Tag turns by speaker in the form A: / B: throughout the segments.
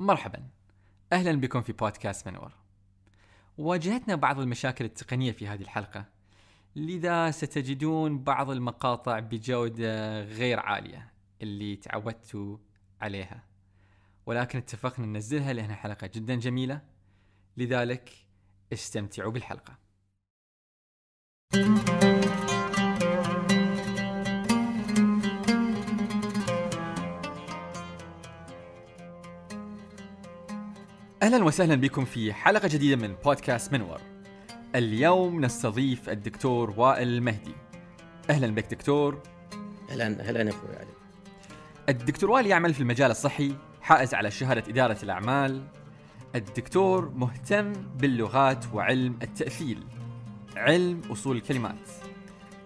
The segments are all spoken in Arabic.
A: مرحبا اهلا بكم في بودكاست منور واجهتنا بعض المشاكل التقنيه في هذه الحلقه لذا ستجدون بعض المقاطع بجوده غير عاليه اللي تعودتوا عليها ولكن اتفقنا ننزلها لانها حلقه جدا جميله لذلك استمتعوا بالحلقه اهلا وسهلا بكم في حلقه جديده من بودكاست منور. اليوم نستضيف الدكتور وائل المهدي. اهلا بك دكتور. اهلا اهلا اخوي علي. الدكتور وائل يعمل في المجال الصحي، حائز على شهاده اداره الاعمال. الدكتور مهتم باللغات وعلم التاثيل. علم اصول الكلمات.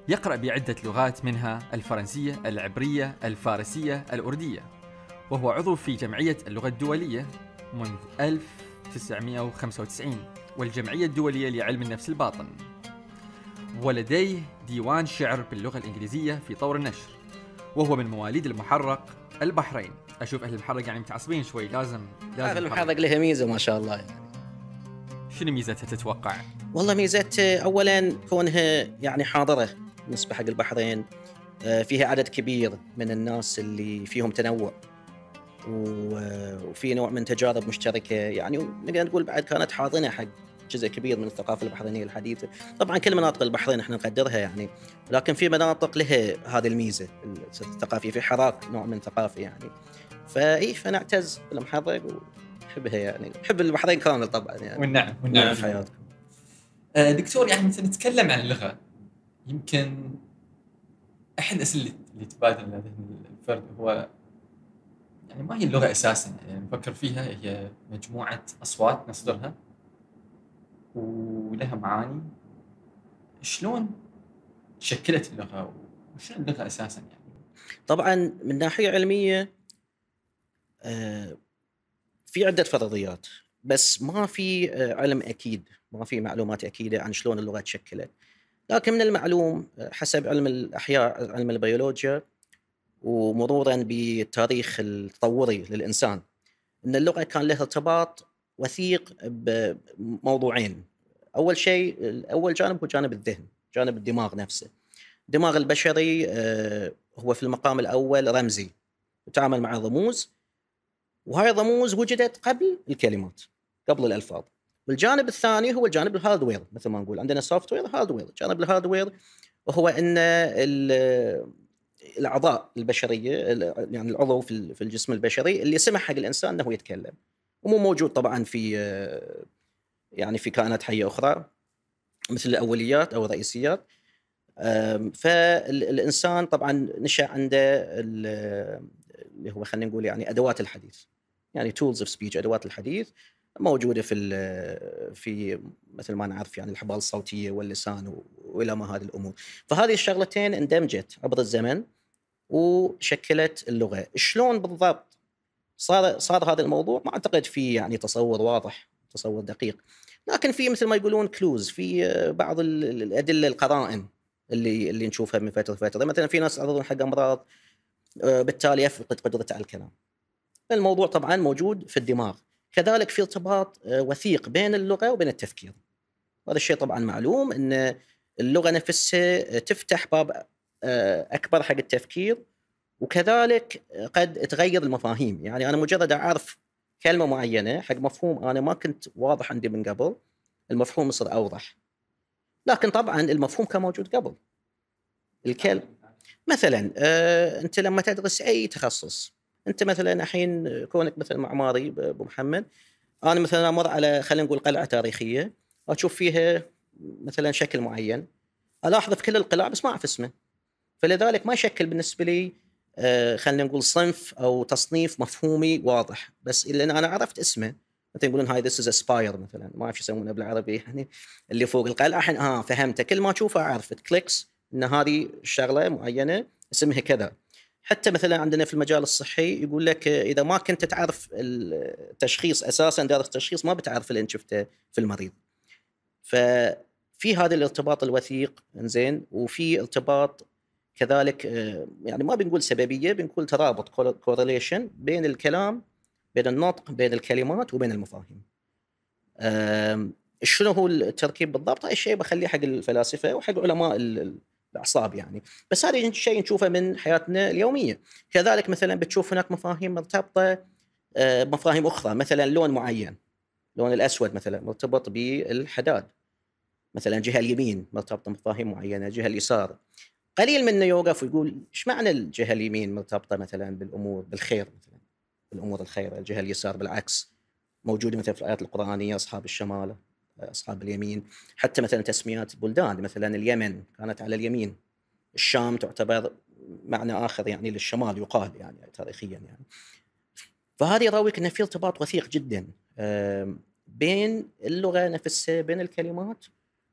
A: يقرأ بعدة لغات منها الفرنسية، العبرية، الفارسية، الأردية، وهو عضو في جمعية اللغة الدولية منذ 1995 والجمعية الدولية لعلم النفس الباطن ولديه ديوان شعر باللغة الإنجليزية في طور النشر وهو من مواليد المحرق البحرين أشوف أهل المحرق يعني متعصبين شوي لازم لازم أهل المحرق له ميزة ما شاء الله يعني. شنو ميزتها تتوقع؟
B: والله ميزتها أولا كونها يعني حاضرة بالنسبة حق البحرين آه، فيها عدد كبير من الناس اللي فيهم تنوع وفي نوع من تجارب مشتركه يعني نقدر نقول بعد كانت حاضنه حق جزء كبير من الثقافه البحرينيه الحديثه، طبعا كل مناطق البحرين احنا نقدرها يعني لكن في مناطق لها هذه الميزه الثقافيه في حراك نوع من الثقافه يعني. فاي فنعتز بالمحرق ونحبها يعني، نحب البحرين كامل طبعا يعني. والنعم والنعم نعم، في حياتكم.
A: آه، دكتور يعني مثلا نتكلم عن اللغه يمكن احد الاسئله اللي تبادلنا لذهن الفرد هو يعني ما هي اللغه اساسا يعني نفكر فيها هي مجموعه اصوات نصدرها ولها معاني شلون تشكلت اللغه وشنو اللغه اساسا يعني طبعا من ناحيه علميه
B: آه، في عده فرضيات بس ما في آه، علم اكيد ما في معلومات اكيده عن شلون اللغه تشكلت لكن من المعلوم آه، حسب علم الاحياء علم البيولوجيا ومرورا بالتاريخ التطوري للانسان ان اللغه كان لها ارتباط وثيق بموضوعين اول شيء اول جانب هو جانب الذهن جانب الدماغ نفسه الدماغ البشري آه، هو في المقام الاول رمزي يتعامل مع الرموز وهاي الرموز وجدت قبل الكلمات قبل الالفاظ والجانب الثاني هو الجانب الهاردوير مثل ما نقول عندنا سوفت وير هاردوير الجانب الهاردوير هو ان الاعضاء البشريه يعني العضو في الجسم البشري اللي سمح حق الانسان انه يتكلم ومو موجود طبعا في يعني في كائنات حيه اخرى مثل الاوليات او الرئيسيات فالانسان طبعا نشا عنده اللي هو خلينا نقول يعني ادوات الحديث يعني تولز اوف سبيتش ادوات الحديث موجوده في في مثل ما نعرف يعني الحبال الصوتيه واللسان والى ما هذه الامور، فهذه الشغلتين اندمجت عبر الزمن وشكلت اللغه، شلون بالضبط صار صار هذا الموضوع ما اعتقد في يعني تصور واضح، تصور دقيق، لكن في مثل ما يقولون كلوز في بعض الادله القرائن اللي اللي نشوفها من فتره لفتره، مثلا في ناس يعرضون حق امراض آه، بالتالي يفقد قدرته على الكلام. الموضوع طبعا موجود في الدماغ كذلك في ارتباط آه، وثيق بين اللغه وبين التفكير وهذا الشيء طبعا معلوم ان اللغه نفسها آه، تفتح باب آه، اكبر حق التفكير وكذلك قد تغير المفاهيم يعني انا مجرد اعرف كلمه معينه حق مفهوم انا ما كنت واضح عندي من قبل المفهوم يصير اوضح لكن طبعا المفهوم كان موجود قبل الكلم مثلا انت لما تدرس اي تخصص انت مثلا الحين كونك مثلا معماري ابو محمد انا مثلا امر على خلينا نقول قلعه تاريخيه اشوف فيها مثلا شكل معين الاحظه في كل القلاع بس ما اعرف اسمه فلذلك ما يشكل بالنسبه لي آه، خلينا نقول صنف او تصنيف مفهومي واضح بس لان انا عرفت اسمه مثلا يقولون هاي ذس از اسباير مثلا ما اعرف يسمونه بالعربي يعني اللي فوق القلعه الحين اه فهمته كل ما اشوفه اعرف كليكس ان هذه شغله معينه اسمها كذا حتى مثلا عندنا في المجال الصحي يقول لك اذا ما كنت تعرف التشخيص اساسا دارس التشخيص ما بتعرف اللي انت شفته في المريض. ففي هذا الارتباط الوثيق زين وفي ارتباط كذلك يعني ما بنقول سببيه بنقول ترابط كورليشن بين الكلام بين النطق بين الكلمات وبين المفاهيم. شنو هو التركيب بالضبط؟ هاي الشيء بخليه حق الفلاسفه وحق علماء الاعصاب يعني بس هذا يعني شيء نشوفه من حياتنا اليوميه كذلك مثلا بتشوف هناك مفاهيم مرتبطه آه، بمفاهيم اخرى مثلا لون معين اللون الاسود مثلا مرتبط بالحداد مثلا جهه اليمين مرتبطه بمفاهيم معينه جهه اليسار قليل منا يوقف ويقول ايش معنى الجهه اليمين مرتبطه مثلا بالامور بالخير مثلا بالامور الخيره الجهه اليسار بالعكس موجوده مثلا في الايات القرانيه اصحاب الشماله اصحاب اليمين حتى مثلا تسميات البلدان مثلا اليمن كانت على اليمين الشام تعتبر معنى اخر يعني للشمال يقال يعني تاريخيا يعني فهذا يراويك ان في ارتباط وثيق جدا بين اللغه نفسها بين الكلمات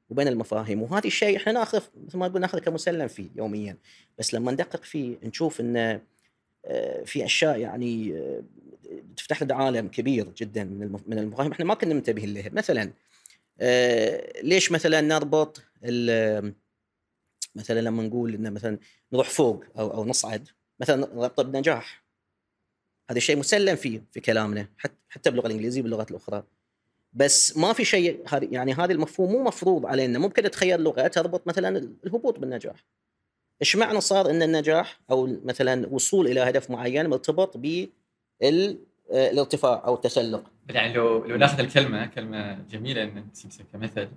B: وبين المفاهيم وهذا الشيء احنا ناخذ مثل ما نقول ناخذه كمسلم فيه يوميا بس لما ندقق فيه نشوف انه آه، في اشياء يعني آه، تفتح لنا عالم كبير جدا من المفاهيم احنا ما كنا منتبهين لها مثلا آه، ليش مثلا نربط مثلا لما نقول ان مثلا نروح فوق او او نصعد مثلا نربطه بنجاح هذا الشيء مسلم فيه في كلامنا حتى باللغه الانجليزيه باللغات الاخرى بس ما في شيء يعني هذا المفهوم مو مفروض علينا ممكن تخيل لغه تربط مثلا الهبوط بالنجاح ايش معنى صار ان النجاح او مثلا وصول الى هدف معين مرتبط بالارتفاع آه، او التسلق
A: يعني لو لو ناخذ الكلمه كلمه جميله ان تمسكها كمثل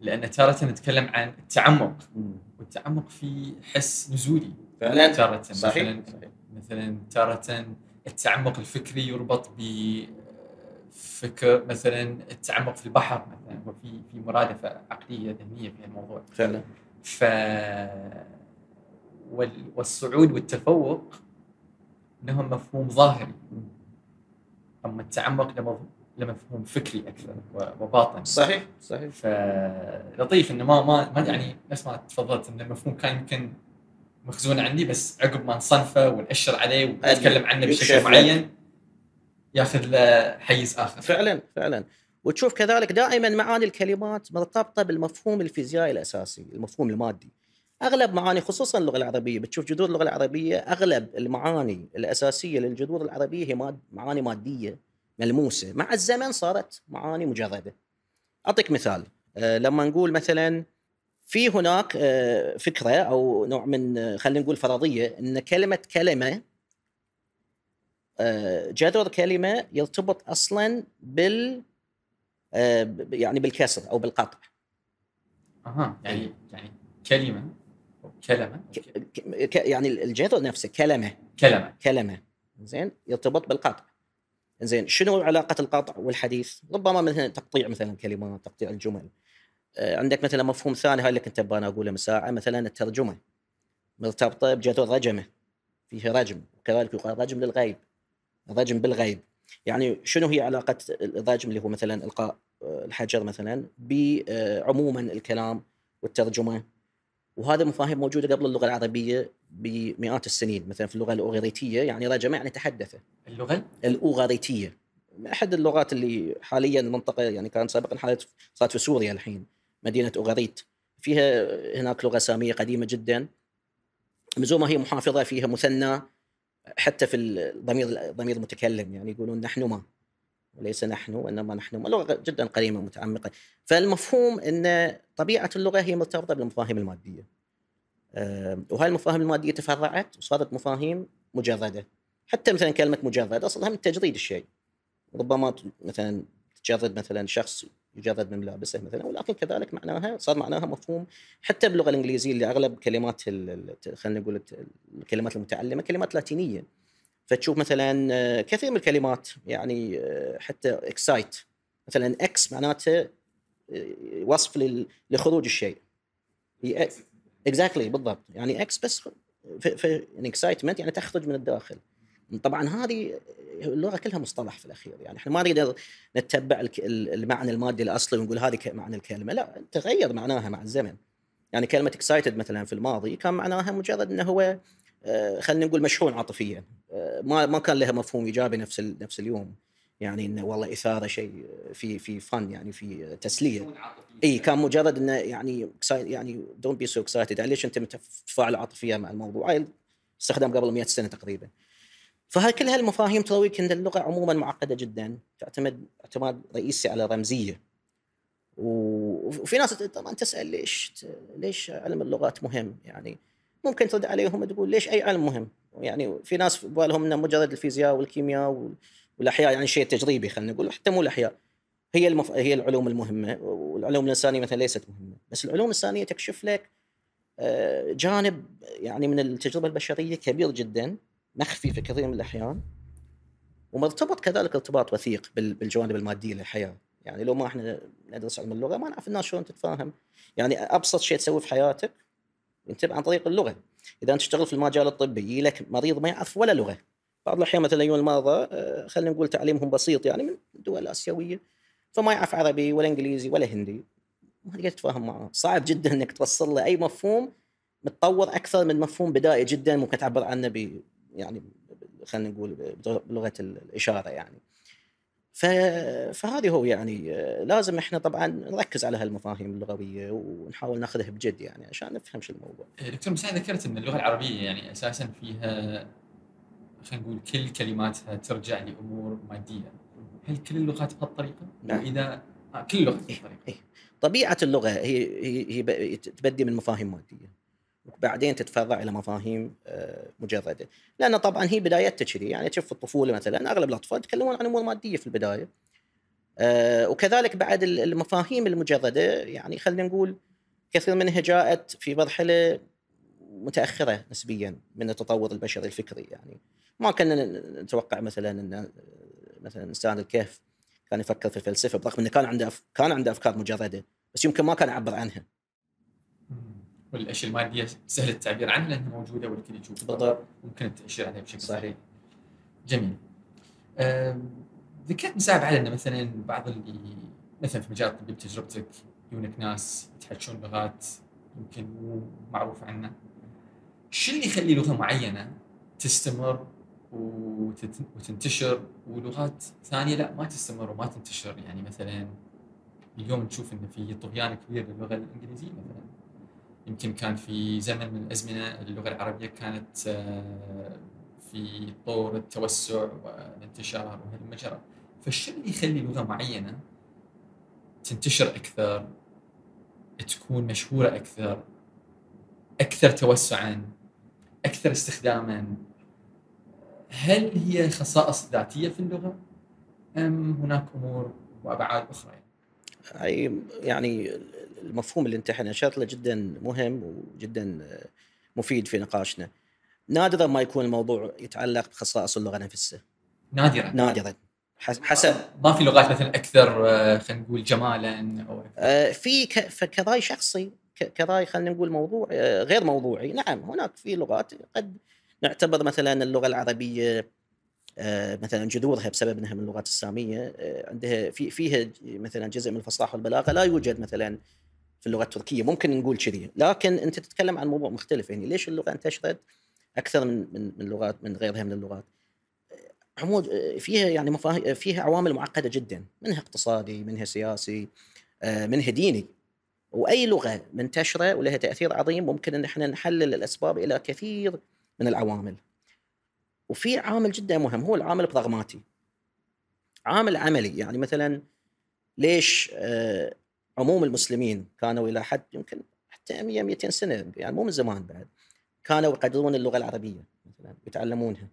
A: لان تاره نتكلم عن التعمق والتعمق في حس نزولي فعلا تاره صحيح. مثلا مثلا تاره التعمق الفكري يربط بفكر مثلا التعمق في البحر مثلا وفي في مرادفه عقليه ذهنيه في الموضوع فعلا ف والصعود والتفوق لهم مفهوم ظاهري اما التعمق لمفهوم لمفهوم فكري اكثر وباطن صحيح صحيح فلطيف انه ما ما ما يعني نفس ما تفضلت انه المفهوم كان يمكن مخزون عندي بس عقب ما نصنفه ونأشر عليه ونتكلم عنه بشكل معين ياخذ له حيز اخر
B: فعلا فعلا وتشوف كذلك دائما معاني الكلمات مرتبطه بالمفهوم الفيزيائي الاساسي، المفهوم المادي. اغلب معاني خصوصا اللغه العربيه بتشوف جذور اللغه العربيه اغلب المعاني الاساسيه للجذور العربيه هي ماد معاني ماديه ملموسه مع الزمن صارت معاني مجرده اعطيك مثال أه لما نقول مثلا في هناك أه فكره او نوع من آه، خلينا نقول فرضيه ان كلمه كلمه أه جذر كلمه يرتبط اصلا بال آه، يعني بالكسر او بالقطع
A: اها يعني يعني كلمه
B: كلمه ك... ك... يعني الجذر نفسه كلمه كلمه كلمه زين يرتبط بالقطع زين شنو علاقه القطع والحديث؟ ربما مثلا تقطيع مثلا كلمات تقطيع الجمل آه، عندك مثلا مفهوم ثاني هاي اللي كنت ابغى اقوله من ساعه مثلا الترجمه مرتبطه بجذر رجمه فيه رجم وكذلك يقال رجم للغيب رجم بالغيب يعني شنو هي علاقه الرجم اللي هو مثلا القاء آه، الحجر مثلا بعموما آه، الكلام والترجمه وهذه المفاهيم موجوده قبل اللغه العربيه بمئات السنين مثلا في اللغه الاوغريتيه يعني رجم يعني تحدث اللغه الاوغريتيه احد اللغات اللي حاليا المنطقه يعني كان سابقا حالت صارت في سوريا الحين مدينه اوغريت فيها هناك لغه ساميه قديمه جدا مزومه هي محافظه فيها مثنى حتى في الضمير ضمير المتكلم يعني يقولون نحن ما وليس نحن وإنما نحن اللغة جدا قديمة متعمقة فالمفهوم أن طبيعة اللغة هي مرتبطة بالمفاهيم المادية آه، وهاي المفاهيم المادية تفرعت وصارت مفاهيم مجردة حتى مثلا كلمة مجرد أصلها من تجريد الشيء ربما مثلا تجرد مثلا شخص يجرد من ملابسه مثلا ولكن كذلك معناها صار معناها مفهوم حتى باللغه الانجليزيه اللي اغلب كلمات خلينا نقول الكلمات المتعلمه كلمات لاتينيه فتشوف مثلا آه، كثير من الكلمات يعني آه، حتى اكسايت مثلا اكس معناته آه، وصف لخروج الشيء اكزاكتلي بالضبط يعني اكس بس في يعني اكسايتمنت يعني تخرج من الداخل طبعا هذه اللغه كلها مصطلح في الاخير يعني احنا ما نقدر نتبع المعنى المادي الاصلي ونقول هذه معنى الكلمه لا تغير معناها مع الزمن يعني كلمه اكسايتد مثلا في الماضي كان معناها مجرد انه هو آه، خلينا نقول مشحون عاطفيا آه، ما ما كان لها مفهوم ايجابي نفس نفس اليوم يعني انه والله اثاره شيء آه، في في فن يعني في تسليه اي كان مجرد انه يعني يعني دونت بي سو اكسايتد ليش انت متفاعل عاطفيا مع الموضوع استخدم قبل 100 سنه تقريبا فهاي كل هالمفاهيم ترويك ان اللغه عموما معقده جدا تعتمد اعتماد رئيسي على رمزيه وفي ناس طبعا تسال ليش ليش علم اللغات مهم يعني ممكن ترد عليهم تقول ليش اي علم مهم؟ يعني في ناس في بالهم انه مجرد الفيزياء والكيمياء والاحياء يعني شيء تجريبي خلينا نقول حتى مو الاحياء هي المف... هي العلوم المهمه والعلوم الانسانيه مثلا ليست مهمه بس العلوم الانسانيه تكشف لك آه، جانب يعني من التجربه البشريه كبير جدا مخفي في كثير من الاحيان ومرتبط كذلك ارتباط وثيق بالجوانب الماديه للحياه يعني لو ما احنا ندرس علم اللغه ما نعرف الناس شلون تتفاهم يعني ابسط شيء تسويه في حياتك ينتبه عن طريق اللغه اذا انت تشتغل في المجال الطبي يجي لك مريض ما يعرف ولا لغه بعض الاحيان مثلا يجون المرضى آه، خلينا نقول تعليمهم بسيط يعني من دول اسيويه فما يعرف عربي ولا انجليزي ولا هندي ما تقدر تتفاهم معه صعب جدا انك توصل له اي مفهوم متطور اكثر من مفهوم بدائي جدا ممكن تعبر عنه ب يعني خلينا نقول بلغه الاشاره يعني ف... فهذه هو يعني آه، لازم احنا طبعا نركز على هالمفاهيم اللغويه ونحاول ناخذها بجد يعني عشان نفهم شو الموضوع.
A: إيه، دكتور مساعد ذكرت ان اللغه العربيه يعني اساسا فيها خلينا نقول كل كلماتها ترجع لامور ماديه. هل كل اللغات بهالطريقه؟ نعم. واذا آه كل اللغات إيه، بهالطريقه.
B: إيه. إيه. طبيعه اللغه هي هي, هي تبدي من مفاهيم ماديه. بعدين تتفرع الى مفاهيم آه، مجرده، لان طبعا هي بدايتها كذي يعني تشوف الطفوله مثلا اغلب الاطفال يتكلمون عن امور ماديه في البدايه. آه، وكذلك بعد المفاهيم المجرده يعني خلينا نقول كثير منها جاءت في مرحله متاخره نسبيا من التطور البشري الفكري يعني ما كنا نتوقع مثلا ان آه، مثلا انسان الكهف كان يفكر في الفلسفه برغم انه كان عنده كان عنده افكار مجرده بس يمكن ما كان يعبر عنها
A: والاشياء الماديه سهل التعبير عنها لانها موجوده والكل يشوف بالضبط ممكن التاشير عليها بشكل صحيح جميل ذكرت من ساعه انه مثلا بعض اللي مثلا في مجال الطبي تجربتك يونك ناس يتحجون لغات يمكن مو معروفه عنا شو اللي يخلي لغه معينه تستمر وتنتشر ولغات ثانيه لا ما تستمر وما تنتشر يعني مثلا اليوم نشوف انه في طغيان كبير للغه الانجليزيه مثلا يمكن كان في زمن من الازمنه اللغه العربيه كانت آه، في طور التوسع والانتشار وهالمجرى فالشيء اللي يخلي لغه معينه تنتشر اكثر تكون مشهوره اكثر اكثر توسعا اكثر استخداما هل هي خصائص ذاتيه في اللغه ام هناك امور وابعاد اخرى
B: يعني المفهوم اللي انت احنا يعني له جدا مهم وجدا آه،
A: مفيد في نقاشنا
B: نادرا ما يكون الموضوع يتعلق بخصائص اللغه نفسها
A: نادرا نادرا حسب ما في لغات مثلا اكثر آه، خلينا نقول جمالا او
B: آه، في كراي شخصي كراي خلينا نقول موضوع غير موضوعي نعم هناك في لغات قد نعتبر مثلا اللغه العربيه مثلا جذورها بسبب انها من اللغات الساميه عندها في فيها مثلا جزء من الفصاحه والبلاغه لا يوجد مثلا في اللغه التركيه ممكن نقول كذي لكن انت تتكلم عن موضوع مختلف يعني ليش اللغه انتشرت اكثر من من من لغات من غيرها من اللغات عمود فيها يعني مفاهيم فيها عوامل معقده جدا منها اقتصادي منها سياسي آه، منها ديني واي لغه منتشره ولها تاثير عظيم ممكن ان احنا نحلل الاسباب الى كثير من العوامل وفي عامل جدا مهم هو العامل البراغماتي عامل عملي يعني مثلا ليش آه، عموم المسلمين كانوا الى حد يمكن حتى 100 200 سنه يعني مو من زمان بعد كانوا يقدرون اللغه العربيه مثلا يتعلمونها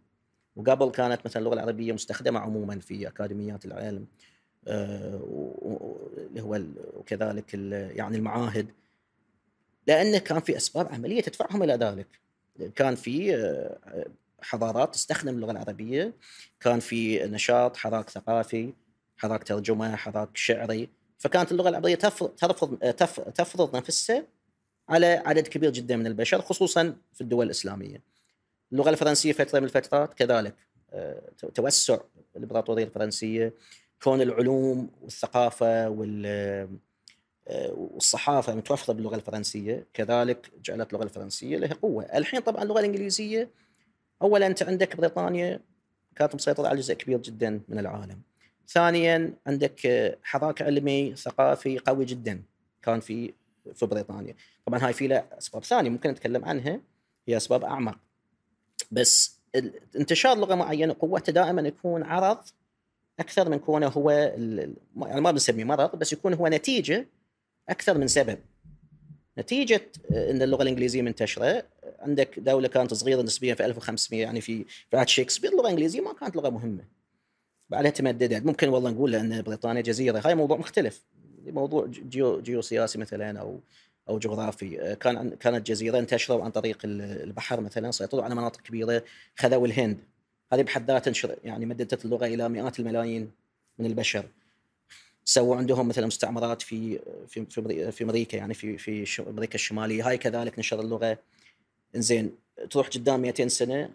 B: وقبل كانت مثلا اللغه العربيه مستخدمه عموما في اكاديميات العلم آه، اللي هو وكذلك يعني المعاهد لانه كان في اسباب عمليه تدفعهم الى ذلك كان في آه، حضارات تستخدم اللغه العربيه كان في نشاط حراك ثقافي حراك ترجمه حراك شعري فكانت اللغه العبريه تفرض تفرض تفرض نفسها على عدد كبير جدا من البشر خصوصا في الدول الاسلاميه. اللغه الفرنسيه فتره من الفترات كذلك آه، توسع الامبراطوريه الفرنسيه كون العلوم والثقافه وال آه، والصحافه متوفره يعني باللغه الفرنسيه كذلك جعلت اللغه الفرنسيه لها قوه، الحين طبعا اللغه الانجليزيه اولا انت عندك بريطانيا كانت مسيطره على جزء كبير جدا من العالم. ثانيا عندك آه، حراك علمي ثقافي قوي جدا كان في في بريطانيا طبعا هاي في لها اسباب ثانيه ممكن نتكلم عنها هي اسباب اعمق بس انتشار لغه معينه قوته دائما يكون عرض اكثر من كونه هو يعني ما بنسميه مرض بس يكون هو نتيجه اكثر من سبب نتيجه آه، ان اللغه الانجليزيه منتشره عندك دوله كانت صغيره نسبيا في 1500 يعني في في عهد شكسبير اللغه الانجليزيه ما كانت لغه مهمه بعدها تمددت ممكن والله نقول ان بريطانيا جزيره هاي موضوع مختلف موضوع جيو جيوسياسي مثلا او او جغرافي كان كانت جزيره انتشروا عن طريق البحر مثلا سيطروا على مناطق كبيره خذوا الهند هذه بحد ذاتها يعني مددت اللغه الى مئات الملايين من البشر سووا عندهم مثلا مستعمرات في في في, في امريكا يعني في في امريكا الشماليه هاي كذلك نشر اللغه انزين تروح قدام 200 سنه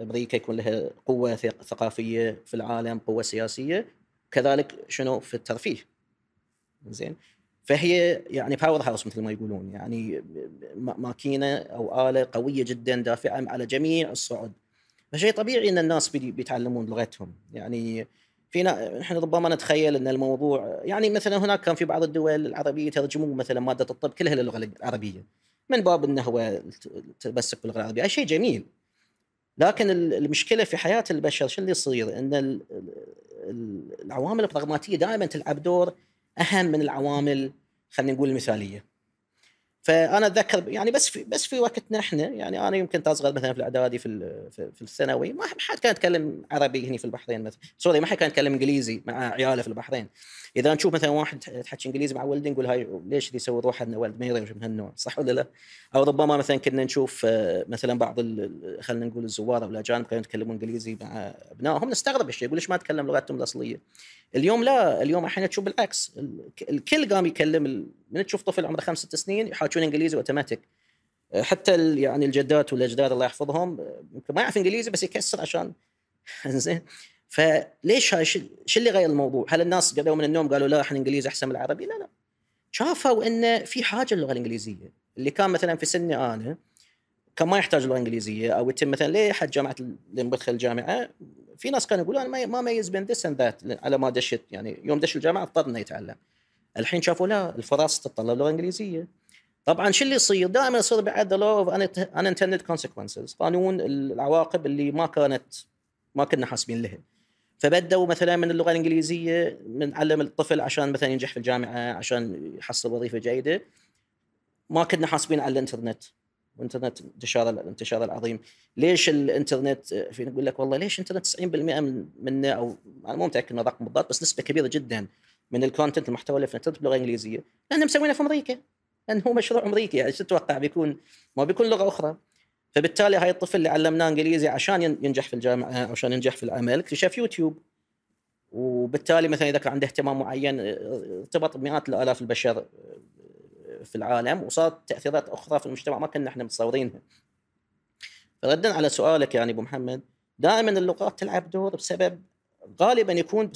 B: امريكا يكون لها قوه ثقافيه في العالم قوه سياسيه كذلك شنو في الترفيه زين فهي يعني باور هاوس مثل ما يقولون يعني ماكينه او اله قويه جدا دافعه على جميع الصعد فشيء طبيعي ان الناس بيتعلمون لغتهم يعني فينا نحن ربما نتخيل ان الموضوع يعني مثلا هناك كان في بعض الدول العربيه ترجموا مثلا ماده الطب كلها للغه العربيه من باب انه هو التمسك باللغه العربيه شيء جميل لكن المشكله في حياه البشر شو اللي يصير؟ ان العوامل البراغماتيه دائما تلعب دور اهم من العوامل خلينا نقول المثاليه. فانا اتذكر يعني بس في بس في وقتنا احنا يعني انا يمكن كنت اصغر مثلا في الاعدادي في في الثانوي ما حد كان يتكلم عربي هنا في البحرين مثلا سوري ما حد كان يتكلم انجليزي مع عياله في البحرين اذا نشوف مثلا واحد تحكي انجليزي مع ولده نقول هاي ليش يسوي روحه انه ولد ما يريد من هالنوع صح ولا لا؟ او ربما مثلا كنا نشوف آه، مثلا بعض خلينا نقول الزوار او الاجانب كانوا يتكلمون انجليزي مع ابنائهم نستغرب الشيء يقول ليش ما اتكلم لغتهم الاصليه؟ اليوم لا اليوم احيانا تشوف بالعكس الكل قام يكلم من تشوف طفل عمره خمس ست سنين يحاكون انجليزي اوتوماتيك آه، حتى يعني الجدات والاجداد الله يحفظهم آه، يمكن ما يعرف انجليزي بس يكسر عشان زين فليش هاي شو اللي غير الموضوع؟ هل الناس قالوا من النوم قالوا لا احنا انجليزي احسن من العربي؟ لا لا شافوا انه في حاجه للغه الانجليزيه اللي كان مثلا في سني انا كان ما يحتاج لغه انجليزيه او يتم مثلا ليه حد جامعه لما بدخل الجامعه في ناس كانوا يقولون انا ما ميز بين ذس اند ذات على ما دشت يعني يوم دش الجامعه اضطرنا يتعلم. الحين شافوا لا الفرص تتطلب لغه انجليزيه طبعا شو اللي يصير؟ دائما يصير بعد ذا لو قانون العواقب اللي ما كانت ما كنا حاسبين لها. فبدوا مثلا من اللغه الانجليزيه من علم الطفل عشان مثلا ينجح في الجامعه عشان يحصل وظيفه جيده ما كنا حاسبين على الانترنت الانترنت انتشار الانتشار العظيم ليش الانترنت في نقول لك والله ليش الانترنت 90% منه او انا مو متاكد من الرقم بالضبط بس نسبه كبيره جدا من الكونتنت المحتوى اللي في نتفلكس باللغه الانجليزيه لان مسوينه في امريكا لان هو مشروع امريكي يعني شو تتوقع بيكون ما بيكون لغه اخرى فبالتالي هاي الطفل اللي علمناه انجليزي عشان ينجح في الجامعه آه، عشان ينجح في العمل اكتشف يوتيوب وبالتالي مثلا اذا كان عنده اهتمام معين آه، ارتبط بمئات الالاف البشر آه، في العالم وصارت تاثيرات اخرى في المجتمع ما كنا احنا متصورينها. فردا على سؤالك يعني ابو محمد دائما اللغات تلعب دور بسبب غالبا يكون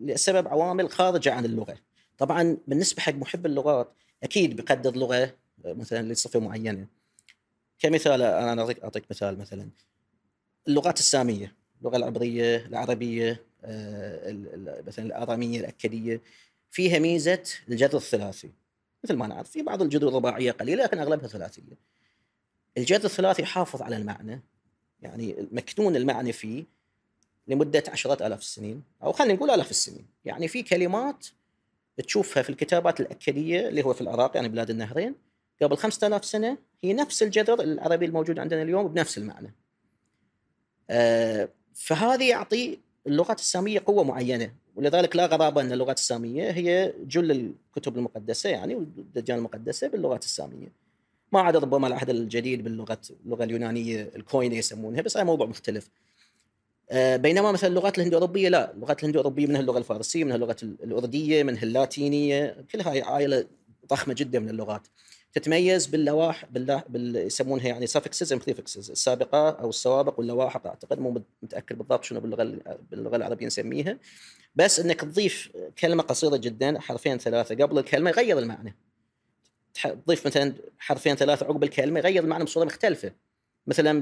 B: لسبب عوامل خارجه عن اللغه طبعا بالنسبه حق محب اللغات اكيد بيقدر لغه مثلا لصفه معينه كمثال انا اعطيك اعطيك مثال مثلا اللغات الساميه اللغه العبريه العربيه آه، مثلا الاراميه الاكديه فيها ميزه الجذر الثلاثي مثل ما نعرف في بعض الجذور رباعيه قليله لكن اغلبها ثلاثيه الجذر الثلاثي حافظ على المعنى يعني مكنون المعنى فيه لمدة عشرة ألاف السنين أو خلينا نقول ألاف السنين يعني في كلمات تشوفها في الكتابات الأكدية اللي هو في العراق يعني بلاد النهرين قبل 5000 سنة هي نفس الجذر العربي الموجود عندنا اليوم بنفس المعنى آه، فهذه يعطي اللغات السامية قوة معينة ولذلك لا غرابة أن اللغات السامية هي جل الكتب المقدسة يعني والدجال المقدسة باللغات السامية ما عدا ربما العهد الجديد باللغة اللغة اليونانية الكوينة يسمونها بس هذا موضوع مختلف آه، بينما مثلا اللغات الهند اوروبيه لا، اللغات الهند اوروبيه منها اللغه الفارسيه، منها اللغه الارديه، منها اللاتينيه، كل هاي عائله ضخمه جدا من اللغات. تتميز باللواح بال... يسمونها يعني سافكسز اند بريفكسز السابقه او السوابق واللواحق اعتقد مو متاكد بالضبط شنو باللغه باللغه العربيه نسميها بس انك تضيف كلمه قصيره جدا حرفين ثلاثه قبل الكلمه يغير المعنى تضيف مثلا حرفين ثلاثه عقب الكلمه يغير المعنى بصوره مختلفه مثلا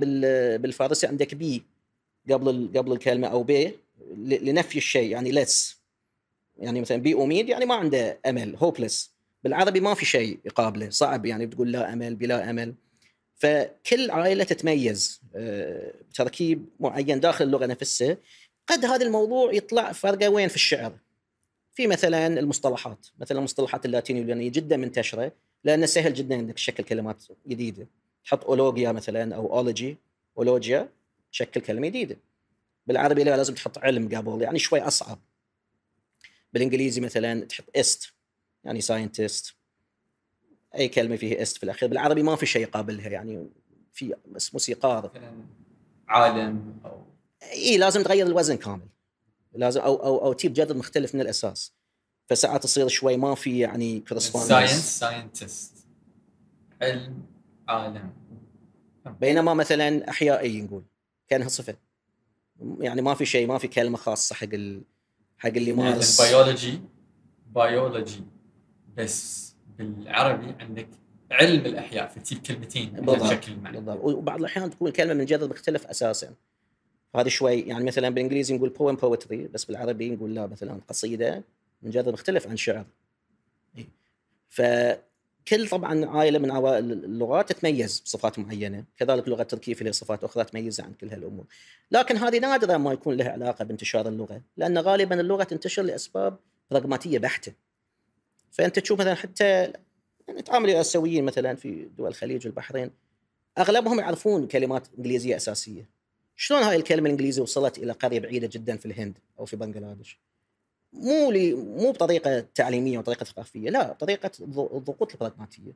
B: بالفارسي عندك بي قبل قبل الكلمه او بي لنفي الشيء يعني ليس يعني مثلا بي اميد يعني ما عنده امل هوبلس بالعربي ما في شيء يقابله صعب يعني بتقول لا امل بلا امل فكل عائله تتميز آه، بتركيب معين داخل اللغه نفسها قد هذا الموضوع يطلع فرقه وين في الشعر في مثلا المصطلحات مثلا المصطلحات اللاتينيه واليونانيه جدا منتشره لانه سهل جدا انك تشكل كلمات جديده تحط اولوجيا مثلا او اولوجي اولوجيا تشكل كلمه جديده بالعربي لا لازم تحط علم قبل يعني شوي اصعب بالانجليزي مثلا تحط است يعني ساينتست اي كلمه فيها است في الاخير بالعربي ما في شيء يقابلها يعني في موسيقار
A: عالم او
B: اي لازم تغير الوزن كامل لازم او او او تجيب جذر مختلف من الاساس فساعات تصير شوي ما في يعني كورسبوندنس ساينس
A: ساينتست علم عالم
B: بينما مثلا احيائي نقول كانها صفه يعني ما في شيء ما في كلمه خاصه حق ال... حق اللي يعني مارس البيولوجي
A: بيولوجي بس بالعربي عندك علم الاحياء فتجيب كلمتين بشكل معنى
B: بالضبط وبعض الاحيان تكون كلمه من جذر مختلف اساسا فهذا شوي يعني مثلا بالانجليزي نقول poem poetry بس بالعربي نقول لا مثلا قصيده من جذر مختلف عن شعر إيه. ف كل طبعا عائله من عوائل اللغات تتميز بصفات معينه، كذلك اللغه التركيه فيها صفات اخرى تميزها عن كل هالامور، لكن هذه نادرا ما يكون لها علاقه بانتشار اللغه، لان غالبا اللغه تنتشر لاسباب براغماتيه بحته. فانت تشوف مثلا حتى يعني تعامل الاسيويين مثلا في دول الخليج والبحرين اغلبهم يعرفون كلمات انجليزيه اساسيه. شلون هاي الكلمه الانجليزيه وصلت الى قريه بعيده جدا في الهند او في بنغلاديش؟ مو لي مو بطريقه تعليميه وطريقه ثقافيه لا طريقه الضغوط البراغماتيه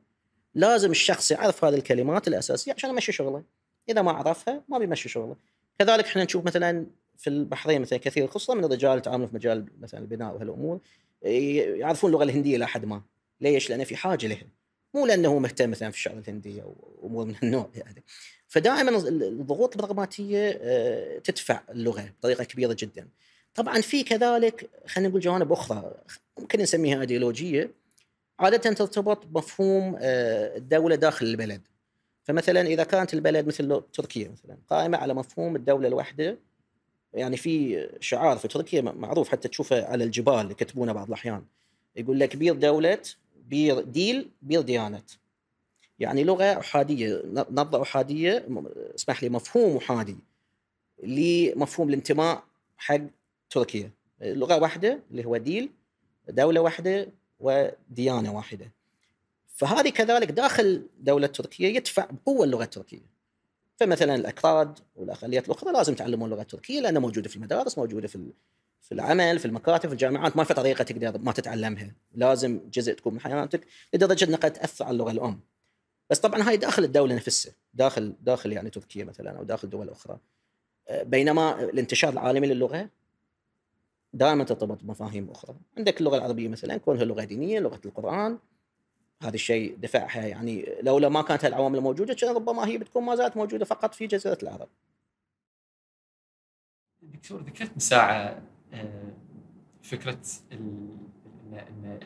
B: لازم الشخص يعرف هذه الكلمات الاساسيه عشان يمشي شغله اذا ما عرفها ما بيمشي شغله كذلك احنا نشوف مثلا في البحرين مثلا كثير خصوصا من الرجال يتعاملون في مجال مثلا البناء وهالامور يعرفون اللغه الهنديه الى حد ما ليش؟ لانه في حاجه لها مو لانه مهتم مثلا في الشعر الهندي او امور من النوع يعني فدائما الضغوط البراغماتيه آه، تدفع اللغه بطريقه كبيره جدا طبعا في كذلك خلينا نقول جوانب اخرى ممكن نسميها ايديولوجيه عاده ترتبط بمفهوم آه، الدوله داخل البلد فمثلا اذا كانت البلد مثل تركيا مثلا قائمه على مفهوم الدوله الواحده يعني في شعار في تركيا معروف حتى تشوفه على الجبال اللي يكتبونه بعض الاحيان يقول لك بير دوله بير ديل بير ديانت يعني لغه احاديه نبضه احاديه اسمح لي مفهوم احادي لمفهوم الانتماء حق تركيا لغه واحده اللي هو ديل دوله واحده وديانه واحده فهذه كذلك داخل دوله تركيا يدفع بقوه اللغه التركيه فمثلا الاكراد والاقليات الاخرى لازم يتعلمون اللغه التركيه لانها موجوده في المدارس موجوده في في العمل في المكاتب في الجامعات ما في طريقه تقدر ما تتعلمها لازم جزء تكون من حياتك لدرجه انها قد تاثر على اللغه الام بس طبعا هاي داخل الدوله نفسها داخل داخل يعني تركيا مثلا او داخل دول اخرى آه، بينما الانتشار العالمي للغه دائما ترتبط بمفاهيم اخرى عندك اللغه العربيه مثلا كونها لغه دينيه لغه القران هذا الشيء دفعها يعني لولا ما كانت هالعوامل الموجوده كان ربما هي بتكون ما زالت موجوده فقط في جزيره العرب.
A: دكتور ذكرت من ساعه آه، فكره ان ان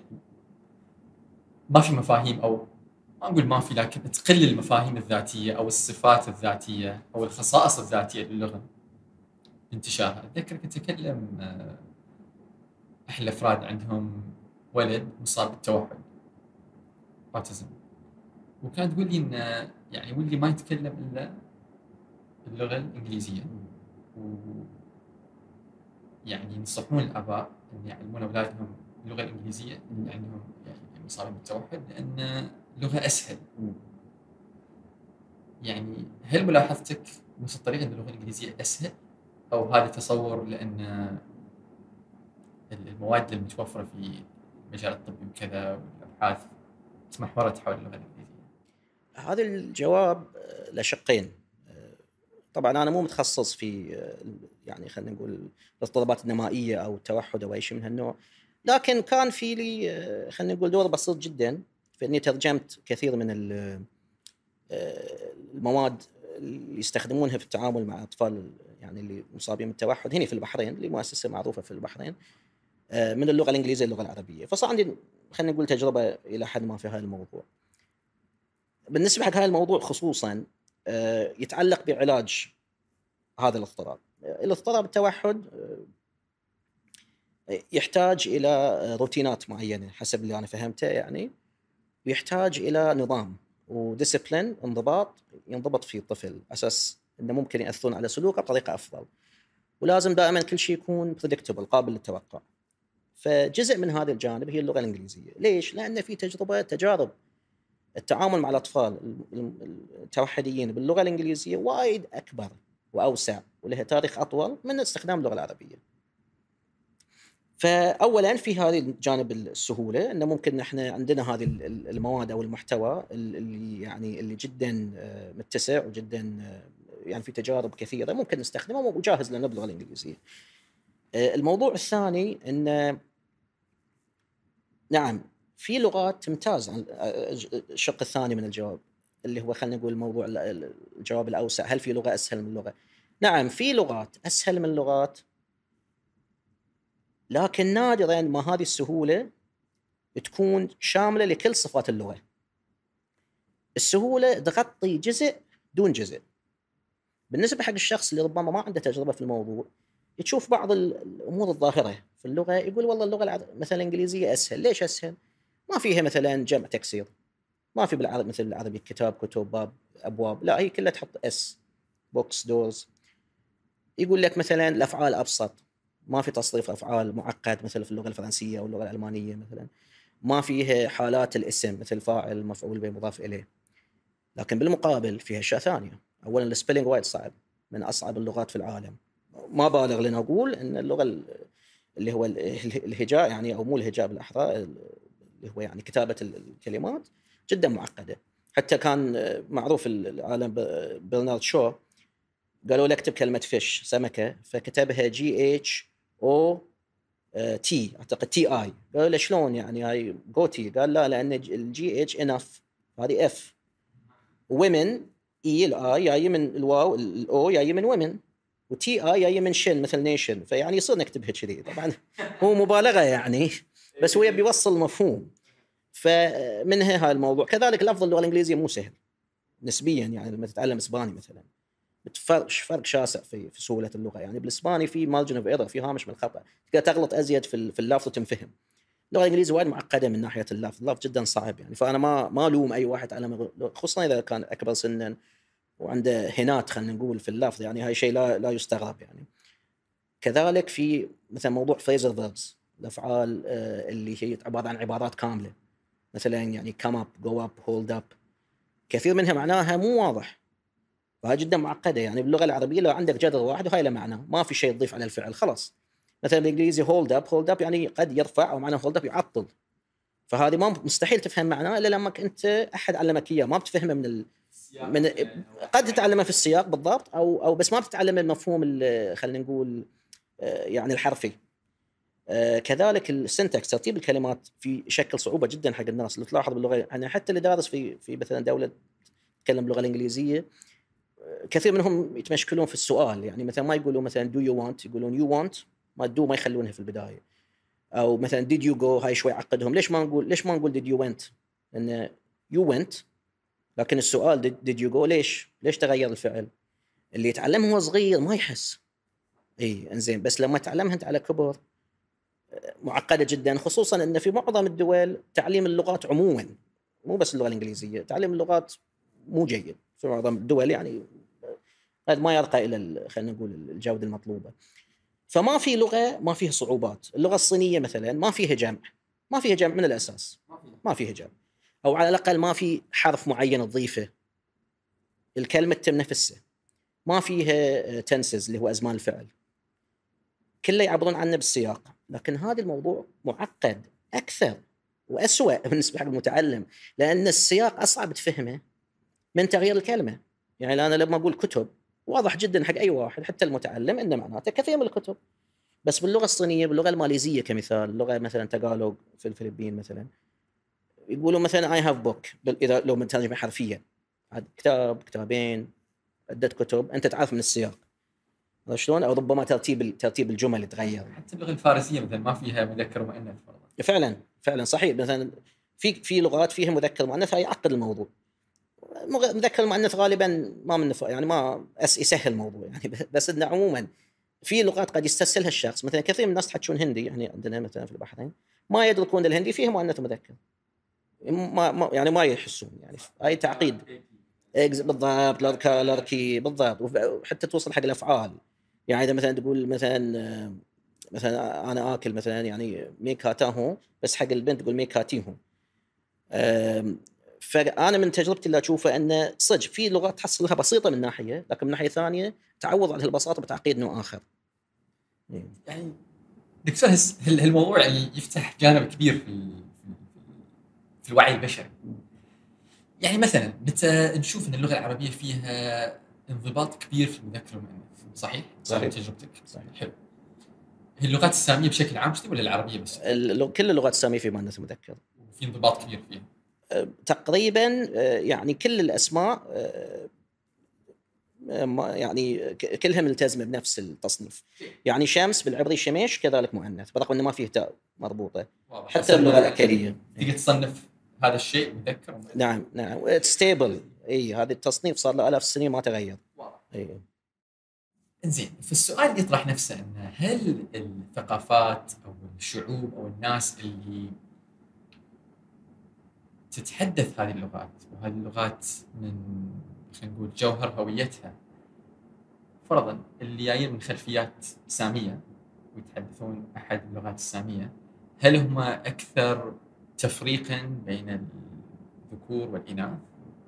A: ما في مفاهيم او ما نقول ما في لكن تقل المفاهيم الذاتيه او الصفات الذاتيه او الخصائص الذاتيه للغه انتشارها اتذكر كنت اتكلم آه، احد الافراد عندهم ولد مصاب بالتوحد اوتزم وكانت تقول لي ان يعني ولدي ما يتكلم الا اللغه الانجليزيه و يعني ينصحون الاباء ان يعلمون اولادهم اللغه الانجليزيه اللي عندهم يعني مصابين بالتوحد لان لغه اسهل يعني هل ملاحظتك نفس الطريقه ان اللغه الانجليزيه اسهل او هذا تصور لان المواد المتوفره في المجال الطبي وكذا والابحاث تمحورت حول اللغه الانجليزيه؟
B: هذا الجواب آه، لشقين آه، طبعا انا مو متخصص في آه، يعني خلينا نقول الاضطرابات النمائيه او التوحد او اي شيء من هالنوع لكن كان في لي خلينا نقول دور بسيط جدا في اني ترجمت كثير من المواد اللي يستخدمونها في التعامل مع اطفال يعني اللي مصابين بالتوحد هنا في البحرين لمؤسسه معروفه في البحرين آه، من اللغه الانجليزيه للغه العربيه فصار عندي خلينا نقول تجربه الى حد ما في هذا الموضوع بالنسبه حق هذا الموضوع خصوصا آه، يتعلق بعلاج هذا الاضطراب آه، الاضطراب التوحد يحتاج الى روتينات معينه حسب اللي انا فهمته يعني ويحتاج الى نظام وديسبلين انضباط ينضبط في الطفل اساس انه ممكن ياثرون على سلوكه بطريقه افضل ولازم دائما كل شيء يكون بريدكتبل قابل للتوقع فجزء من هذا الجانب هي اللغه الانجليزيه، ليش؟ لان في تجربه تجارب التعامل مع الاطفال التوحديين باللغه الانجليزيه وايد اكبر واوسع ولها تاريخ اطول من استخدام اللغه العربيه. فاولا في هذه الجانب السهوله انه ممكن احنا عندنا هذه المواد او المحتوى اللي يعني اللي جدا آه، متسع وجدا آه، يعني في تجارب كثيره ممكن نستخدمه وجاهز لنا باللغه الانجليزيه. آه، الموضوع الثاني ان نعم في لغات تمتاز عن آه، الشق الثاني من الجواب اللي هو خلينا نقول موضوع الجواب الاوسع هل في لغه اسهل من لغه؟ نعم في لغات اسهل من لغات لكن نادرا ما هذه السهوله تكون شامله لكل صفات اللغه. السهوله تغطي جزء دون جزء. بالنسبه حق الشخص اللي ربما ما عنده تجربه في الموضوع تشوف بعض الامور الظاهره في اللغه يقول والله اللغه العرب مثلا الانجليزيه اسهل، ليش اسهل؟ ما فيها مثلا جمع تكسير. ما في بالعربي مثل العربي كتاب كتب باب ابواب، لا هي كلها تحط اس بوكس دورز. يقول لك مثلا الافعال ابسط، ما في تصريف افعال معقد مثل في اللغه الفرنسيه او اللغه الالمانيه مثلا. ما فيها حالات الاسم مثل فاعل مفعول به مضاف اليه. لكن بالمقابل فيها اشياء ثانيه، اولا السبيلنج وايد صعب من اصعب اللغات في العالم. ما بالغ لنا اقول ان اللغه اللي هو الهجاء يعني او مو الهجاء بالاحرى اللي هو يعني كتابه الكلمات جدا معقده حتى كان معروف العالم برنارد شو قالوا له اكتب كلمه فيش سمكه فكتبها جي اتش او تي اعتقد تي اي قالوا له شلون يعني هاي جوتي قال لا لان الجي اتش انف هذه اف ومن اي الاي جاي من الواو الاو جاي من ومن وتي اي جايه من شن مثل نيشن فيعني يصير نكتبها كذي طبعا هو مبالغه يعني بس هو يبي يوصل مفهوم فمنها هاي الموضوع كذلك لفظ اللغه الانجليزيه مو سهل نسبيا يعني لما تتعلم اسباني مثلا بتفرق فرق شاسع في في سهوله اللغه يعني بالاسباني في مارجن اوف ايرور في هامش من الخطا تقدر تغلط ازيد في في اللفظ وتنفهم اللغه الانجليزيه وايد معقده من ناحيه اللفظ اللفظ جدا صعب يعني فانا ما ما الوم اي واحد على خصوصا اذا كان اكبر سنا وعنده هنات خلينا نقول في اللفظ يعني هاي شيء لا لا يستغرب يعني كذلك في مثلا موضوع فريزر فيربز الافعال آه، اللي هي عباره عن عبارات كامله مثلا يعني كم اب جو اب هولد اب كثير منها معناها مو واضح وهي جدا معقده يعني باللغه العربيه لو عندك جذر واحد وهاي له معنى ما في شيء تضيف على الفعل خلاص مثلا بالانجليزي هولد اب هولد اب يعني قد يرفع او معناه هولد اب يعطل فهذه ما مستحيل تفهم معناه الا لما انت احد علمك اياه ما بتفهمه من من قد تتعلمه في يعني. السياق بالضبط او او بس ما بتتعلم المفهوم خلينا نقول آه، يعني الحرفي آه، كذلك السنتكس ترتيب الكلمات في شكل صعوبه جدا حق الناس اللي تلاحظ باللغه يعني حتى اللي دارس في في مثلا دوله تتكلم باللغه الانجليزيه آه، كثير منهم يتمشكلون في السؤال يعني مثلا ما يقولوا مثلا دو يو وانت يقولون يو وانت ما دو ما يخلونها في البدايه او مثلا ديد يو جو هاي شوي عقدهم ليش ما نقول ليش ما نقول ديد يو ونت لان يو ونت لكن السؤال ديد يو جو ليش؟ ليش تغير الفعل؟ اللي يتعلمه هو صغير ما يحس اي انزين بس لما تعلمها انت على كبر معقده جدا خصوصا ان في معظم الدول تعليم اللغات عموما مو بس اللغه الانجليزيه تعليم اللغات مو جيد في معظم الدول يعني قد ما يرقى الى خلينا نقول الجوده المطلوبه فما في لغه ما فيها صعوبات اللغه الصينيه مثلا ما فيها جمع ما فيها جمع من الاساس ما فيها جمع او على الاقل ما في حرف معين تضيفه الكلمه تتم نفسها ما فيها تنسز اللي هو ازمان الفعل كله يعبرون عنه بالسياق لكن هذا الموضوع معقد اكثر واسوء بالنسبه حق المتعلم لان السياق اصعب تفهمه من تغيير الكلمه يعني انا لما اقول كتب واضح جدا حق اي واحد حتى المتعلم ان معناته كثير من الكتب بس باللغه الصينيه باللغه الماليزيه كمثال اللغه مثلا تقالوج في الفلبين مثلا يقولوا مثلا اي هاف بوك اذا لو مترجمه حرفيا كتاب كتابين عده كتب انت تعرف من السياق شلون؟ او ربما ترتيب ترتيب الجمل تغير
A: حتى اللغه الفارسيه مثلا ما فيها مذكر ومؤنث
B: فعلا فعلا صحيح مثلا في في لغات فيها مذكر مؤنث يعقد الموضوع مذكر المؤنث غالبا ما من يعني ما يسهل الموضوع يعني بس انه عموما في لغات قد يستسهلها الشخص مثلا كثير من الناس تحكون هندي يعني عندنا مثلا في البحرين ما يدركون الهندي فيه مؤنث مذكر ما, ما يعني ما يحسون يعني اي تعقيد بالضبط الاركي بالضبط وحتى توصل حق الافعال يعني اذا مثلا تقول مثلا مثلا انا اكل مثلا يعني ميكاتاهو بس حق البنت تقول ميكاتيهو فانا من تجربتي اللي اشوفه انه صدق في لغات تحصلها بسيطه من ناحيه لكن من ناحيه ثانيه تعوض عن هالبساطه بتعقيد نوع اخر.
A: يعني دكتور هالموضوع يعني يفتح جانب كبير في في الوعي البشري يعني مثلا متى نشوف ان اللغه العربيه فيها انضباط كبير في المذكر والمؤنث صحيح؟ صحيح تجربتك صحيح حلو هي اللغات الساميه بشكل عام ولا العربيه بس؟
B: كل اللغات الساميه في مؤنث مذكر
A: في انضباط كبير فيها
B: أه، تقريبا أه، يعني كل الاسماء أه، يعني كلها ملتزمه بنفس التصنيف إيه. يعني شمس بالعبري شميش كذلك مؤنث برغم انه ما فيه تاء مربوطه حتى اللغه الاكليه
A: تقدر تصنف هذا الشيء مذكر
B: نعم نعم ستيبل اي هذا التصنيف صار له الاف السنين ما
A: تغير اي زين فالسؤال يطرح نفسه انه هل الثقافات او الشعوب او الناس اللي تتحدث هذه اللغات وهذه اللغات من خلينا نقول جوهر هويتها فرضا اللي جايين من خلفيات ساميه ويتحدثون احد اللغات الساميه هل هم اكثر تفريقا بين الذكور والإناث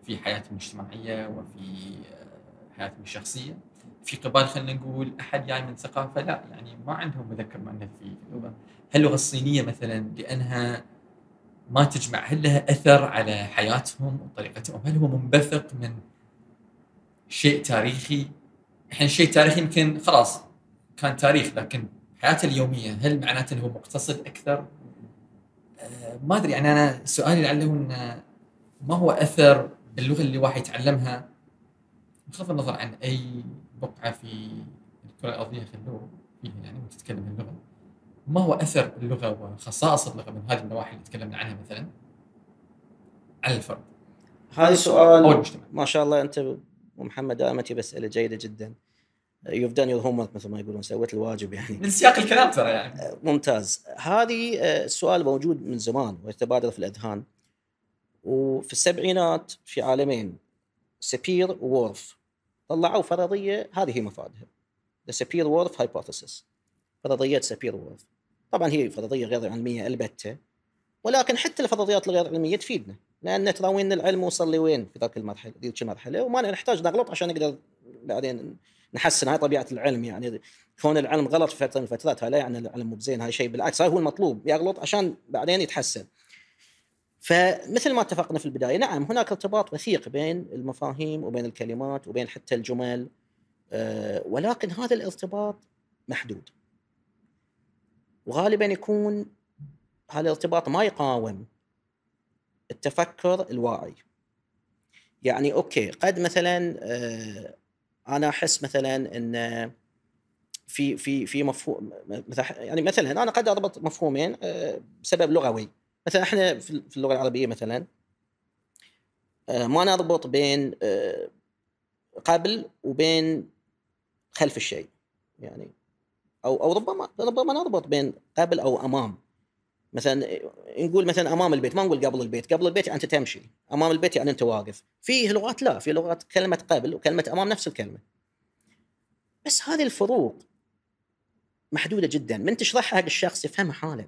A: في حياتهم الاجتماعية وفي آه، حياتهم الشخصية في قبال خلينا نقول أحد جاي يعني من ثقافة لا يعني ما عندهم مذكر مؤنث في اللغة هل اللغة الصينية مثلا لأنها ما تجمع هل لها أثر على حياتهم وطريقتهم هل هو منبثق من شيء تاريخي الحين شيء تاريخي يمكن خلاص كان تاريخ لكن حياته اليومية هل معناته أنه مقتصد أكثر ما ادري يعني انا سؤالي لعله ان ما هو اثر اللغه اللي واحد يتعلمها بغض النظر عن اي بقعه في الكره الارضيه خلوه فيها يعني وتتكلم اللغه ما هو اثر اللغه وخصائص اللغه من هذه النواحي اللي تكلمنا عنها مثلا على الفرد؟
B: هذا سؤال ما شاء الله انت ومحمد امتي اسئله جيده جدا. يوف دان يور هوم مثل ما يقولون سويت الواجب يعني من
A: سياق الكلام ترى يعني
B: آه، ممتاز هذه آه، السؤال موجود من زمان ويتبادر في الاذهان وفي السبعينات في عالمين سبير وورف طلعوا فرضيه هذه هي مفادها ذا سبير وورف هايبوثيسيس فرضيه سبير وورف طبعا هي فرضيه غير علميه البته ولكن حتى الفرضيات الغير علميه تفيدنا لان تراوين العلم وصل لوين في ذاك المرحله ذيك المرحله وما نحتاج نغلط عشان نقدر بعدين نحسن هاي طبيعه العلم يعني كون العلم غلط في فتره من الفترات هاي لا يعني العلم مو بزين هاي شيء بالعكس هاي هو المطلوب يغلط عشان بعدين يتحسن فمثل ما اتفقنا في البدايه نعم هناك ارتباط وثيق بين المفاهيم وبين الكلمات وبين حتى الجمل آه، ولكن هذا الارتباط محدود وغالبا يكون هذا الارتباط ما يقاوم التفكر الواعي يعني اوكي قد مثلا آه، انا احس مثلا ان في في في مفهوم يعني مثلا انا قد اربط مفهومين آه، بسبب لغوي مثلا احنا في اللغه العربيه مثلا آه، ما نربط بين آه، قبل وبين خلف الشيء يعني او او ربما ربما نربط بين قبل او امام مثلا نقول مثلا امام البيت ما نقول قبل البيت قبل البيت يعني انت تمشي امام البيت يعني انت واقف في لغات لا في لغات كلمه قبل وكلمه امام نفس الكلمه بس هذه الفروق محدوده جدا من تشرحها حق الشخص يفهمها حاله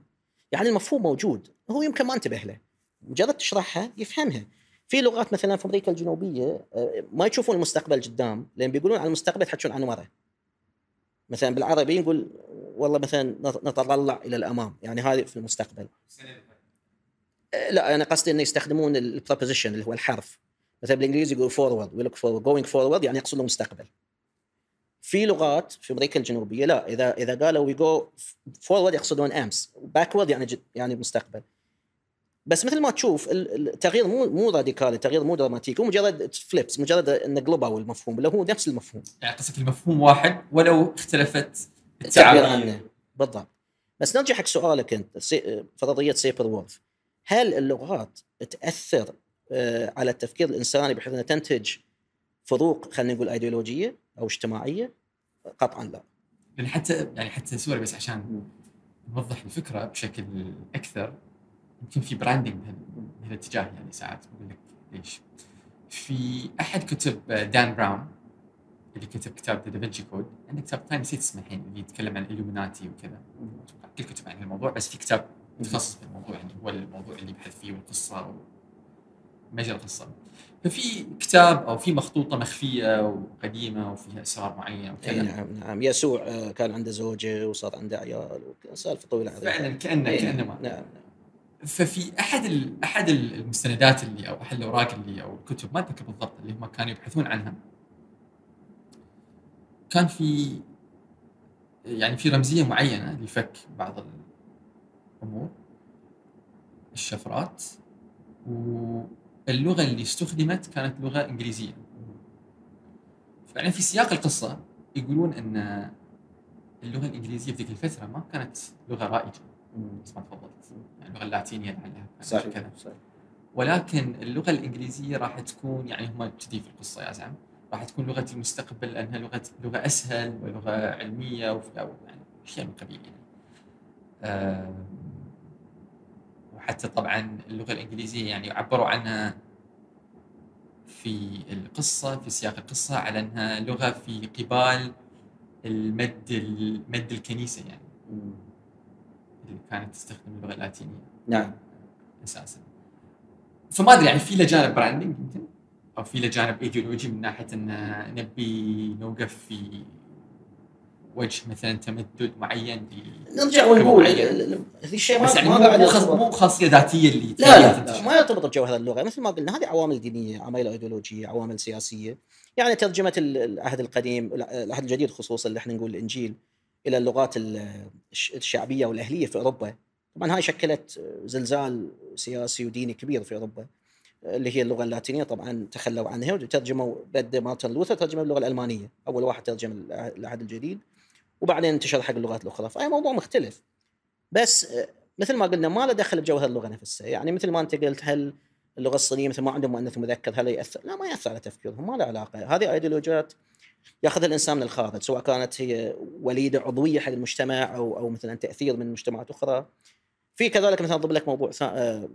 B: يعني المفهوم موجود هو يمكن ما انتبه له مجرد تشرحها يفهمها في لغات مثلا في امريكا الجنوبيه آه، ما يشوفون المستقبل قدام لان بيقولون عن المستقبل يحكون عن ورا مثلا بالعربي نقول والله مثلا نتطلع الى الامام يعني هذه في المستقبل لا انا قصدي انه يستخدمون البروبوزيشن اللي هو الحرف مثلا بالانجليزي يقول فورورد ويلوك فورورد جوينج فورورد يعني يقصد المستقبل في لغات في امريكا الجنوبيه لا اذا اذا قالوا وي جو فورورد يقصدون امس باكورد يعني جد يعني مستقبل بس مثل ما تشوف التغيير مو مو راديكال التغيير مو دراماتيكي مجرد فليبس مجرد ان قلبوا المفهوم لو هو نفس المفهوم
A: يعني قصدك المفهوم واحد ولو اختلفت تعبير عنه بالضبط
B: بس نرجع حق سؤالك انت فرضيه سيبر وولف هل اللغات تاثر آه، على التفكير الانساني بحيث انها تنتج فروق خلينا نقول ايديولوجيه او اجتماعيه؟ قطعا لا.
A: يعني حتى يعني حتى سوري بس عشان نوضح الفكره بشكل اكثر يمكن في براندنج بهالاتجاه يعني ساعات بقول لك ليش؟ في احد كتب دان آه، براون اللي كتب كتاب ذا دافنشي كود عنده كتاب ثاني نسيت اسمه الحين اللي يتكلم عن الالوميناتي وكذا اتوقع كل كتب عن الموضوع بس في كتاب متخصص بالموضوع يعني هو الموضوع اللي يبحث فيه والقصه مجرى القصه ففي كتاب او في مخطوطه مخفيه
B: وقديمه وفيها اسرار معينه وكذا نعم نعم يسوع آه، كان عنده زوجه وصار عنده عيال
A: سالفه طويله فعلا كانه كانه نعم, نعم. ففي احد احد المستندات اللي او احد الاوراق اللي او الكتب ما اتذكر بالضبط اللي هم كانوا يبحثون عنها كان في يعني في رمزيه معينه لفك بعض الامور الشفرات واللغه اللي استخدمت كانت لغه انجليزيه فعلا يعني في سياق القصه يقولون ان اللغه الانجليزيه في ذيك الفتره ما كانت لغه رائجه مثل ما تفضلت يعني اللغه اللاتينيه لعلها صحيح صحيح ولكن اللغه الانجليزيه راح تكون يعني هم كذي في القصه يا زعم راح تكون لغه المستقبل لانها لغه لغه اسهل ولغه علميه وفي يعني اشياء من قبيل يعني. وحتى طبعا اللغه الانجليزيه يعني عبروا عنها في القصه في سياق القصه على انها لغه في قبال المد المد الكنيسه يعني اللي كانت تستخدم اللغه اللاتينيه نعم اساسا فما ادري يعني في له جانب براندنج يمكن او في له جانب ايديولوجي من ناحيه ان نبي نوقف في وجه مثلا تمدد معين نرجع ونقول في الشيء ما يعني مو مو خاصيه ذاتيه اللي لا لا, لا ما
B: يرتبط بجو هذا اللغه مثل ما قلنا هذه عوامل دينيه عوامل ايديولوجيه عوامل سياسيه يعني ترجمه العهد القديم العهد الجديد خصوصا اللي احنا نقول الانجيل الى اللغات الشعبيه والاهليه في اوروبا طبعا هاي شكلت زلزال سياسي وديني كبير في اوروبا اللي هي اللغه اللاتينيه طبعا تخلوا عنها وترجموا بعد مارتن لوثر ترجموا باللغه الالمانيه اول واحد ترجم العهد الجديد وبعدين انتشر حق اللغات الاخرى فهي موضوع مختلف بس مثل ما قلنا ما له دخل بجوهر اللغه نفسها يعني مثل ما انت قلت هل اللغه الصينيه مثل ما عندهم مؤنث مذكر هل ياثر؟ لا ما ياثر على تفكيرهم ما له علاقه هذه ايديولوجيات ياخذها الانسان من الخارج سواء كانت هي وليده عضويه حق المجتمع او او مثلا تاثير من مجتمعات اخرى في كذلك مثلا اضرب لك موضوع آه،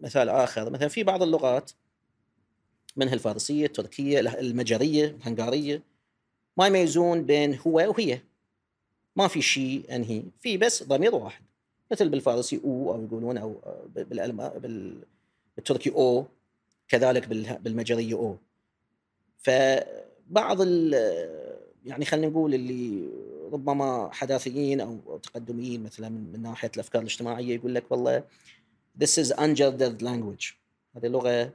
B: مثال اخر مثلا في بعض اللغات منها الفارسيه، التركيه، المجريه، الهنغاريه ما يميزون بين هو وهي ما في شيء انهي في بس ضمير واحد مثل بالفارسي او او يقولون او آه، بالالم بالتركي او كذلك بالمجريه او فبعض ال يعني خلينا نقول اللي ربما حداثيين او تقدميين مثلا من ناحيه الافكار الاجتماعيه يقول لك والله this is ungendered language هذه لغه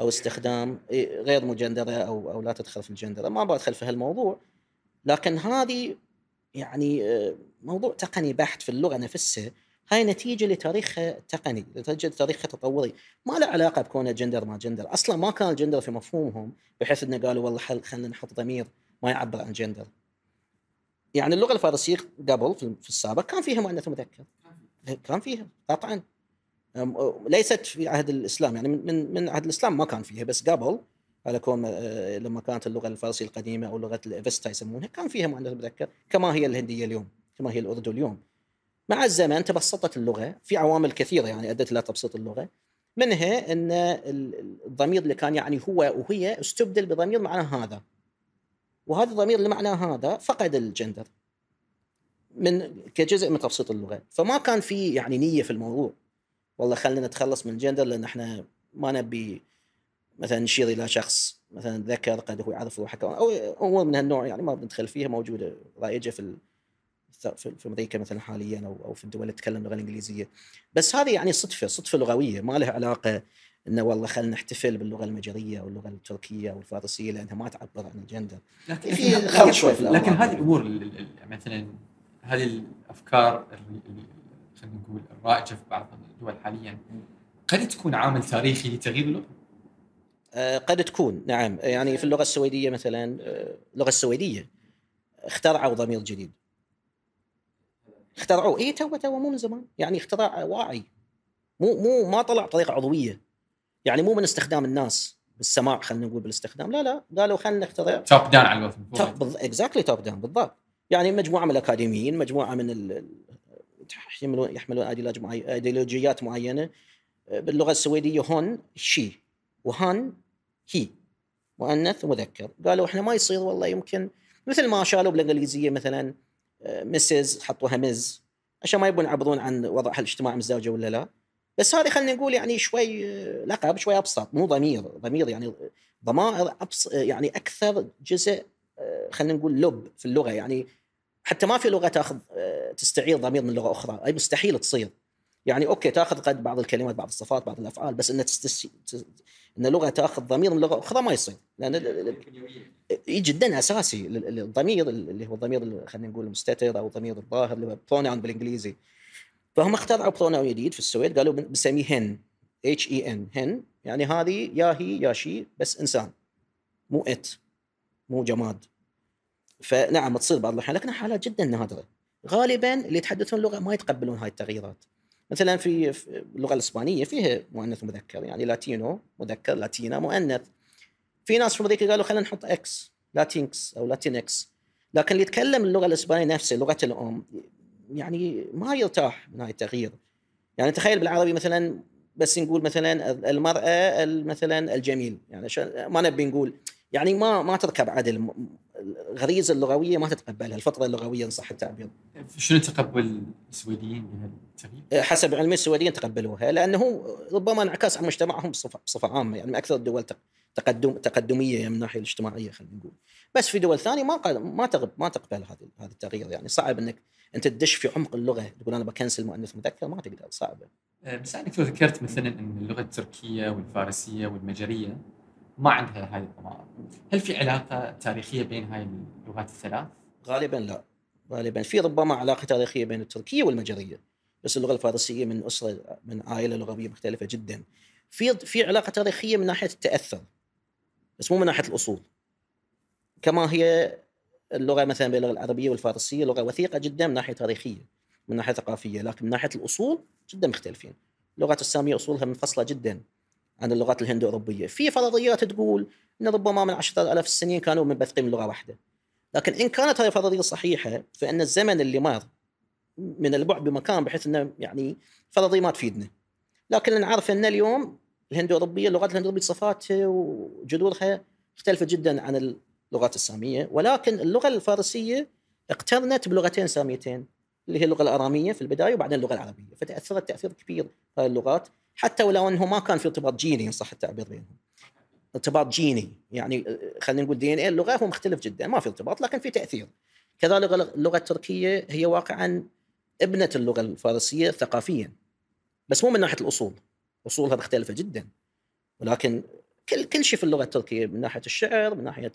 B: او استخدام إيه، غير مجندره او او لا تدخل في الجندره ما بدخل في هالموضوع لكن هذه يعني آه، موضوع تقني بحت في اللغه نفسها هاي نتيجه لتاريخها التقني نتيجه لتاريخها التطوري ما له علاقه بكونه جندر ما جندر اصلا ما كان الجندر في مفهومهم بحيث انه قالوا والله خلينا نحط ضمير ما يعبر عن جندر يعني اللغه الفارسيه قبل في السابق كان فيها مؤنث مذكر كان فيها قطعا ليست في عهد الاسلام يعني من من عهد الاسلام ما كان فيها بس قبل على كون أه، لما كانت اللغه الفارسيه القديمه او لغه الافستا يسمونها كان فيها مؤنث مذكر كما هي الهنديه اليوم كما هي الاردو اليوم مع الزمن تبسطت اللغه في عوامل كثيره يعني ادت الى تبسيط اللغه منها ان الضمير اللي كان يعني هو وهي استبدل بضمير معناه هذا وهذا الضمير اللي معناه هذا فقد الجندر من كجزء من تبسيط اللغه فما كان في يعني نيه في الموضوع والله خلينا نتخلص من الجندر لان احنا ما نبي مثلا نشير الى شخص مثلا ذكر قد هو يعرف روحه او امور من هالنوع يعني ما بندخل فيها موجوده رائجه في في امريكا مثلا حاليا او في الدول اللي تتكلم اللغه الانجليزيه بس هذه يعني صدفه صدفه لغويه ما لها علاقه انه والله خلينا نحتفل باللغه المجريه واللغه التركيه والفارسيه لانها ما تعبر عن الجندر لكن في خلط شوي في لكن هذه الامور
A: مثلا هذه الافكار خلينا نقول الرائجه في بعض الدول حاليا قد تكون عامل تاريخي لتغيير اللغه؟
B: آه، قد تكون نعم يعني في اللغه السويديه مثلا آه، اللغه السويديه اخترعوا ضمير جديد اخترعوه اي تو تو مو من زمان يعني اختراع واعي مو مو ما طلع بطريقه عضويه يعني مو من استخدام الناس بالسماع خلينا نقول بالاستخدام لا لا قالوا خلينا نخترع توب داون على توب اكزاكتلي توب داون بالضبط يعني مجموعه من الاكاديميين مجموعه من ال... يحملون يحملون ايديولوجيات معينه باللغه السويديه هون شي وهان هي مؤنث مذكر قالوا احنا ما يصير والله يمكن مثل ما شالوا بالانجليزيه مثلا مسز آه، حطوها مز عشان ما يبون يعبرون عن وضعها الاجتماعي مزدوجه ولا لا بس هذه خلينا نقول يعني شوي لقب شوي ابسط مو ضمير ضمير يعني ضمائر أبس يعني اكثر جزء آه، خلينا نقول لب في اللغه يعني حتى ما في لغه تاخذ آه، تستعير ضمير من لغه اخرى اي مستحيل تصير يعني اوكي تاخذ قد بعض الكلمات بعض الصفات بعض الافعال بس ان تستس... ان لغه تاخذ ضمير من لغه اخرى ما يصير لان اي جدا اساسي الضمير اللي هو الضمير خلينا نقول المستتر او الضمير الظاهر اللي هو بروناون بالانجليزي فهم اخترعوا بروناون جديد في السويد قالوا بنسميه هن اتش اي ان هن يعني هذه يا هي يا شي بس انسان مو ات مو جماد فنعم تصير بعض الاحيان لكنها حالات جدا نادره غالبا اللي يتحدثون اللغه ما يتقبلون هاي التغييرات مثلا في اللغه الاسبانيه فيها مؤنث ومذكر يعني لاتينو مذكر لاتينا مؤنث في ناس في امريكا قالوا خلينا نحط اكس لاتينكس او لاتينكس لكن اللي يتكلم اللغه الاسبانيه نفسها لغه الام يعني ما يرتاح من هاي التغيير يعني تخيل بالعربي مثلا بس نقول مثلا المراه مثلا الجميل يعني ما نبي نقول يعني ما ما تركب عدل الغريزه اللغويه ما تتقبلها الفطره اللغويه ان صح التعبير.
A: شنو تقبل السويديين بهالتغيير؟
B: أه، حسب علمي السويديين تقبلوها لانه ربما انعكاس على مجتمعهم بصفه عامه يعني اكثر الدول تقدم تقدميه من الناحيه الاجتماعيه خلينا نقول. بس في دول ثانيه ما ما ما تقبل هذا هذا التغيير يعني صعب انك انت تدش في عمق اللغه تقول انا بكنسل مؤنث مذكر ما تقدر صعبه
A: أه، بس انا كنت ذكرت مثلا ان اللغه التركيه والفارسيه والمجريه ما عندها هاي الضمائر
B: هل في علاقه
A: تاريخيه بين هاي اللغات الثلاث غالبا لا
B: غالبا في ربما علاقه تاريخيه بين التركيه والمجريه بس اللغه الفارسيه من اسره من عائله لغويه مختلفه جدا في في علاقه تاريخيه من ناحيه التاثر بس مو من ناحيه الاصول كما هي اللغه مثلا بين اللغه العربيه والفارسيه لغه وثيقه جدا من ناحيه تاريخيه من ناحيه ثقافيه لكن من ناحيه الاصول جدا مختلفين اللغه الساميه اصولها منفصله جدا عن اللغات الهند اوروبيه في فرضيات تقول ان ربما من 10000 السنين كانوا منبثقين من لغه واحده لكن ان كانت هذه الفرضيه صحيحه فان الزمن اللي مر من البعد بمكان بحيث انه يعني فرضيه ما تفيدنا لكن نعرف ان اليوم الهند اوروبيه اللغات الهند اوروبيه صفاتها وجذورها مختلفه جدا عن اللغات الساميه ولكن اللغه الفارسيه اقترنت بلغتين ساميتين اللي هي اللغه الاراميه في البدايه وبعدين اللغه العربيه فتاثرت تاثير كبير هاي اللغات حتى ولو انه ما كان في ارتباط جيني ان صح التعبير بينهم ارتباط جيني يعني آه، خلينا نقول دي ان اي اللغه هو مختلف جدا ما في ارتباط لكن في تاثير كذلك اللغه التركيه هي واقعا ابنه اللغه الفارسيه ثقافيا بس مو من ناحيه الاصول اصولها مختلفه جدا ولكن كل كل شيء في اللغه التركيه من ناحيه الشعر من ناحيه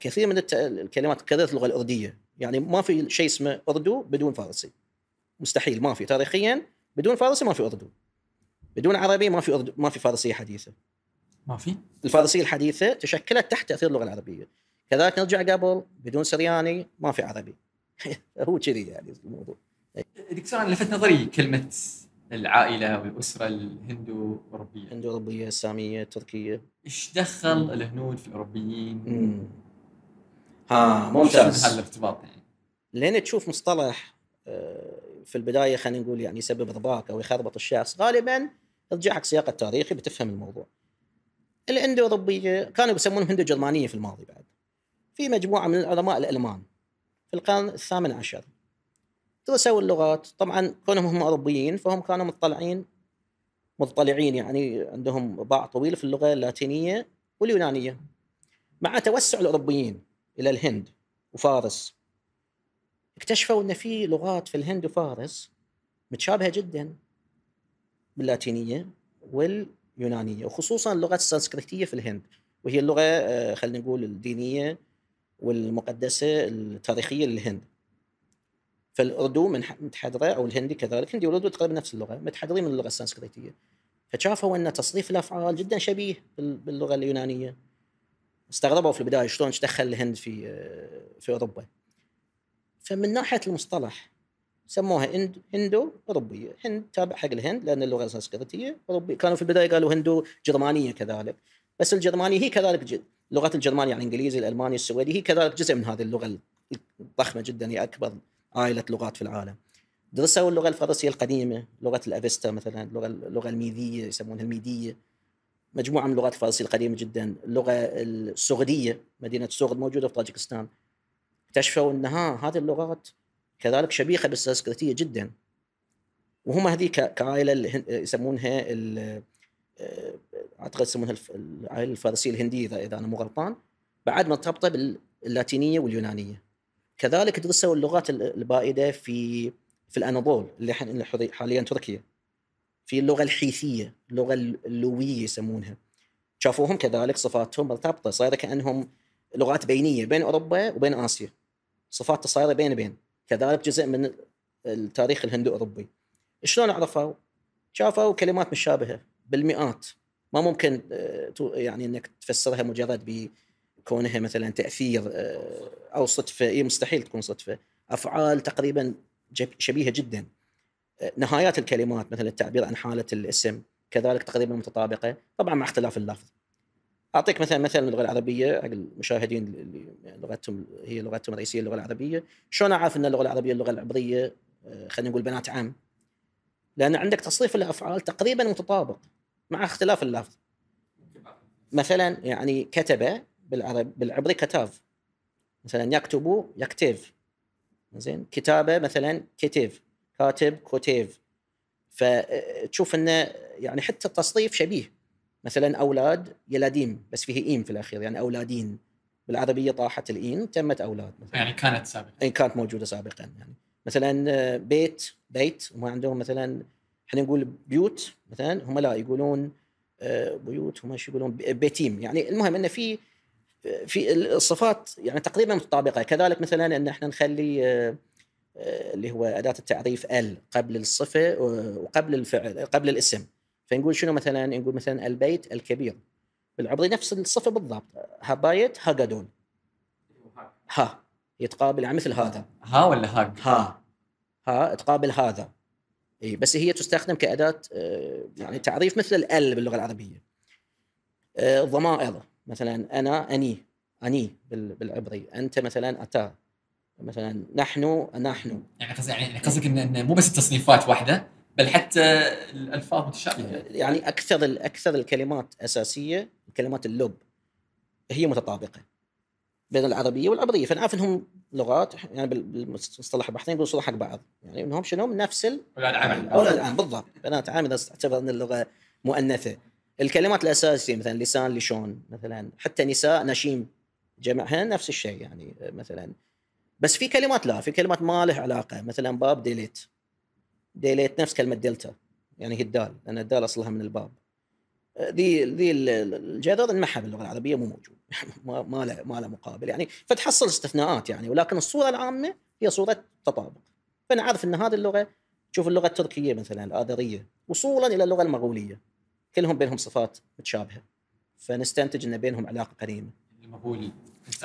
B: كثير من الكلمات كذلك اللغه الارديه يعني ما في شيء اسمه اردو بدون فارسي مستحيل ما في تاريخيا بدون فارسي ما في اردو بدون عربي ما في أردو ما في فارسيه حديثه ما في الفارسيه الحديثه تشكلت تحت تاثير اللغه العربيه كذلك نرجع قبل بدون سرياني ما في عربي هو كذي يعني الموضوع
A: دكتور انا لفت نظري كلمه العائله والاسره الهندو اوروبيه
B: هندو اوروبيه ساميه تركيه ايش دخل الهنود في الاوروبيين؟
A: ها ممتاز الارتباط
B: يعني لين تشوف مصطلح آه، في البدايه خلينا نقول يعني يسبب ارباك او يخربط الشخص غالبا ارجع حق سياق التاريخي بتفهم الموضوع. الاندو اوروبيه كانوا يسمونهم هندو جرمانيه في الماضي بعد. في مجموعه من العلماء الالمان في القرن الثامن عشر درسوا اللغات طبعا كونهم هم اوروبيين فهم كانوا مطلعين مطلعين يعني عندهم باع طويل في اللغه اللاتينيه واليونانيه مع توسع الاوروبيين الى الهند وفارس اكتشفوا ان في لغات في الهند وفارس متشابهه جدا باللاتينيه واليونانيه وخصوصا اللغه السنسكريتيه في الهند وهي اللغه آه، خلينا نقول الدينيه والمقدسه التاريخيه للهند فالاردو من متحضره او الهندي كذلك الهندي والاردو تقريبا نفس اللغه متحضرين من اللغه السنسكريتيه فشافوا ان تصنيف الافعال جدا شبيه باللغه اليونانيه استغربوا في البدايه شلون دخل الهند في في اوروبا فمن ناحيه المصطلح سموها هند هندو اوروبيه هند تابع حق الهند لان اللغه السنسكريتيه اوروبيه كانوا في البدايه قالوا هندو جرمانيه كذلك بس الجرمانيه هي كذلك لغه الجرمانيه يعني الانجليزي الالماني السويدي هي كذلك جزء من هذه اللغه الضخمه جدا هي اكبر عائله لغات في العالم درسوا اللغه الفرنسيه القديمه لغه الافيستا مثلا اللغه اللغه الميديه يسمونها الميديه مجموعه من اللغات الفرنسيه القديمه جدا اللغه السغديه مدينه سغد موجوده في طاجكستان اكتشفوا ان ها هذه اللغات كذلك شبيهه بالسنسكريتيه جدا وهم هذه كعائله يسمونها آه، اعتقد يسمونها العائله الفارسيه الهنديه اذا انا مو غلطان بعد ما باللاتينيه واليونانيه كذلك درسوا اللغات البائده في في الاناضول اللي حاليا تركيا في اللغه الحيثيه اللغه اللويه يسمونها شافوهم كذلك صفاتهم مرتبطه صايره كانهم لغات بينيه بين اوروبا وبين اسيا صفات صايره بين بين كذلك جزء من التاريخ الهندو اوروبي شلون عرفوا؟ شافوا كلمات مشابهه بالمئات ما ممكن آه، يعني انك تفسرها مجرد كونها مثلا تاثير آه، او صدفه هي إيه، مستحيل تكون صدفه افعال تقريبا شبيهه جدا آه، نهايات الكلمات مثلا التعبير عن حاله الاسم كذلك تقريبا متطابقه طبعا مع اختلاف اللفظ اعطيك مثلا مثلا من اللغه العربيه حق المشاهدين اللي يعني لغتهم هي لغتهم الرئيسيه اللغه العربيه شلون اعرف ان اللغه العربيه اللغه العبريه آه، خلينا نقول بنات عم لان عندك تصريف الافعال تقريبا متطابق مع اختلاف اللفظ مثلا يعني كتب بالعرب بالعبري كتاف مثلا يكتب يكتيف زين كتابه مثلا كتيف كاتب كوتيف فتشوف آه، انه يعني حتى التصريف شبيه مثلا اولاد يلاديم بس فيه ايم في الاخير يعني اولادين بالعربيه طاحت الاين تمت اولاد
A: مثلا يعني كانت سابقا ان
B: إيه، كانت موجوده سابقا يعني مثلا آه، بيت بيت هم عندهم مثلا احنا نقول بيوت مثلا هم لا يقولون آه، بيوت هم ايش يقولون بيتيم يعني المهم انه في في الصفات يعني تقريبا متطابقه كذلك مثلا ان احنا نخلي آه، اللي هو اداه التعريف ال قبل الصفه وقبل الفعل قبل الاسم فنقول شنو مثلا نقول مثلا البيت الكبير بالعبري نفس الصفه بالضبط هبايت هاجدون ها يتقابل مثل هذا
A: ها ولا هاك ها
B: ها تقابل هذا اي بس هي تستخدم كاداه آه، يعني تعريف مثل ال باللغه العربيه الضمائر آه، مثلا انا اني اني بالعبري انت مثلا اتا مثلا نحن نحن
A: يعني قصدك يعني قصدك ان مو بس التصنيفات واحده بل حتى الالفاظ متشابهه يعني اكثر اكثر
B: الكلمات اساسيه كلمات اللب هي متطابقه بين العربيه والعبريه فنعرف انهم لغات يعني بالمصطلح البحثين يقولون حق بعض يعني انهم شنو نفس ال
A: العمل او العمل
B: بالضبط فانا اتعامل اعتبر ان اللغه مؤنثه الكلمات الاساسيه مثلا لسان لشون مثلا حتى نساء نشيم جمعها نفس الشيء يعني مثلا بس في كلمات لا في كلمات ما له علاقه مثلا باب ديليت ديليت نفس كلمه دلتا يعني هي الدال لان الدال اصلها من الباب ذي ذي الجذر انمحى باللغه العربيه مو موجود ما ما له ما له مقابل يعني فتحصل استثناءات يعني ولكن الصوره العامه هي صوره تطابق فنعرف ان هذه اللغه شوف اللغه التركيه مثلا الاذريه وصولا الى اللغه المغوليه كلهم بينهم صفات متشابهه فنستنتج ان بينهم علاقه قريبه المغولي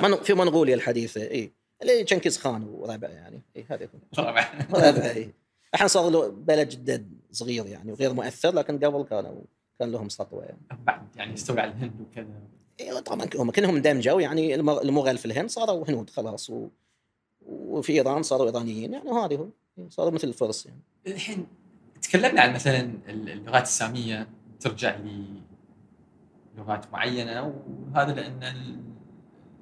B: من في منغوليا الحديثه اي اللي تشنكيز خان وربعه يعني اي هذه ربعه ربعه اي احنا صار له بلد جدا صغير يعني وغير مؤثر لكن قبل كانوا كان لهم سطوه يعني
A: بعد يعني استولى على الهند وكذا
B: إيه طبعا هم كلهم اندمجوا يعني المغل في الهند صاروا هنود خلاص و... وفي ايران صاروا ايرانيين يعني وهذه هو إيه، صاروا مثل الفرس
A: يعني الحين تكلمنا عن مثلا اللغات الساميه ترجع لغات معينه وهذا لان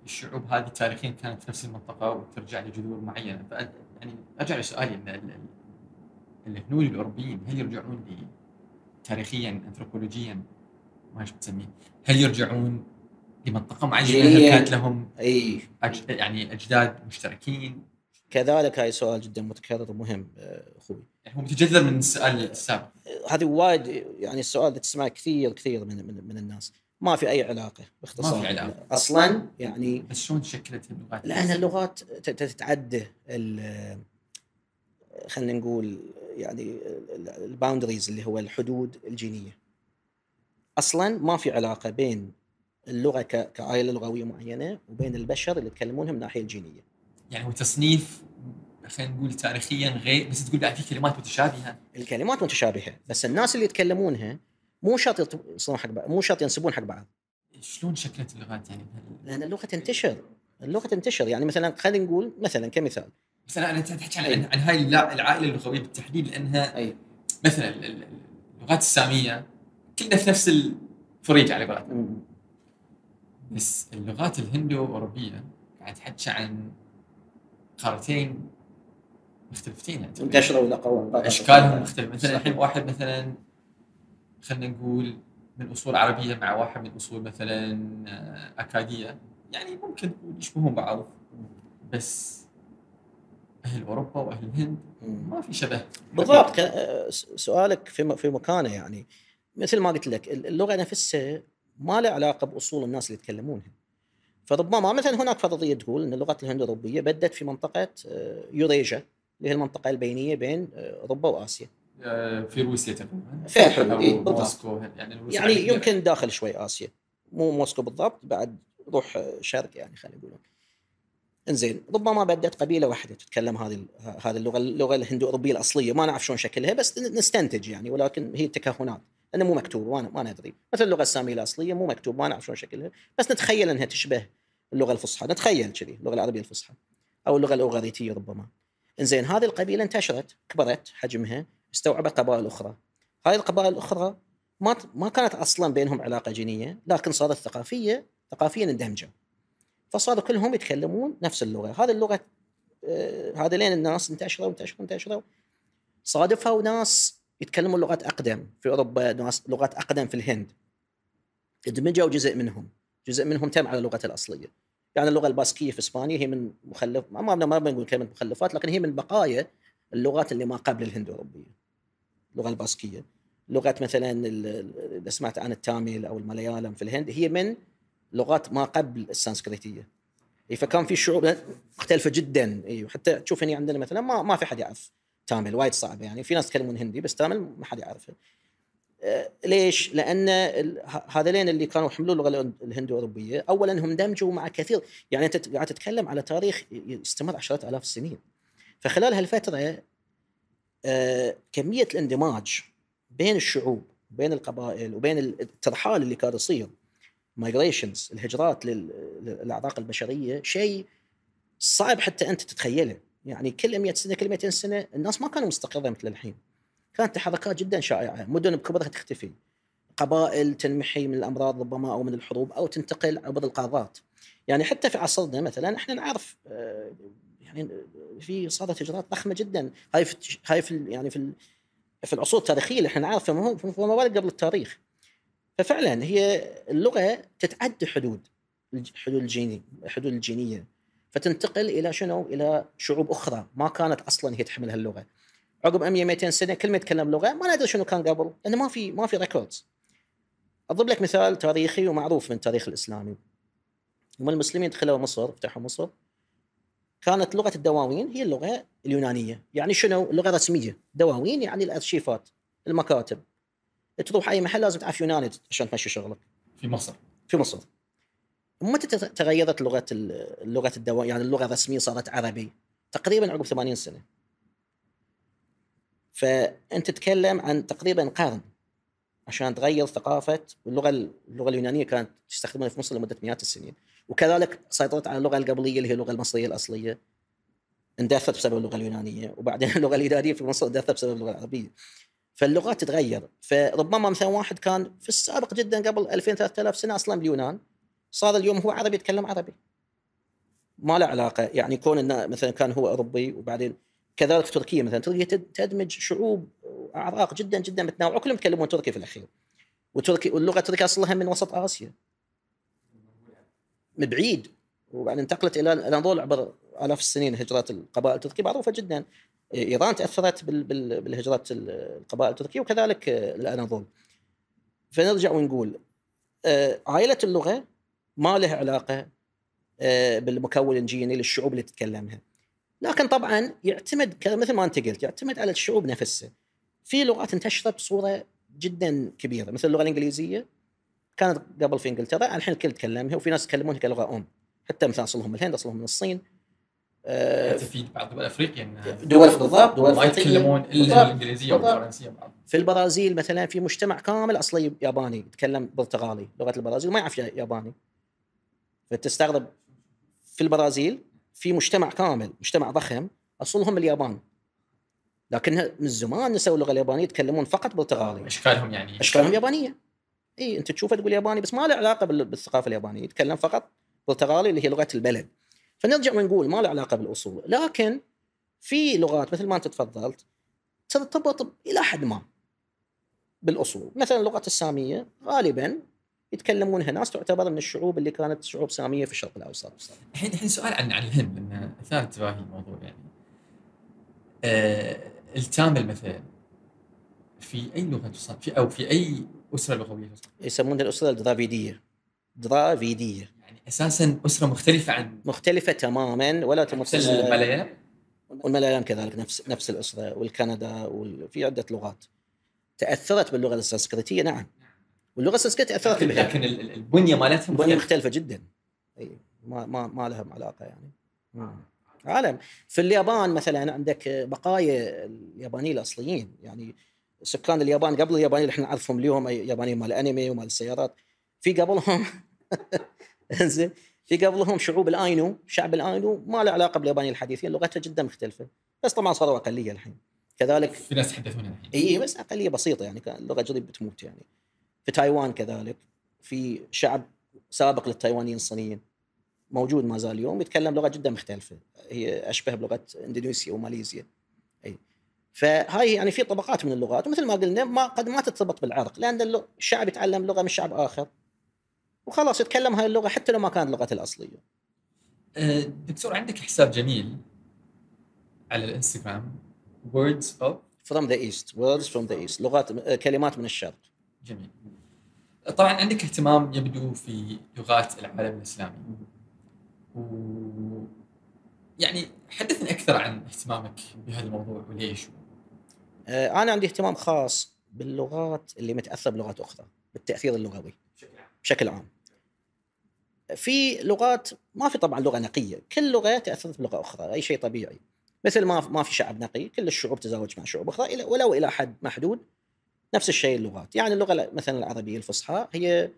A: الشعوب هذه تاريخيا كانت في نفس المنطقه وترجع لجذور معينه ف يعني ارجع لسؤالي ان الهنود الاوروبيين هل يرجعون لي تاريخيا انثروبولوجيا ما ايش بتسميه هل يرجعون لمنطقه معينه هل كانت لهم اي
B: أج... يعني اجداد مشتركين كذلك هاي سؤال جدا متكرر ومهم اخوي
A: يعني هو متجذر من السؤال
B: السابق هذه وايد يعني السؤال اللي تسمعه كثير كثير من من, من الناس ما في اي علاقه باختصار ما في علاقه اصلا يعني
A: بس شلون تشكلت
B: اللغات؟ لان اللغات تتعدى خلينا نقول يعني الباوندريز اللي هو الحدود الجينيه اصلا ما في علاقه بين اللغه كعائله لغويه معينه وبين البشر اللي يتكلمونها من الناحيه الجينيه
A: يعني هو تصنيف خلينا نقول تاريخيا غير بس تقول في كلمات متشابهه
B: الكلمات متشابهه بس الناس اللي يتكلمونها مو شرط يصيرون حق بعض مو شرط ينسبون حق بعض شلون شكلت اللغات يعني لان اللغه تنتشر اللغه تنتشر يعني مثلا خلينا نقول مثلا كمثال
A: مثلا انا تحكي عن, عن هاي العائله اللغويه بالتحديد لانها أي. مثلا اللغات الساميه كلنا في نفس الفريج على قولتهم بس اللغات الهندو اوروبيه قاعد تحكي عن قارتين مختلفتين يعني منتشره ولا قوة اشكالهم مختلفه مثلا الحين واحد مثلا خلينا نقول من اصول عربيه مع واحد من اصول مثلا آه، اكاديه يعني ممكن يشبهون بعض بس اهل اوروبا واهل الهند ما في شبه بالضبط
B: آه، سؤالك في في مكانه يعني مثل ما قلت لك اللغه نفسها ما لها علاقه باصول الناس اللي يتكلمونها فربما مثلا هناك فرضيه تقول ان لغه الهند اوروبيه بدت في منطقه آه، يوريجا اللي هي المنطقه البينيه بين آه، اوروبا واسيا
A: في روسيا تقريبا في حدود إيه موسكو يعني, يعني
B: يمكن داخل شوي اسيا مو موسكو بالضبط بعد روح آه، شرق يعني خلينا نقول انزين ربما بدات قبيله واحده تتكلم هذه هذه اللغه اللغه الهندو اوروبيه الاصليه ما نعرف شلون شكلها بس نستنتج يعني ولكن هي تكهنات انا مو مكتوب وانا ما ندري مثل اللغه الساميه الاصليه مو مكتوب ما نعرف شلون شكلها بس نتخيل انها تشبه اللغه الفصحى نتخيل كذي اللغه العربيه الفصحى او اللغه الاوغريتيه ربما انزين هذه القبيله انتشرت كبرت حجمها استوعبت قبائل اخرى هذه القبائل الاخرى ما ما كانت اصلا بينهم علاقه جينيه لكن صارت ثقافيه ثقافيا اندمجوا فصاروا كلهم يتكلمون نفس اللغه هذه اللغه آه هذا لين الناس انتشروا انتشروا انتشروا صادفوا ناس يتكلمون لغات اقدم في اوروبا ناس لغات اقدم في الهند ادمجوا جزء منهم جزء منهم تم على اللغه الاصليه يعني اللغه الباسكيه في اسبانيا هي من مخلف ما ما بنقول كلمه مخلفات لكن هي من بقايا اللغات اللي ما قبل الهند اوروبيه اللغه الباسكيه لغه مثلا اذا سمعت عن التاميل او المليالم في الهند هي من لغات ما قبل السنسكريتيه إيه، فكان في شعوب مختلفه جدا اي حتى تشوف هنا عندنا مثلا ما ما في حد يعرف تامل وايد صعب يعني في ناس يتكلمون هندي بس تامل ما حد يعرفه ليش؟ لان هذين اللي كانوا يحملوا اللغه الهند اوروبيه اولا هم دمجوا مع كثير يعني انت قاعد تتكلم على تاريخ يستمر عشرات الاف السنين فخلال هالفتره آه، كميه الاندماج بين الشعوب وبين القبائل وبين الترحال اللي كان يصير مايجريشنز الهجرات للاعراق البشريه شيء صعب حتى انت تتخيله يعني كل 100 سنه كل 200 سنه الناس ما كانوا مستقره مثل الحين كانت تحركات جدا شائعه مدن بكبرها تختفي قبائل تنمحي من الامراض ربما او من الحروب او تنتقل عبر القارات يعني حتى في عصرنا مثلا احنا نعرف آه، يعني في صارت هجرات ضخمه جدا هاي في هاي في يعني في في العصور التاريخيه اللي احنا نعرفها وما ولا قبل التاريخ ففعلا هي اللغه تتعدى حدود الحدود الجيني الحدود الجينيه فتنتقل الى شنو؟ الى شعوب اخرى ما كانت اصلا هي تحمل هاللغه عقب 100 200 سنه كل ما يتكلم لغه ما ندري شنو كان قبل لانه ما في ما في ريكوردز اضرب لك مثال تاريخي ومعروف من التاريخ الاسلامي لما المسلمين دخلوا مصر فتحوا مصر كانت لغه الدواوين هي اللغه اليونانيه يعني شنو لغه رسميه دواوين يعني الارشيفات المكاتب تروح اي محل لازم تعرف يوناني عشان تمشي شغلك في مصر في مصر متى تغيرت لغه لغه الدواء يعني اللغه الرسميه صارت عربي؟ تقريبا عقب 80 سنه فانت تتكلم عن تقريبا قرن عشان تغير ثقافه اللغه اللغه اليونانيه كانت تستخدمها في مصر لمده مئات السنين وكذلك سيطرت على اللغه القبليه اللي هي اللغه المصريه الاصليه اندثت بسبب اللغه اليونانيه وبعدين اللغه الاداريه في مصر اندثت بسبب اللغه العربيه فاللغات تتغير فربما مثلا واحد كان في السابق جدا قبل 2000 3000 سنه اصلا باليونان صار اليوم هو عربي يتكلم عربي ما له علاقه يعني كون انه مثلا كان هو اوروبي وبعدين كذلك في تركيا مثلا تركيا تدمج شعوب اعراق جدا جدا متنوعه وكلهم يتكلمون تركي في الاخير وتركي واللغه التركيه اصلها من وسط اسيا من بعيد وبعدين انتقلت الى الاناضول عبر الاف السنين هجرات القبائل التركيه معروفه جدا ايران تاثرت بالهجرات القبائل التركيه وكذلك الاناضول فنرجع ونقول آه، عائله اللغه ما لها علاقه آه، بالمكون الجيني للشعوب اللي تتكلمها لكن طبعا يعتمد مثل ما انت قلت يعتمد على الشعوب نفسها في لغات انتشرت بصوره جدا كبيره مثل اللغه الانجليزيه كانت قبل في انجلترا الحين الكل يتكلمها وفي ناس يتكلمونها كلغه ام حتى مثلا اصلهم من الهند اصلهم من الصين
A: آه، حتى في بعض دول افريقيا دول بالضبط دول ما يتكلمون الا الانجليزيه والفرنسيه بعض
B: في البرازيل مثلا في مجتمع كامل اصلي ياباني يتكلم برتغالي لغه البرازيل ما يعرف ياباني فتستغرب في البرازيل في مجتمع كامل مجتمع ضخم اصولهم اليابان لكنها من زمان نسوا اللغه اليابانيه يتكلمون فقط برتغالي
A: اشكالهم يعني اشكالهم
B: يابانيه اي انت تشوفه تقول ياباني بس ما له علاقه بالثقافه اليابانيه يتكلم فقط بالتغالي اللي هي لغه البلد فنرجع ونقول ما له علاقه بالاصول لكن في لغات مثل ما انت تفضلت ترتبط الى حد ما بالاصول مثلا اللغه الساميه غالبا يتكلمون هنا ناس تعتبر من الشعوب اللي كانت شعوب ساميه في الشرق الاوسط
A: الحين الحين سؤال عن عن الهند لان اثار انتباهي الموضوع يعني آه التامل مثلا في اي لغه تصنف في او في اي اسره لغويه تصنف؟ يسمونها
B: الاسره الدرافيديه درافيديه
A: يعني اساسا اسره مختلفه عن
B: مختلفه تماما ولا تمثل الملايين والملايين كذلك نفس نفس الاسره والكندا وفي عده لغات تاثرت باللغه السنسكريتيه نعم واللغه السنسكريت اثرت لكن, لكن البنيه مالتهم البنيه مختلفه جدا اي ما ما ما لهم علاقه يعني آه. مم. عالم في اليابان مثلا عندك بقايا اليابانيين الاصليين يعني سكان اليابان قبل اليابانيين اللي احنا نعرفهم اليوم يابانيين مال الانمي ومال السيارات في قبلهم زين في قبلهم شعوب الاينو شعب الاينو ما له علاقه باليابانيين الحديثين لغتها جدا مختلفه بس طبعا صاروا اقليه الحين كذلك في
A: ناس يتحدثون الحين
B: اي بس اقليه بسيطه يعني اللغه قريب بتموت يعني في تايوان كذلك في شعب سابق للتايوانيين الصينيين موجود ما زال اليوم يتكلم لغه جدا مختلفه هي اشبه بلغه اندونيسيا وماليزيا اي فهاي يعني في طبقات من اللغات ومثل ما قلنا ما قد ما تتربط بالعرق لان الشعب يتعلم لغه من شعب اخر وخلاص يتكلم هاي اللغه حتى لو ما كانت لغته الاصليه.
A: أه، دكتور عندك حساب جميل على الانستغرام words of
B: from the east words from the east لغات أه، كلمات من الشرق.
A: جميل طبعا عندك اهتمام يبدو في لغات العالم الاسلامي و يعني حدثني اكثر عن اهتمامك بهذا الموضوع وليش؟
B: آه، انا عندي اهتمام خاص باللغات اللي متاثره بلغات اخرى بالتاثير اللغوي بشكل عام بشكل عام في لغات ما في طبعا لغه نقيه كل لغه تاثرت بلغه اخرى اي شيء طبيعي مثل ما ما في شعب نقي كل الشعوب تزاوج مع شعوب اخرى ولو الى حد محدود نفس الشيء اللغات يعني اللغه مثلا العربيه الفصحى هي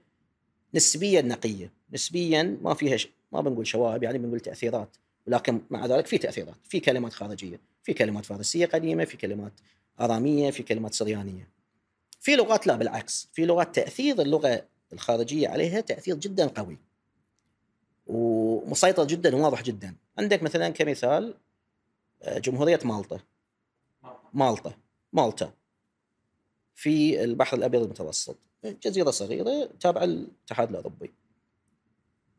B: نسبيا نقيه نسبيا ما فيها ش... ما بنقول شوائب يعني بنقول تاثيرات ولكن مع ذلك في تاثيرات في كلمات خارجيه في كلمات فارسيه قديمه في كلمات اراميه في كلمات سريانيه في لغات لا بالعكس في لغات تاثير اللغه الخارجيه عليها تاثير جدا قوي ومسيطر جدا وواضح جدا عندك مثلا كمثال آه، جمهوريه مالطا مالطا مالطا في البحر الابيض المتوسط جزيره صغيره تابعه للاتحاد الاوروبي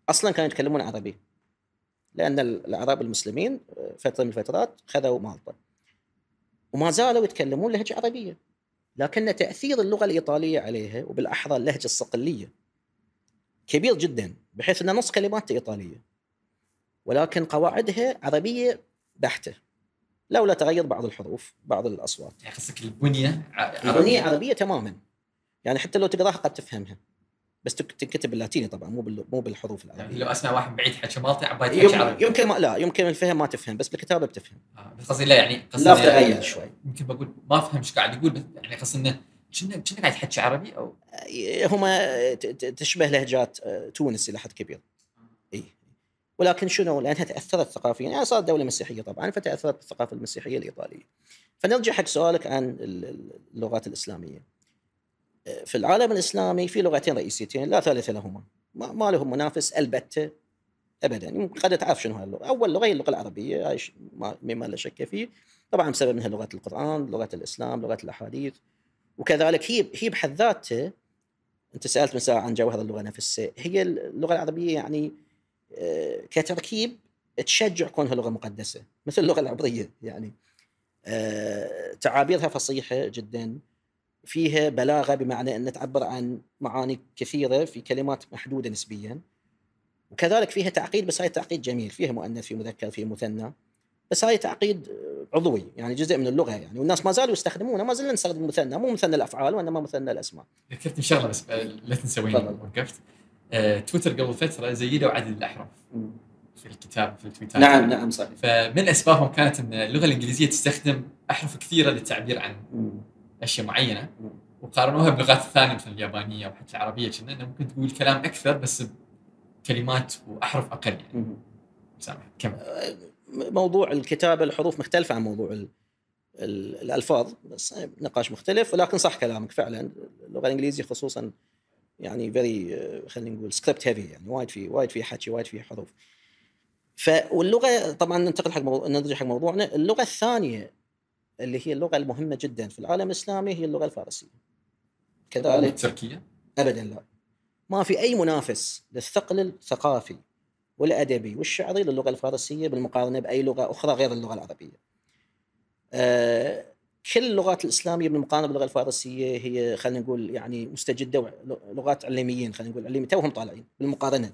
B: اصلا كانوا يتكلمون عربي لان العرب المسلمين آه، فتره من الفترات خذوا مالطا وما زالوا يتكلمون لهجه عربيه لكن تاثير اللغه الايطاليه عليها وبالاحرى اللهجه الصقليه كبير جدا بحيث ان نص كلماتها ايطاليه ولكن قواعدها عربيه بحته لولا تغير بعض الحروف بعض الاصوات يعني قصدك
A: البنيه عربية. البنيه عربيه
B: تماما يعني حتى لو تقراها قد تفهمها بس تنكتب باللاتيني طبعا مو مو بالحروف العربيه يعني لو اسمع واحد
A: بعيد حكي مالطي عبايد يم... عربي.
B: يمكن ما لا يمكن الفهم ما تفهم بس بالكتابه بتفهم
A: آه بس قصدي لا يعني قصدي لا تغير شوي يمكن بقول ما افهم ايش قاعد يقول بس يعني قصدي انه كنا كنا قاعد تحكي عربي او
B: هم تشبه لهجات آه، تونس الى حد كبير ولكن شنو لانها تاثرت ثقافيا يعني صارت دوله مسيحيه طبعا فتاثرت بالثقافه المسيحيه الايطاليه فنرجع حق سؤالك عن اللغات الاسلاميه في العالم الاسلامي في لغتين رئيسيتين لا ثالث لهما ما لهم منافس البته ابدا يعني قد تعرف شنو هاللغه اول لغه هي اللغه العربيه هاي مما لا شك فيه طبعا بسبب منها لغه القران لغه الاسلام لغه الاحاديث وكذلك هي هي بحد ذاتها انت سالت من ساعه عن جوهر اللغه نفسها هي اللغه العربيه يعني آه، كتركيب تشجع كونها لغه مقدسه مثل اللغه العبريه يعني آه، تعابيرها فصيحه جدا فيها بلاغه بمعنى ان تعبر عن معاني كثيره في كلمات محدوده نسبيا وكذلك فيها تعقيد بس هاي تعقيد جميل فيها مؤنث في مذكر في مثنى بس هاي تعقيد عضوي يعني جزء من اللغه يعني والناس ما زالوا يستخدمونه ما زلنا نستخدم مثنى مو مثنى الافعال وانما مثنى الاسماء
A: ذكرت ان شاء الله بس آه، لا تنسى وين وقفت آه، تويتر قبل فتره زيدوا عدد الاحرف في الكتاب في التويتات نعم نعم صحيح فمن اسبابهم كانت ان اللغه الانجليزيه تستخدم احرف كثيره للتعبير عن اشياء معينه وقارنوها بلغات الثانيه مثل اليابانيه او حتى العربيه كنا انه ممكن تقول كلام اكثر بس كلمات واحرف اقل يعني سامح كمل آه،
B: موضوع الكتابه الحروف مختلفه عن موضوع ال الالفاظ بس نقاش مختلف ولكن صح كلامك فعلا اللغه الانجليزيه خصوصا يعني فيري آه، خلينا نقول سكريبت هيفي يعني وايد في وايد في حكي وايد في حروف ف واللغه طبعا ننتقل حق موضوع نرجع حق موضوعنا اللغه الثانيه اللي هي اللغه المهمه جدا في العالم الاسلامي هي اللغه الفارسيه كذلك التركيه ابدا لا ما في اي منافس للثقل الثقافي والادبي والشعري للغه الفارسيه بالمقارنه باي لغه اخرى غير اللغه العربيه آه، كل اللغات الاسلاميه بالمقارنه باللغه الفارسيه هي خلينا نقول يعني مستجده لغات علميين خلينا نقول علميين توهم طالعين بالمقارنه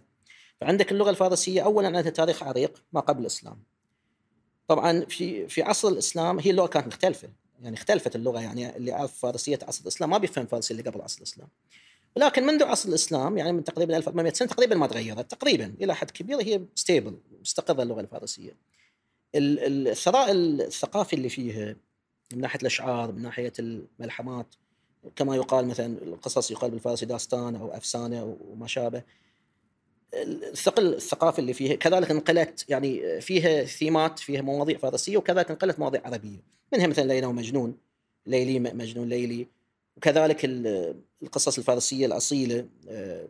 B: فعندك اللغه الفارسيه اولا عندها تاريخ عريق ما قبل الاسلام طبعا في في عصر الاسلام هي اللغه كانت مختلفه يعني اختلفت اللغه يعني اللي يعرف فارسيه عصر الاسلام ما بيفهم فارسي اللي قبل عصر الاسلام ولكن منذ عصر الاسلام يعني من تقريبا 1400 سنه تقريبا ما تغيرت تقريبا الى حد كبير هي ستيبل مستقره اللغه الفارسيه الثراء الثقافي اللي فيها من ناحيه الاشعار من ناحيه الملحمات كما يقال مثلا القصص يقال بالفارسي داستان او افسانه وما شابه الثقل الثقافي اللي فيها كذلك انقلت يعني فيها ثيمات فيها مواضيع فارسيه وكذلك انقلت مواضيع عربيه منها مثلا ليلى ومجنون ليلي مجنون ليلي وكذلك القصص الفارسيه الاصيله آه،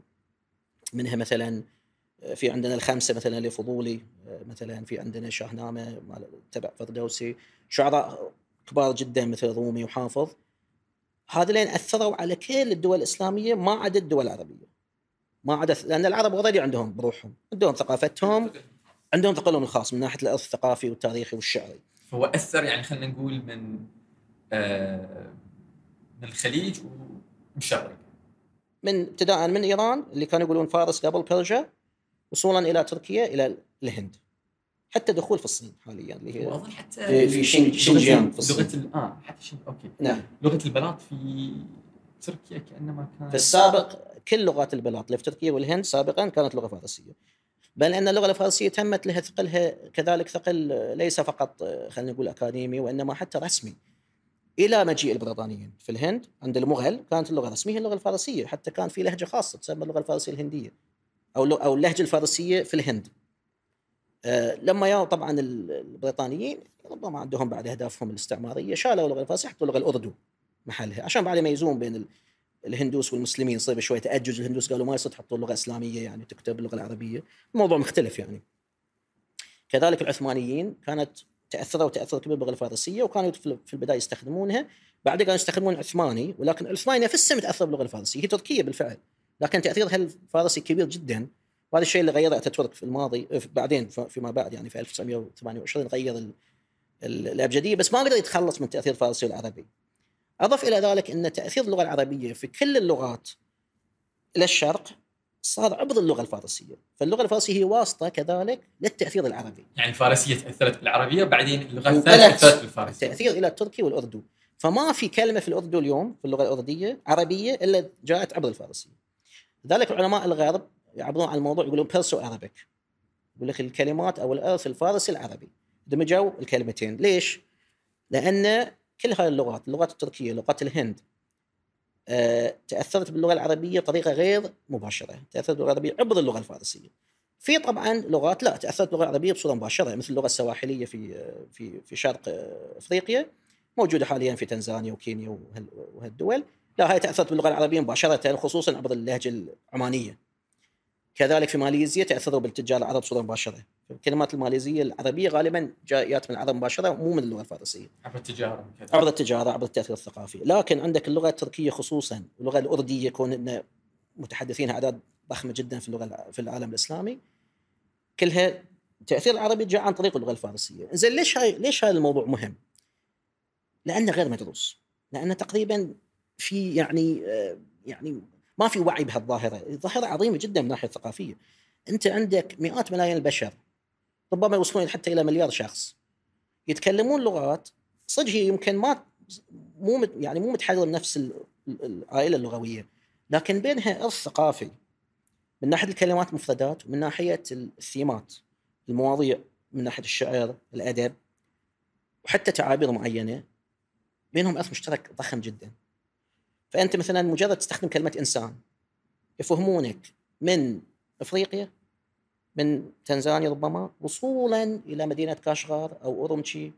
B: منها مثلا آه، في عندنا الخمسه مثلا لفضولي آه، مثلا في عندنا شاهنامه تبع فردوسي شعراء كبار جدا مثل رومي وحافظ هذولين اثروا على كل الدول الاسلاميه ما عدا الدول العربيه ما عدا لان العرب اوريدي عندهم بروحهم عندهم ثقافتهم عندهم ثقلهم الخاص من ناحيه الارث الثقافي والتاريخي والشعري
A: هو اثر يعني خلينا نقول من آه من الخليج والشرق من
B: ابتداء من ايران اللي كانوا يقولون فارس قبل بيرجا وصولا الى تركيا الى الهند حتى دخول في الصين حاليا اللي هي حتى في شينجيانغ في الصين لغه الان آه،
A: حتى شين اوكي نعم لغه البلاط في تركيا كانما كان في
B: السابق كل لغات البلاط اللي في تركيا والهند سابقا كانت لغه فارسيه بل ان اللغه الفارسيه تمت لها ثقلها كذلك ثقل ليس فقط خلينا نقول اكاديمي وانما حتى رسمي الى مجيء البريطانيين في الهند عند المغل كانت اللغه الرسميه اللغه الفارسيه حتى كان في لهجه خاصه تسمى اللغه الفارسيه الهنديه او او اللهجه الفارسيه في الهند آه، لما يا طبعا البريطانيين ربما عندهم بعد اهدافهم الاستعماريه شالوا اللغه الفارسيه حطوا اللغه الاردو محلها عشان بعد يميزون بين الهندوس والمسلمين يصير شويه تاجج الهندوس قالوا ما يصير تحطوا لغه اسلاميه يعني تكتب اللغه العربيه الموضوع مختلف يعني كذلك العثمانيين كانت تاثروا تاثر كبير باللغه الفارسيه وكانوا في البدايه يستخدمونها بعدين كانوا يستخدمون عثماني ولكن العثماني نفسه متاثر باللغه الفارسيه هي تركيه بالفعل لكن تاثيرها الفارسي كبير جدا وهذا الشيء اللي غير اتاتورك في الماضي آه، بعدين فيما بعد يعني في 1928 غير الابجديه بس ما قدر يتخلص من تاثير فارسي والعربي. اضف الى ذلك ان تاثير اللغه العربيه في كل اللغات الى الشرق صار عبر اللغه الفارسيه، فاللغه الفارسيه هي واسطه كذلك للتاثير العربي.
A: يعني الفارسيه تاثرت بالعربيه بعدين اللغه الثانيه تاثرت بالفارسيه.
B: تاثير الى التركي والاردو، فما في كلمه في الاردو اليوم في اللغه الارديه عربيه الا جاءت عبر الفارسيه. لذلك علماء الغرب يعبرون عن الموضوع يقولون بيرسو ارابيك يقول لك الكلمات او الارث الفارسي العربي دمجوا الكلمتين ليش؟ لان كل هاي اللغات اللغات التركيه لغات الهند آه، تاثرت باللغه العربيه بطريقه غير مباشره تاثرت باللغه العربيه عبر اللغه الفارسيه في طبعا لغات لا تاثرت باللغه العربيه بصوره مباشره مثل اللغه السواحليه في آه، في في شرق افريقيا موجوده حاليا في تنزانيا وكينيا وهالدول لا هاي تاثرت باللغه العربيه مباشره خصوصا عبر اللهجه العمانيه كذلك في ماليزيا تاثروا بالتجار العرب صوره مباشره الكلمات الماليزيه العربيه غالبا جايات من العرب مباشره مو من اللغه الفارسيه
A: عبر التجاره عبر
B: التجاره عبر التاثير الثقافي لكن عندك اللغه التركيه خصوصا اللغه الارديه كون ان متحدثينها اعداد ضخمه جدا في اللغه في العالم الاسلامي كلها تاثير العربي جاء عن طريق اللغه الفارسيه زين ليش هاي ليش هذا الموضوع مهم لانه غير مدروس لانه تقريبا في يعني آه، يعني ما في وعي بهالظاهره، ظاهره عظيمه جدا من الناحيه الثقافيه. انت عندك مئات ملايين البشر ربما يوصلون حتى الى مليار شخص يتكلمون لغات صدق هي يمكن ما مو يعني مو متحرره نفس العائله اللغويه لكن بينها ارث ثقافي من ناحيه الكلمات مفردات ومن ناحيه الثيمات المواضيع من ناحيه الشعر الادب وحتى تعابير معينه بينهم ارث مشترك ضخم جدا فانت مثلا مجرد تستخدم كلمه انسان يفهمونك من افريقيا من تنزانيا ربما وصولا الى مدينه كاشغار او اورمتشي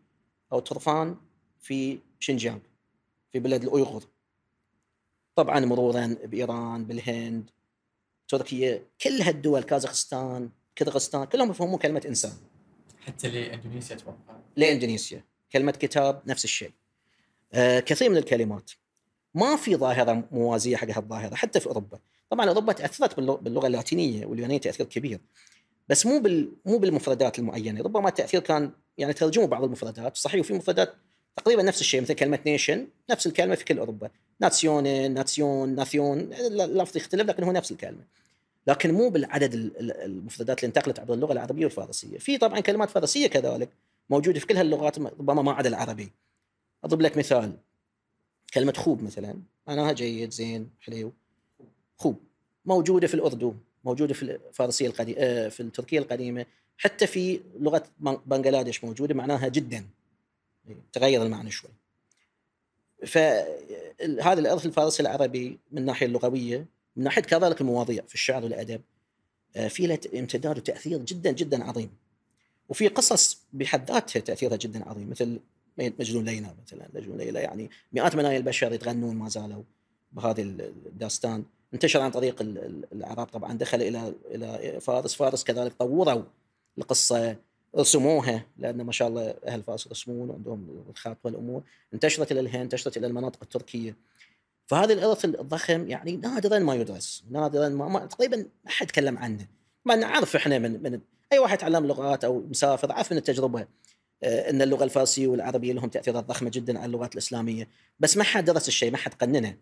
B: او طرفان في شنجيانغ في بلاد الاويغور طبعا مرورا بايران بالهند تركيا كل هالدول كازاخستان كرغستان كلهم يفهمون كلمه انسان
A: حتى لاندونيسيا اتوقع
B: لاندونيسيا كلمه كتاب نفس الشيء آه كثير من الكلمات ما في ظاهره موازيه حق هالظاهره حتى في اوروبا طبعا اوروبا تاثرت باللغه اللاتينيه واليونانيه تاثير كبير بس مو بال مو بالمفردات المعينه ربما التاثير كان يعني ترجموا بعض المفردات صحيح وفي مفردات تقريبا نفس الشيء مثل كلمه نيشن نفس الكلمه في كل اوروبا ناسيون ناسيون ناثيون اللفظ يختلف لكن هو نفس الكلمه لكن مو بالعدد المفردات اللي انتقلت عبر اللغه العربيه والفارسيه في طبعا كلمات فارسيه كذلك موجوده في كل هاللغات ربما ما عدا العربي اضرب لك مثال كلمة خوب مثلا معناها جيد زين حليو خوب موجودة في الأردو موجودة في الفارسية القديمة آه، في التركية القديمة حتى في لغة بنغلاديش موجودة معناها جدا تغير المعنى شوي فهذا الإرث الفارسي العربي من الناحية اللغوية من ناحية كذلك المواضيع في الشعر والأدب آه، في له امتداد وتأثير جدا جدا عظيم وفي قصص بحد ذاتها تأثيرها جدا عظيم مثل مجنون ليلى مثلا مجنون ليلى يعني مئات ملايين البشر يتغنون ما زالوا بهذه الداستان انتشر عن طريق العرب طبعا دخل الى الى فارس فارس كذلك طوروا القصه رسموها لان ما شاء الله اهل فارس يرسمون وعندهم الخط والامور انتشرت الى الهند انتشرت الى المناطق التركيه فهذا الارث الضخم يعني نادرا ما يدرس نادرا ما, ما تقريبا ما حد تكلم عنه ما نعرف احنا من من اي واحد تعلم لغات او مسافر عارف من التجربه آه، ان اللغه الفارسيه والعربيه لهم تاثيرات ضخمه جدا على اللغات الاسلاميه بس ما حد درس الشيء ما حد قننه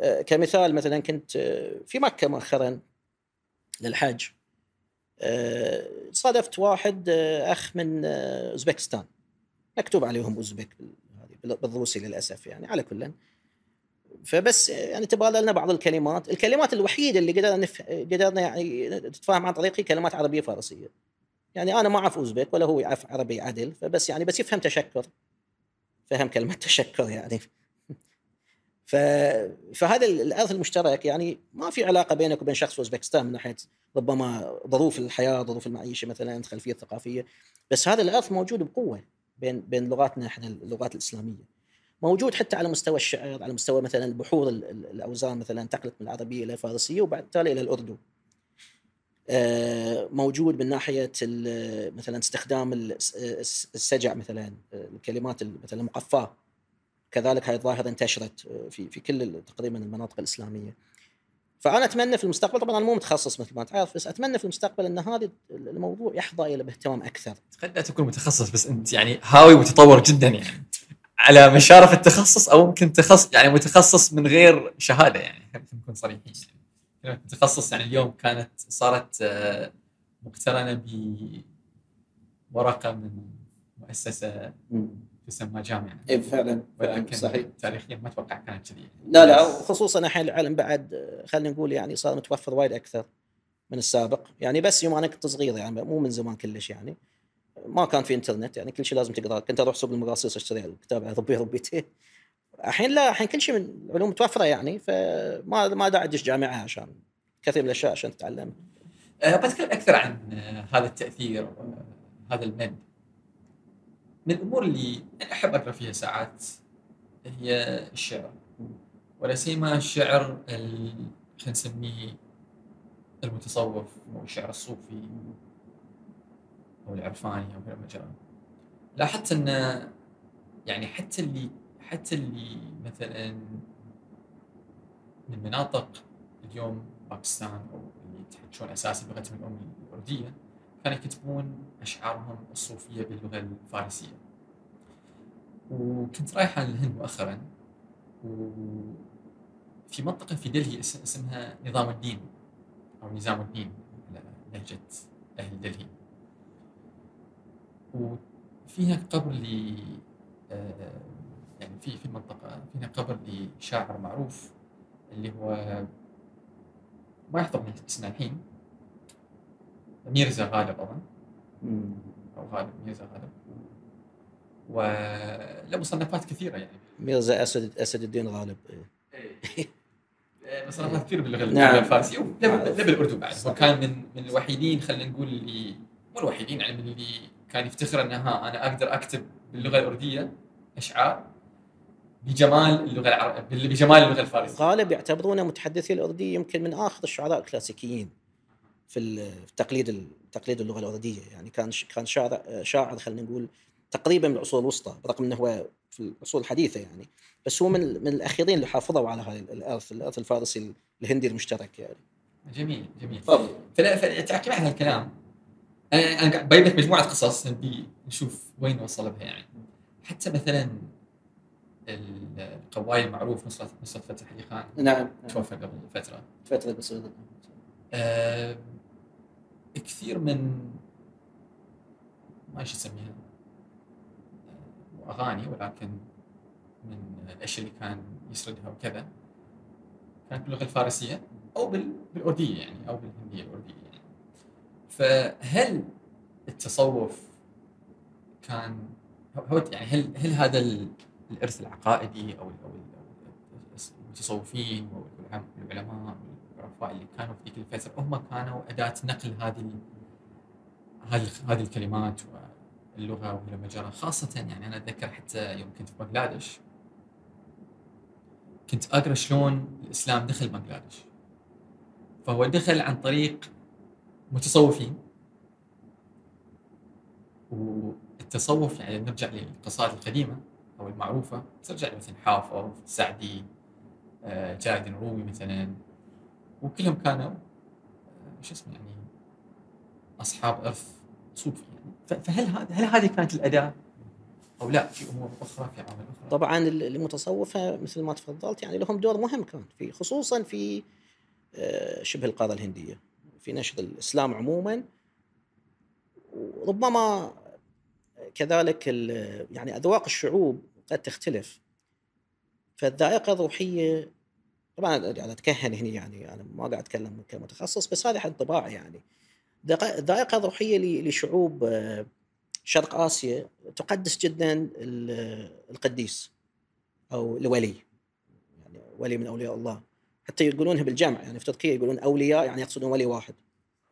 B: آه، كمثال مثلا كنت آه، في مكه مؤخرا للحج صادفت واحد اخ من اوزبكستان مكتوب عليهم اوزبك بالروسي للاسف يعني على كل فبس يعني تبادلنا بعض الكلمات الكلمات الوحيده اللي قدرنا قدرنا يعني نتفاهم عن طريقي كلمات عربيه فارسيه يعني انا ما اعرف اوزبك ولا هو يعرف عربي عدل فبس يعني بس يفهم تشكر فهم كلمه تشكر يعني ف... فهذا الارث المشترك يعني ما في علاقه بينك وبين شخص في اوزبكستان من ناحيه ربما ظروف الحياه، ظروف المعيشه مثلا، الخلفيه الثقافيه، بس هذا الارث موجود بقوه بين بين لغاتنا احنا اللغات الاسلاميه. موجود حتى على مستوى الشعر، على مستوى مثلا البحور الاوزان مثلا انتقلت من العربيه الى الفارسيه وبعد تالي الى الاردو. موجود من ناحيه مثلا استخدام السجع مثلا الكلمات مثلا المقفاه كذلك هذه الظاهره انتشرت في في كل تقريبا المناطق الاسلاميه. فانا اتمنى في المستقبل طبعا انا مو متخصص مثل ما تعرف بس اتمنى في المستقبل ان هذا الموضوع يحظى الى باهتمام اكثر.
A: قد لا تكون متخصص بس انت يعني هاوي متطور جدا يعني على مشارف التخصص او ممكن تخصص يعني متخصص من غير شهاده يعني نكون صريحين. تخصص يعني اليوم كانت صارت آه، مقترنه بورقه من مؤسسه تسمى جامعه اي فعلا ولكن صحيح تاريخيا ما اتوقع كانت كذي لا لا
B: وخصوصا الحين العلم بعد آه، خلينا نقول يعني صار متوفر وايد اكثر من السابق يعني بس يوم انا كنت صغير يعني مو من زمان كلش يعني ما كان في انترنت يعني كل شيء لازم تقراه كنت اروح سوق المقاصيص اشتري الكتاب على ربي ربيتي الحين لا الحين كل شيء من العلوم متوفره يعني فما ما داعي تدش جامعه عشان كثير من الاشياء
A: عشان تتعلمها. أه، بتكلم اكثر عن آه، هذا التاثير آه، هذا المن. من الامور اللي انا احب اقرا فيها ساعات هي الشعر. ولا سيما الشعر خلينا نسميه المتصوف او الشعر الصوفي او العرفاني او المجال لاحظت ان يعني حتى اللي حتى اللي مثلا من مناطق اليوم باكستان او اللي يتحجون اساسا بلغتهم الام الارديه كانوا يكتبون اشعارهم الصوفيه باللغه الفارسيه. وكنت رايح على الهند مؤخرا وفي منطقه في دلهي اسمها نظام الدين او نظام الدين لهجه اهل دلهي. وفيها قبر ل آه، يعني في في المنطقة هنا قبر لشاعر معروف اللي هو ما يحضرني اسمه الحين ميرزا غالب أظن أو غالب ميرزا غالب وله مصنفات كثيرة يعني
B: ميرزا أسد أسد الدين غالب إيه.
A: إيه. إيه، مصنفات كثيرة باللغه نعم. الفارسيه ولا نعم. بالاردن بعد هو كان من من الوحيدين خلينا نقول اللي مو الوحيدين يعني من اللي كان يفتخر انها انا اقدر اكتب باللغه الارديه اشعار بجمال اللغه العربيه بجمال اللغه الفارسيه
B: غالب يعتبرونه متحدثي الارديه يمكن من اخر الشعراء الكلاسيكيين في التقليد تقليد اللغه الارديه يعني كان كان شاعر شاعر خلينا نقول تقريبا من العصور الوسطى برغم انه هو في العصور الحديثه يعني بس هو من من الاخيرين اللي حافظوا على هاي الارث الارث الفارسي الهندي المشترك يعني
A: جميل جميل تفضل فتعقيب معنا الكلام انا انا بجيب لك مجموعه قصص نبي نشوف وين وصل بها يعني حتى مثلا القواي المعروف نصرة نصرة فتح علي خان نعم،, نعم توفى قبل فترة
B: فترة قصيرة
A: آه كثير من ما ايش اسميها آه، اغاني ولكن من الاشياء اللي كان يسردها وكذا كانت باللغه الفارسيه او بالارديه يعني او بالهنديه الارديه يعني فهل التصوف كان يعني هل هل هذا الارث العقائدي او المتصوفين والعلماء والعرفاء اللي كانوا في ذيك الفتره هم كانوا اداه نقل هذه هذه هذه الكلمات واللغه وهي خاصه يعني انا اتذكر حتى يوم كنت في بنغلاديش كنت اقرا شلون الاسلام دخل بنغلاديش فهو دخل عن طريق متصوفين والتصوف يعني نرجع للقصائد القديمه او المعروفه ترجع مثلا حافظ سعدي آه، جاد الرومي مثلا وكلهم كانوا آه، شو اسمه يعني اصحاب ارث صوفي يعني فهل هل هذه كانت الاداه او لا في امور اخرى في عوامل اخرى
B: طبعا المتصوفه مثل ما تفضلت يعني لهم دور مهم كان في خصوصا في آه، شبه القاره الهنديه في نشر الاسلام عموما وربما كذلك يعني اذواق الشعوب قد تختلف فالذائقه الروحيه طبعا انا اتكهن هنا يعني انا ما قاعد اتكلم كمتخصص بس هذا انطباع يعني الذائقه الروحيه لشعوب آه، شرق اسيا تقدس جدا القديس او الولي يعني ولي من اولياء الله حتى يقولونها بالجمع يعني في تركيا يقولون اولياء يعني يقصدون ولي واحد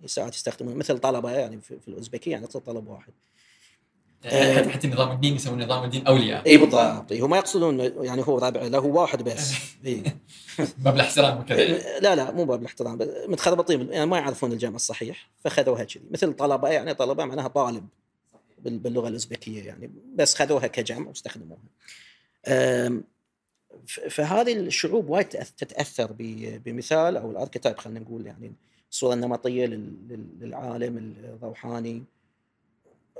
B: ساعات يستخدمون مثل طلبه يعني في الاوزبكيه يعني يقصد طلب واحد
A: آه، آه، حتى نظام الدين يسمون نظام الدين اولياء اي بالضبط
B: هم يقصدون يعني هو رابع له واحد بس اي
A: باب الاحترام وكذا
B: لا لا مو باب الاحترام متخربطين يعني ما يعرفون الجمع الصحيح فخذوها كذي مثل طلبه يعني طلبه معناها طالب باللغه الاوزبكيه يعني بس خذوها كجمع واستخدموها فهذه الشعوب وايد تتاثر بمثال او الاركيتايب خلينا نقول يعني الصوره النمطيه للعالم الروحاني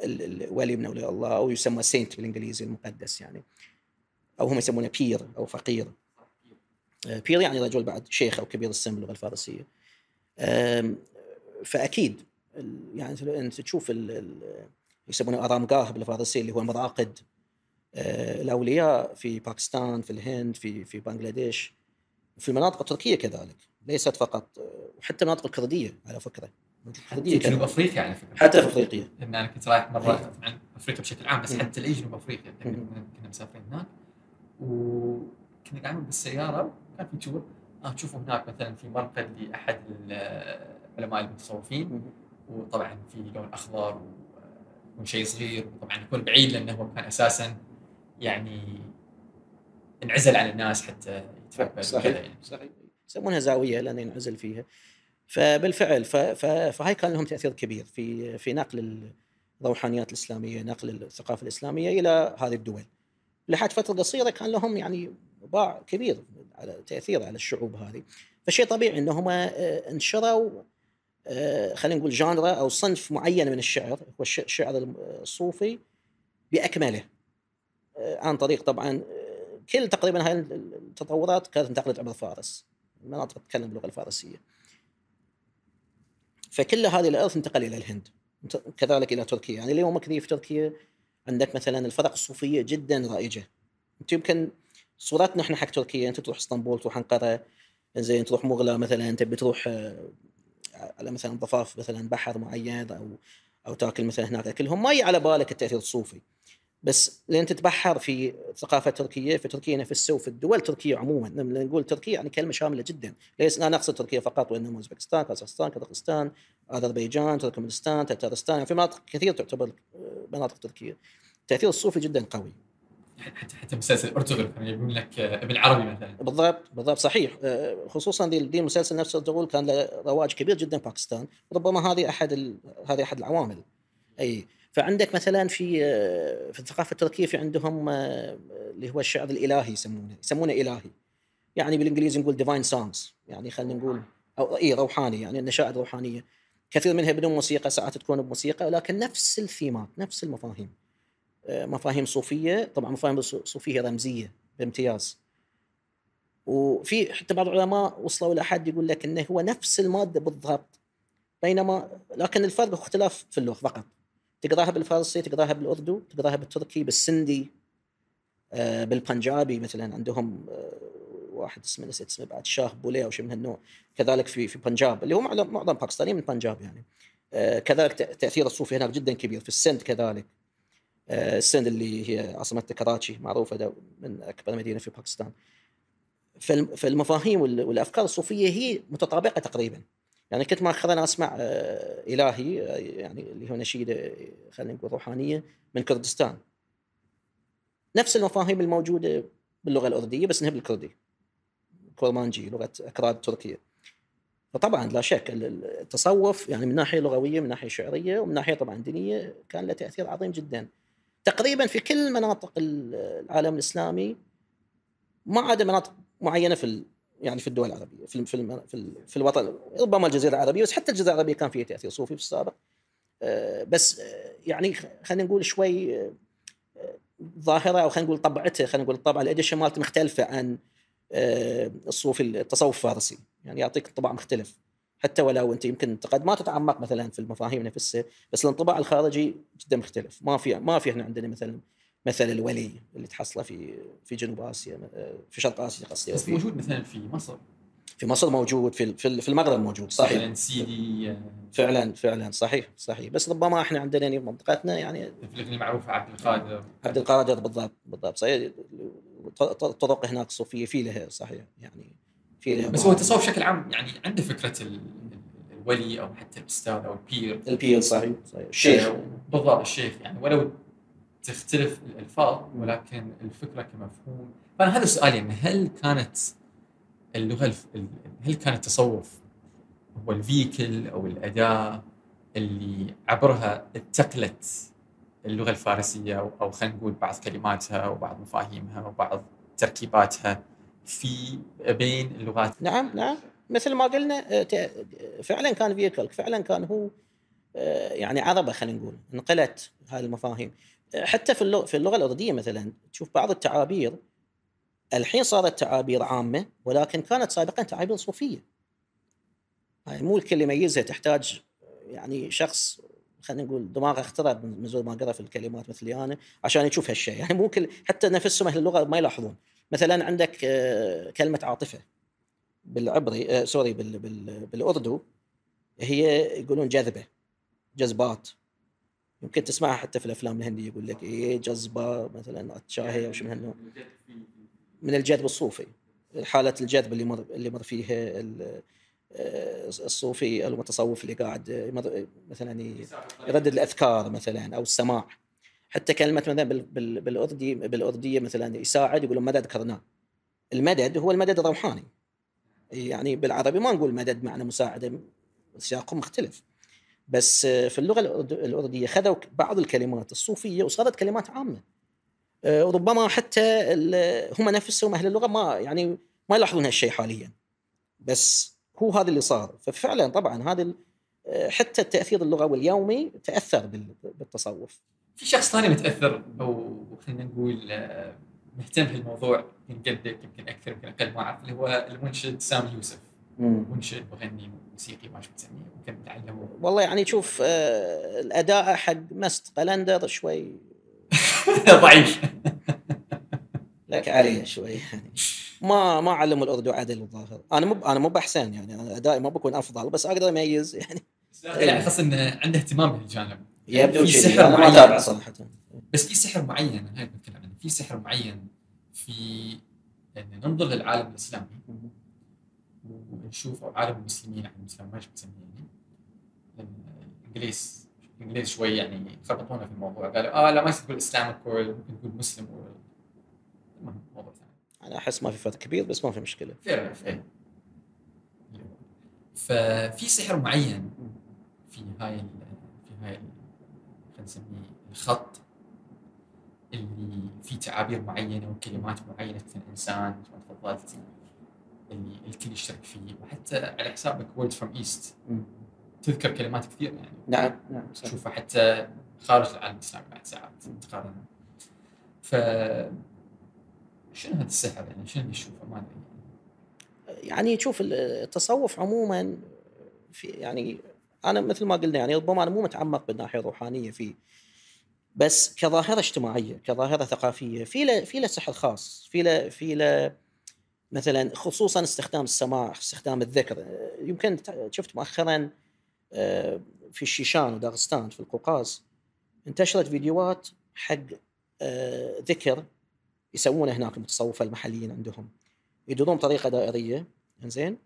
B: الولي من اولياء الله او يسمى سينت بالانجليزي المقدس يعني او هم يسمونه بير او فقير بير آه، يعني رجل بعد شيخ او كبير السن باللغه الفارسيه فاكيد يعني انت تشوف يسمونه ارامقاه بالفارسيه اللي هو مراقد آه، الاولياء في باكستان في الهند في في بنغلاديش في المناطق التركيه كذلك ليست فقط آه، وحتى المناطق الكرديه على فكره يعني. جنوب افريقيا على يعني فكره حتى في افريقيا
A: لان انا كنت رايح مره طبعا افريقيا بشكل عام بس حتى جنوب افريقيا كنا مسافرين هناك وكنا قاعدين بالسياره كان في تور آه تشوفوا هناك مثلا في مرقد لاحد العلماء المتصوفين وطبعا في لون اخضر وشيء صغير وطبعا يكون بعيد لانه هو كان اساسا يعني انعزل عن الناس حتى يتفكر صحيح يعني. صحيح
B: يسمونها زاويه لانه ينعزل فيها فبالفعل فهاي كان لهم تاثير كبير في في نقل الروحانيات الاسلاميه، نقل الثقافه الاسلاميه الى هذه الدول. لحد فتره قصيره كان لهم يعني باع كبير على تاثير على الشعوب هذه. فشيء طبيعي انهم آه، انشروا آه، خلينا نقول جانرا او صنف معين من الشعر هو الشعر آه، الصوفي باكمله عن طريق طبعا كل تقريبا هاي التطورات كانت انتقلت عبر فارس المناطق تتكلم باللغه الفارسيه فكل هذه الارث انتقل الى الهند كذلك الى تركيا يعني اليوم كذي في تركيا عندك مثلا الفرق الصوفيه جدا رائجه انت يمكن صورتنا احنا حق تركيا انت تروح اسطنبول تروح انقره زين تروح مغلى مثلا تبي تروح آه، على مثلا ضفاف مثلا بحر معين او او تاكل مثلا هناك اكلهم ما يجي على بالك التاثير الصوفي بس لين تتبحر في الثقافه التركيه في تركيا نفسها وفي الدول التركيه عموما لما نقول تركيا يعني كلمه شامله جدا ليس لا نقصد تركيا فقط وانما اوزبكستان كازاخستان كازاخستان اذربيجان تركمانستان تتارستان يعني في مناطق كثير تعتبر مناطق تركيه تاثير الصوفي جدا قوي
A: حتى حتى مسلسل ارطغرل كان يقول لك آه، ابن عربي مثلا
B: بالضبط بالضبط صحيح آه، خصوصا ذي المسلسل نفسه تقول كان له رواج كبير جدا في باكستان ربما هذه احد هذه احد العوامل اي فعندك مثلا في آه، في الثقافه التركيه في عندهم آه، اللي هو الشعر الالهي يسمونه يسمونه الهي يعني بالانجليزي نقول ديفاين سونجز يعني خلينا نقول آه. او اي روحاني يعني النشائد روحانيه كثير منها بدون موسيقى ساعات تكون بموسيقى ولكن نفس الثيمات نفس المفاهيم مفاهيم صوفيه طبعا مفاهيم الصوفيه رمزيه بامتياز وفي حتى بعض العلماء وصلوا الى حد يقول لك انه هو نفس الماده بالضبط بينما لكن الفرق هو اختلاف في اللغه فقط تقراها بالفارسي تقراها بالاردو تقراها بالتركي بالسندي آه، بالبنجابي مثلا عندهم آه، واحد اسمه نسيت اسمه بعد شاه بوليه او شيء من هالنوع كذلك في في بنجاب اللي هو معظم باكستاني من بنجاب يعني آه، كذلك تاثير الصوفي هناك جدا كبير في السند كذلك السند اللي هي عاصمه كراتشي معروفه من اكبر مدينه في باكستان فالمفاهيم والافكار الصوفيه هي متطابقه تقريبا يعني كنت مؤخرا أنا اسمع آه، الهي آه، يعني اللي هو نشيده آه، خلينا نقول روحانيه من كردستان نفس المفاهيم الموجوده باللغه الارديه بس انها بالكردي كورمانجي لغه اكراد تركيه فطبعا لا شك التصوف يعني من ناحيه لغويه من ناحيه شعريه ومن ناحيه طبعا دينيه كان له تاثير عظيم جدا تقريبا في كل مناطق العالم الاسلامي ما عدا مناطق معينه في يعني في الدول العربيه في في في الوطن ربما الجزيره العربيه بس حتى الجزيره العربيه كان فيها تاثير صوفي في السابق آه، بس آه، يعني خلينا نقول شوي آه، ظاهره او خلينا نقول طبعته خلينا نقول الطبعه الاديشن مالته مختلفه عن الصوفي التصوف الفارسي يعني يعطيك انطباع مختلف حتى ولو انت يمكن قد ما تتعمق مثلا في المفاهيم نفسها بس الانطباع الخارجي جدا مختلف ما في ما في احنا عندنا مثلا مثلا الولي اللي تحصله في في جنوب اسيا آه، في شرق اسيا قصدي بس موجود مثلا في مصر في مصر موجود في في المغرب موجود صحيح مثلا سيدي آه، فعلا فعلا صحيح صحيح بس ربما احنا عندنا يعني في منطقتنا يعني
A: الاغنيه المعروفه عبد القادر
B: عبد القادر بالضبط بالضبط صحيح الطرق هناك الصوفيه في
A: لها صحيح يعني في لها بس هو التصوف بشكل عام يعني عنده فكره ال... الولي او حتى الاستاذ او البير البير صحيح صحيح الشيخ آه، بالضبط الشيخ يعني ولو تختلف الالفاظ ولكن الفكره كمفهوم فانا هذا سؤالي يعني هل كانت اللغه الف... هل كان التصوف هو الفيكل او الاداه اللي عبرها اتقلت اللغه الفارسيه او خلينا نقول بعض كلماتها وبعض مفاهيمها وبعض تركيباتها في بين اللغات نعم نعم
B: مثل ما قلنا آه، فعلا كان فيكل فعلا كان هو آه، يعني عربه خلينا نقول انقلت هذه المفاهيم حتى في اللغه في اللغه الارديه مثلا تشوف بعض التعابير الحين صارت تعابير عامه ولكن كانت سابقا تعابير صوفيه يعني مو الكل يميزها تحتاج يعني شخص خلينا نقول دماغه اخترب من زود ما قرا في الكلمات مثلي انا عشان يشوف هالشيء يعني مو كل حتى نفسهم اهل اللغه ما يلاحظون مثلا عندك آه، كلمه عاطفه بالعبري آه، سوري بال بال بالاردو هي يقولون جذبه جذبات يمكن تسمعها حتى في الافلام الهنديه يقول لك ايه جذبه مثلا اتشاهي او شيء من هالنوع من الجذب الصوفي حاله الجذب اللي مر اللي مر فيها آه، الصوفي المتصوف اللي قاعد يمر آه، مثلا يردد الاذكار مثلا او السماع حتى كلمه مثلا بالاردي بالارديه مثلا يساعد يقول مدد كرنا المدد هو المدد الروحاني يعني بالعربي ما نقول مدد معنى مساعده سياقه مختلف بس في اللغه الارديه خذوا بعض الكلمات الصوفيه وصارت كلمات عامه وربما آه، حتى هم نفسهم اهل اللغه ما يعني ما يلاحظون هالشيء حاليا بس هو هذا اللي صار ففعلا طبعا هذا آه، حتى التاثير اللغوي اليومي تاثر بالتصوف في شخص ثاني
A: متاثر او خلينا نقول آه، مهتم في الموضوع يمكن قدك يمكن اكثر يمكن اقل ما اعرف اللي هو المنشد سام يوسف
B: منشد
A: مغني موسيقي ما شو تسميه تعلموا
B: والله يعني شوف آه الاداء حق مست قلندر شوي ضعيف لك عليه شوي يعني ما ما علموا الاردو عدل الظاهر انا مو انا مو باحسن يعني انا ادائي ما بكون افضل بس اقدر اميز
A: يعني لا احس انه عنده اهتمام بهالجانب يبدو يعني في سحر انا ما اتابع صراحه بس في سحر معين هاي بتكلم عنه في سحر معين في ان ننظر للعالم الاسلامي نشوف عالم المسلمين احنا ما نسميهاش مسميه يعني الانجليز الانجليز شوي يعني خبطونا في الموضوع قالوا اه لا ما تقول اسلامك كورل ممكن تقول مسلم كورل المهم موضوع ثاني انا احس
B: ما في فرق كبير بس ما في مشكله
A: فير ففي سحر معين في هاي في هاي خلينا نسميه الخط اللي فيه تعابير معينه وكلمات معينه في الانسان مثل ما تفضلت يعني الكل يشترك فيه وحتى على حسابك وورد فروم ايست تذكر كلمات كثير يعني نعم نعم تشوفها حتى خارج العالم الاسلامي بعد ساعات تقارنها ف شنو هذا السحر يعني شنو نشوفه ما ادري
B: يعني شوف التصوف عموما في يعني انا مثل ما قلنا يعني ربما انا مو متعمق بالناحيه الروحانيه فيه بس كظاهره اجتماعيه كظاهره ثقافيه في له في له سحر خاص في له في له مثلا خصوصا استخدام السماع استخدام الذكر يمكن شفت مؤخرا آه، في الشيشان وداغستان في القوقاز انتشرت فيديوهات حق آه، ذكر يسوونه هناك المتصوفه المحليين عندهم يدورون طريقه دائريه زين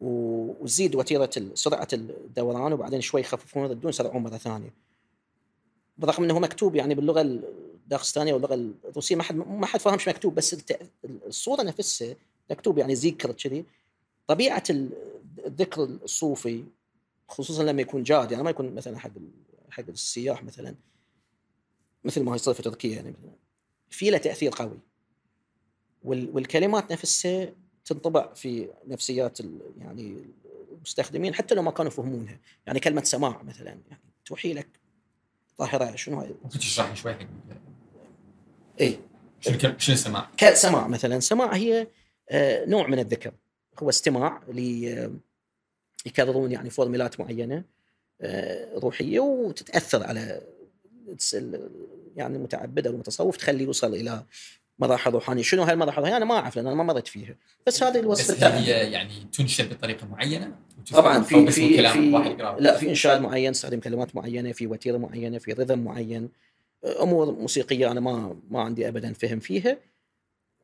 B: وتزيد وتيره سرعه الدوران وبعدين شوي يخففون يردون يسرعون مره ثانيه بالرغم انه مكتوب يعني باللغه الداغستانيه واللغه الروسيه ما حد ما حد ايش مكتوب بس الصوره نفسها مكتوب يعني ذكر كذي طبيعه الذكر الصوفي خصوصا لما يكون جاد يعني ما يكون مثلا حق حق السياح مثلا مثل ما هي صفه تركيا يعني مثلا في له تاثير قوي والكلمات نفسها تنطبع في نفسيات يعني المستخدمين حتى لو ما كانوا يفهمونها يعني كلمه سماع مثلا يعني توحي لك ظاهره شنو هاي ممكن تشرح
A: شوي اي شنو سماع؟
B: كسماع مثلا سماع هي آه، نوع من الذكر هو استماع آه، يكررون يعني فورميلات معينه آه، روحيه وتتاثر على يعني المتعبد او المتصوف تخليه يوصل الى مراحل روحانيه، شنو هالمراحل الروحانيه؟ انا ما اعرف لان انا ما مرت فيها، بس هذه الوصف بس هي يعني
A: تنشر بطريقه معينه؟ طبعا في في, في لا في انشاد
B: معين، تستخدم كلمات معينه، في وتيره معينه، في رذم معين، امور موسيقيه انا ما ما عندي ابدا فهم فيها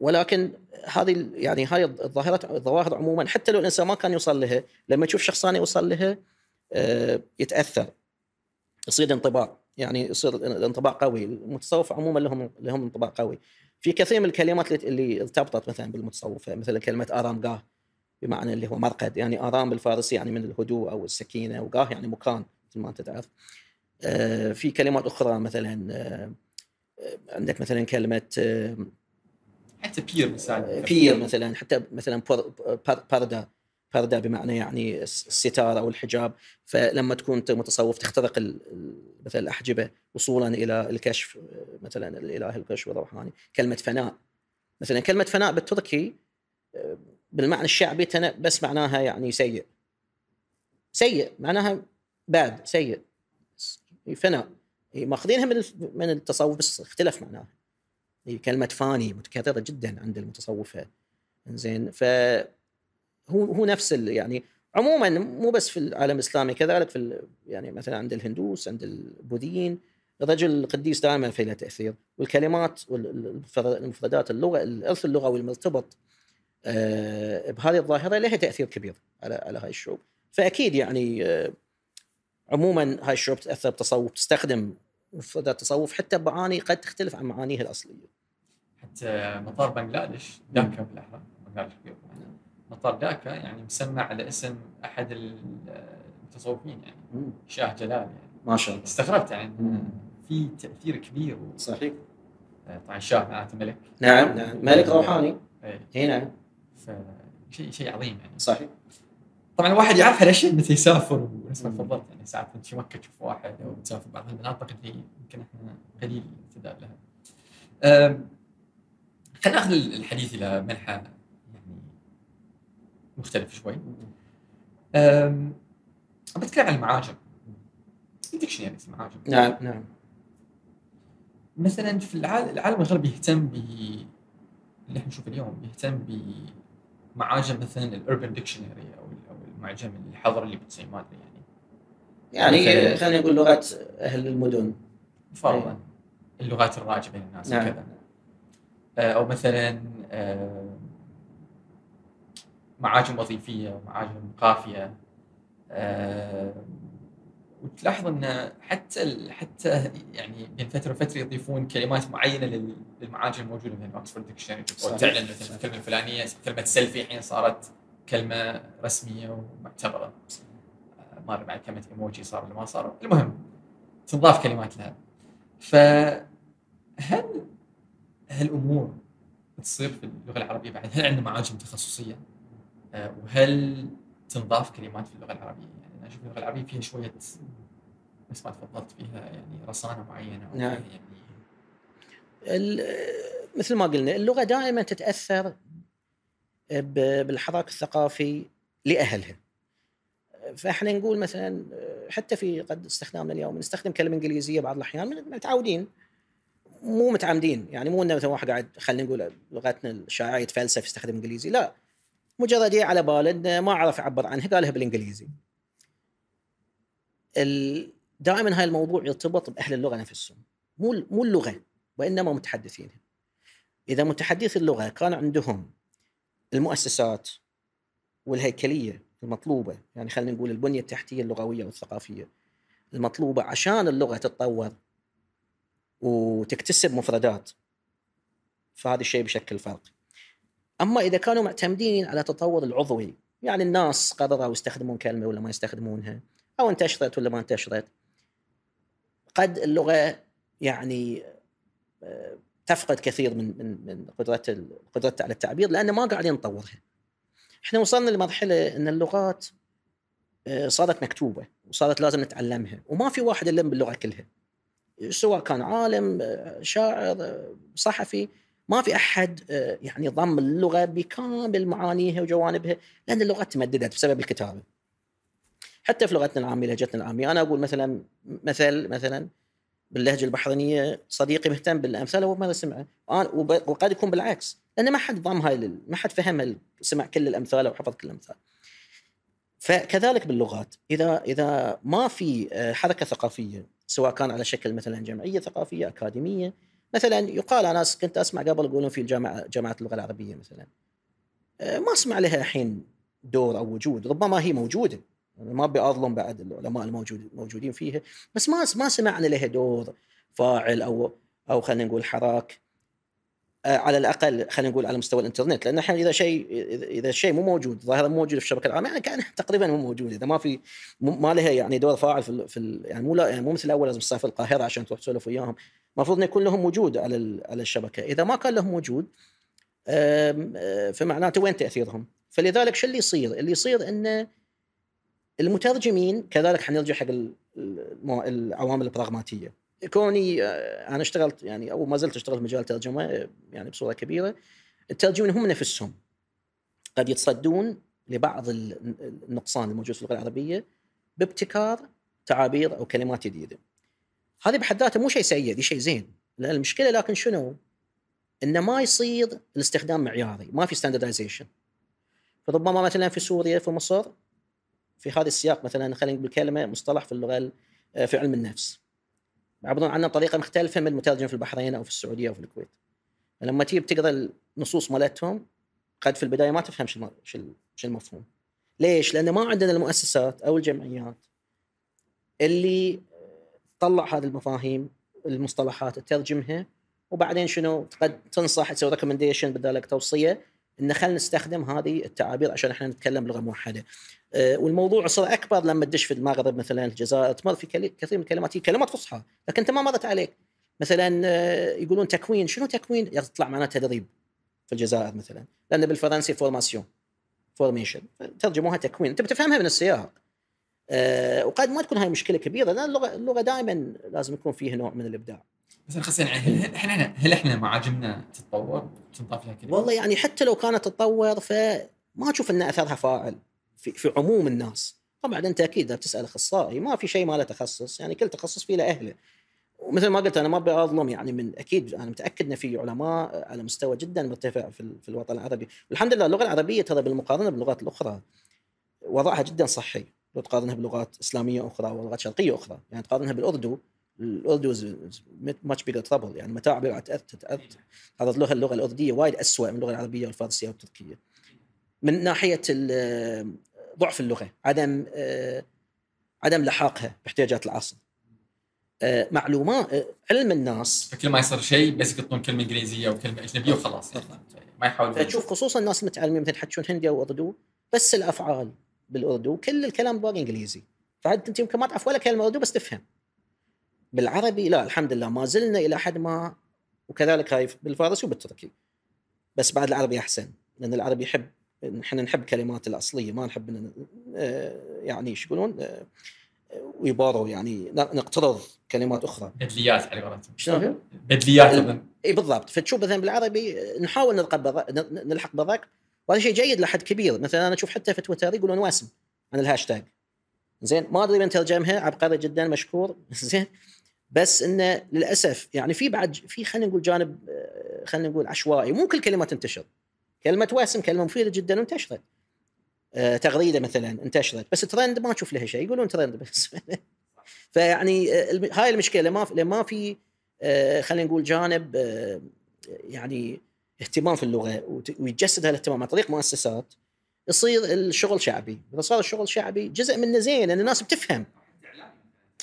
B: ولكن هذه يعني هاي الظاهرات الظواهر عموما حتى لو الانسان ما كان يوصل لها لما يشوف شخص ثاني يوصل لها آه، يتاثر يصير انطباع يعني يصير الانطباع قوي المتصوف عموما لهم لهم انطباع قوي في كثير من الكلمات اللي ارتبطت مثلا بالمتصوفه مثلا كلمه ارام قاه بمعنى اللي هو مرقد يعني ارام بالفارسي يعني من الهدوء او السكينه وقاه يعني مكان مثل ما انت تعرف آه، في كلمات اخرى مثلا آه، عندك مثلا كلمه آه،
A: حتى بير مثلا بير مثلا
B: حتى مثلا باردا باردا بمعنى يعني الستار او الحجاب فلما تكون انت متصوف تخترق مثلا الاحجبه وصولا الى الكشف مثلا الاله الكشف الروحاني كلمه فناء مثلا كلمه فناء بالتركي بالمعنى الشعبي بس معناها يعني سيء سيء معناها باد سيء فناء ماخذينها من من التصوف بس اختلف معناها كلمه فاني متكرره جدا عند المتصوفه زين ف هو هو نفس يعني عموما مو بس في العالم الاسلامي كذلك في يعني مثلا عند الهندوس عند البوذيين الرجل القديس دائما في له تاثير والكلمات والمفردات اللغه الارث اللغوي المرتبط آه، بهذه الظاهره لها تاثير كبير على على هاي الشعوب فاكيد يعني آه، عموما هاي الشعوب تتاثر بالتصوف تستخدم مفردات التصوف حتى بعاني قد تختلف عن معانيها الاصليه.
A: حتى مطار بنغلاديش داكا بالاحرى بنغلاديش مطار داكا يعني مسمى على اسم احد المتصوفين يعني شاه جلال يعني
B: ما شاء الله استغربت
A: يعني في تاثير كبير و... صحيح آه، طبعا الشاه معناته ملك نعم نعم ملك روحاني اي إيه، نعم شيء شيء عظيم يعني صحيح طبعا الواحد يعرف هالاشياء متى يسافر مثل ما تفضلت يعني ساعات انت في مكه تشوف واحد او تسافر بعض المناطق اللي يمكن احنا قليل الامتداد لها. خلينا ناخذ الحديث الى منحى يعني مختلف شوي. بتكلم عن المعاجم. يعني المعاجم. نعم نعم. مثلا في العالم الغربي يهتم ب اللي احنا نشوفه اليوم يهتم ب معاجم مثلا الاربن ديكشنري او معجم الحظر اللي بتصير ما ادري يعني يعني خلينا نقول
B: لغات اهل المدن فرضا أيه.
A: اللغات الراجعه بين الناس نعم. وكذا آه، او مثلا آه، معاجم وظيفيه ومعاجم قافيه آه، وتلاحظ ان حتى حتى يعني بين فتره وفتره يضيفون كلمات معينه للمعاجم الموجوده مثلا اوكسفورد ديكشنري تعلن مثلا الكلمه الفلانيه كلمه سيلفي الحين صارت كلمه رسميه ومعتبره آه، ما ادري بعد كلمه ايموجي صار ولا ما صار المهم تنضاف كلمات لها فهل هالامور تصير في اللغه العربيه بعد هل عندنا معاجم تخصصيه آه، وهل تنضاف كلمات في اللغه العربيه يعني انا اشوف اللغه العربيه فيها شويه مثل ما تفضلت فيها يعني رصانه معينه نعم يعني
B: مثل ما قلنا اللغه دائما تتاثر بالحراك الثقافي لاهلها فاحنا نقول مثلا حتى في قد استخدامنا اليوم نستخدم كلمه انجليزيه بعض الاحيان متعودين مو متعمدين يعني مو انه مثلا واحد قاعد خلينا نقول لغتنا الشائعه يتفلسف يستخدم انجليزي لا مجرد على باله ما عرف يعبر عنها قالها بالانجليزي دائما هاي الموضوع يرتبط باهل اللغه نفسهم مو مو اللغه وانما متحدثينها اذا متحدث اللغه كان عندهم المؤسسات والهيكليه المطلوبه يعني خلينا نقول البنيه التحتيه اللغويه والثقافيه المطلوبه عشان اللغه تتطور وتكتسب مفردات فهذا الشيء بشكل فرق اما اذا كانوا معتمدين على التطور العضوي يعني الناس قرروا يستخدمون كلمه ولا ما يستخدمونها او انتشرت ولا ما انتشرت قد اللغه يعني آه، تفقد كثير من من من قدرته قدرته على التعبير لان ما قاعدين نطورها. احنا وصلنا لمرحله ان اللغات آه، صارت مكتوبه وصارت لازم نتعلمها وما في واحد يلم باللغه كلها. سواء كان عالم، آه، شاعر، آه، صحفي، ما في احد يعني ضم اللغه بكامل معانيها وجوانبها لان اللغات تمددت بسبب الكتابه. حتى في لغتنا العاميه لهجتنا العاميه انا اقول مثلا مثل مثلا باللهجه البحرينيه صديقي مهتم بالامثله وما سمعه وقد يكون بالعكس لان ما حد ضم هاي لل... ما حد فهم سمع كل الامثال او حفظ كل الامثال فكذلك باللغات اذا اذا ما في آه، حركه ثقافيه سواء كان على شكل مثلا جمعيه ثقافيه اكاديميه مثلا يقال انا كنت اسمع قبل يقولون في الجامعه جامعه اللغه العربيه مثلا آه، ما اسمع لها الحين دور او وجود ربما هي موجوده انا يعني ما ابي اظلم بعد العلماء الموجودين موجودين فيها بس ما ما سمعنا لها دور فاعل او او خلينا نقول حراك آه، على الاقل خلينا نقول على مستوى الانترنت لان احنا اذا شيء اذا الشيء مو موجود ظاهره مو موجود في الشبكه العامه يعني كان تقريبا مو موجود اذا ما في ما لها يعني دور فاعل في, في يعني مو يعني مو مثل الاول لازم تسافر القاهره عشان تروح تسولف وياهم المفروض انه يكون لهم وجود على على الشبكه اذا ما كان لهم وجود آه، فمعناته وين تاثيرهم؟ فلذلك شو اللي يصير؟ اللي يصير انه المترجمين كذلك حنرجع حق العوامل البراغماتيه كوني آه، انا اشتغلت يعني او ما زلت اشتغل في مجال الترجمه آه، يعني بصوره كبيره الترجمين هم نفسهم قد يتصدون لبعض النقصان الموجود في اللغه العربيه بابتكار تعابير او كلمات جديده. هذه بحد ذاته مو شيء سيء، دي شيء زين، لان المشكله لكن شنو؟ انه ما يصير الاستخدام معياري، ما في ستاندرزيشن. فربما مثلا في سوريا في مصر في هذا السياق مثلا خلينا نقول كلمه مصطلح في اللغه آه، في علم النفس يعبرون عنه بطريقه مختلفه من المترجم في البحرين او في السعوديه او في الكويت فلما تجي بتقرا النصوص مالتهم قد في البدايه ما تفهم شو شو المفهوم ليش؟ لان ما عندنا المؤسسات او الجمعيات اللي تطلع هذه المفاهيم المصطلحات تترجمها وبعدين شنو قد تنصح تسوي ريكومنديشن بدالك توصيه ان خلينا نستخدم هذه التعابير عشان احنا نتكلم لغه موحده أه والموضوع صار اكبر لما تدش في المغرب مثلا الجزائر تمر في كثير من الكلمات هي كلمات فصحى لكن انت ما مرت عليك مثلا آه، يقولون تكوين شنو تكوين يطلع معناه تدريب في الجزائر مثلا لان بالفرنسي فورماسيون فورميشن ترجموها تكوين انت بتفهمها من السياق أه وقد ما تكون هاي مشكله كبيره لان اللغه اللغه دائما لازم يكون فيه نوع من الابداع
A: بس خلاص يعني هل احنا هل احنا معاجمنا تتطور تنضاف لها كذا؟ والله
B: يعني حتى لو كانت تتطور فما اشوف ان اثرها فاعل في, في عموم الناس. طبعا انت اكيد اذا بتسال اخصائي ما في شيء ما له تخصص يعني كل تخصص فيه له اهله. ومثل ما قلت انا ما ابي اظلم يعني من اكيد انا متاكد ان في علماء على مستوى جدا مرتفع في, في الوطن العربي، والحمد لله اللغه العربيه ترى بالمقارنه باللغات الاخرى وضعها جدا صحي لو تقارنها بلغات اسلاميه اخرى ولغات شرقيه اخرى، يعني تقارنها بالاردو الاردي واز ماتش بيجر ترابل يعني متاع تاثر تاثر تعرض لها اللغه الارديه وايد اسوء من اللغه العربيه والفارسيه والتركيه من ناحيه ضعف اللغه عدم آه، عدم لحاقها باحتياجات العصر آه، معلومات آه، علم الناس
A: كل ما يصير شيء بس يقطون كلمه انجليزيه وكلمه اجنبيه وخلاص طيب. ما يحاولون تشوف
B: خصوصا الناس المتعلمين مثل يحكون هندي او اردو بس الافعال بالاردو كل الكلام باقي انجليزي فانت انت يمكن ما تعرف ولا كلمه اردو بس تفهم بالعربي لا الحمد لله ما زلنا الى حد ما وكذلك هاي بالفارسي وبالتركي بس بعد العربي احسن لان العربي يحب احنا نحب كلمات الاصليه ما نحب إن آه، يعني ايش يقولون آه، ويباروا يعني نقترض كلمات اخرى
A: بدليات على قولتهم شلون؟ بدليات
B: اي بالضبط فتشوف مثلا بالعربي نحاول نلقى نلحق بالرقم وهذا شيء جيد لحد كبير مثلا انا اشوف حتى في تويتر يقولون واسم عن الهاشتاج زين ما ادري من ترجمها عبقري جدا مشكور زين بس انه للاسف يعني في بعد في خلينا نقول جانب خلينا نقول عشوائي مو كل كلمه تنتشر كلمه واسم كلمه مفيده جدا وانتشرت آه، تغريده مثلا انتشرت بس ترند ما تشوف لها شيء يقولون ترند بس فيعني آه، هاي المشكله ما في ما في آه، خلينا نقول جانب يعني اهتمام في اللغه ويتجسد هالاهتمام عن طريق مؤسسات يصير الشغل شعبي اذا صار الشغل شعبي جزء منه زين ان الناس بتفهم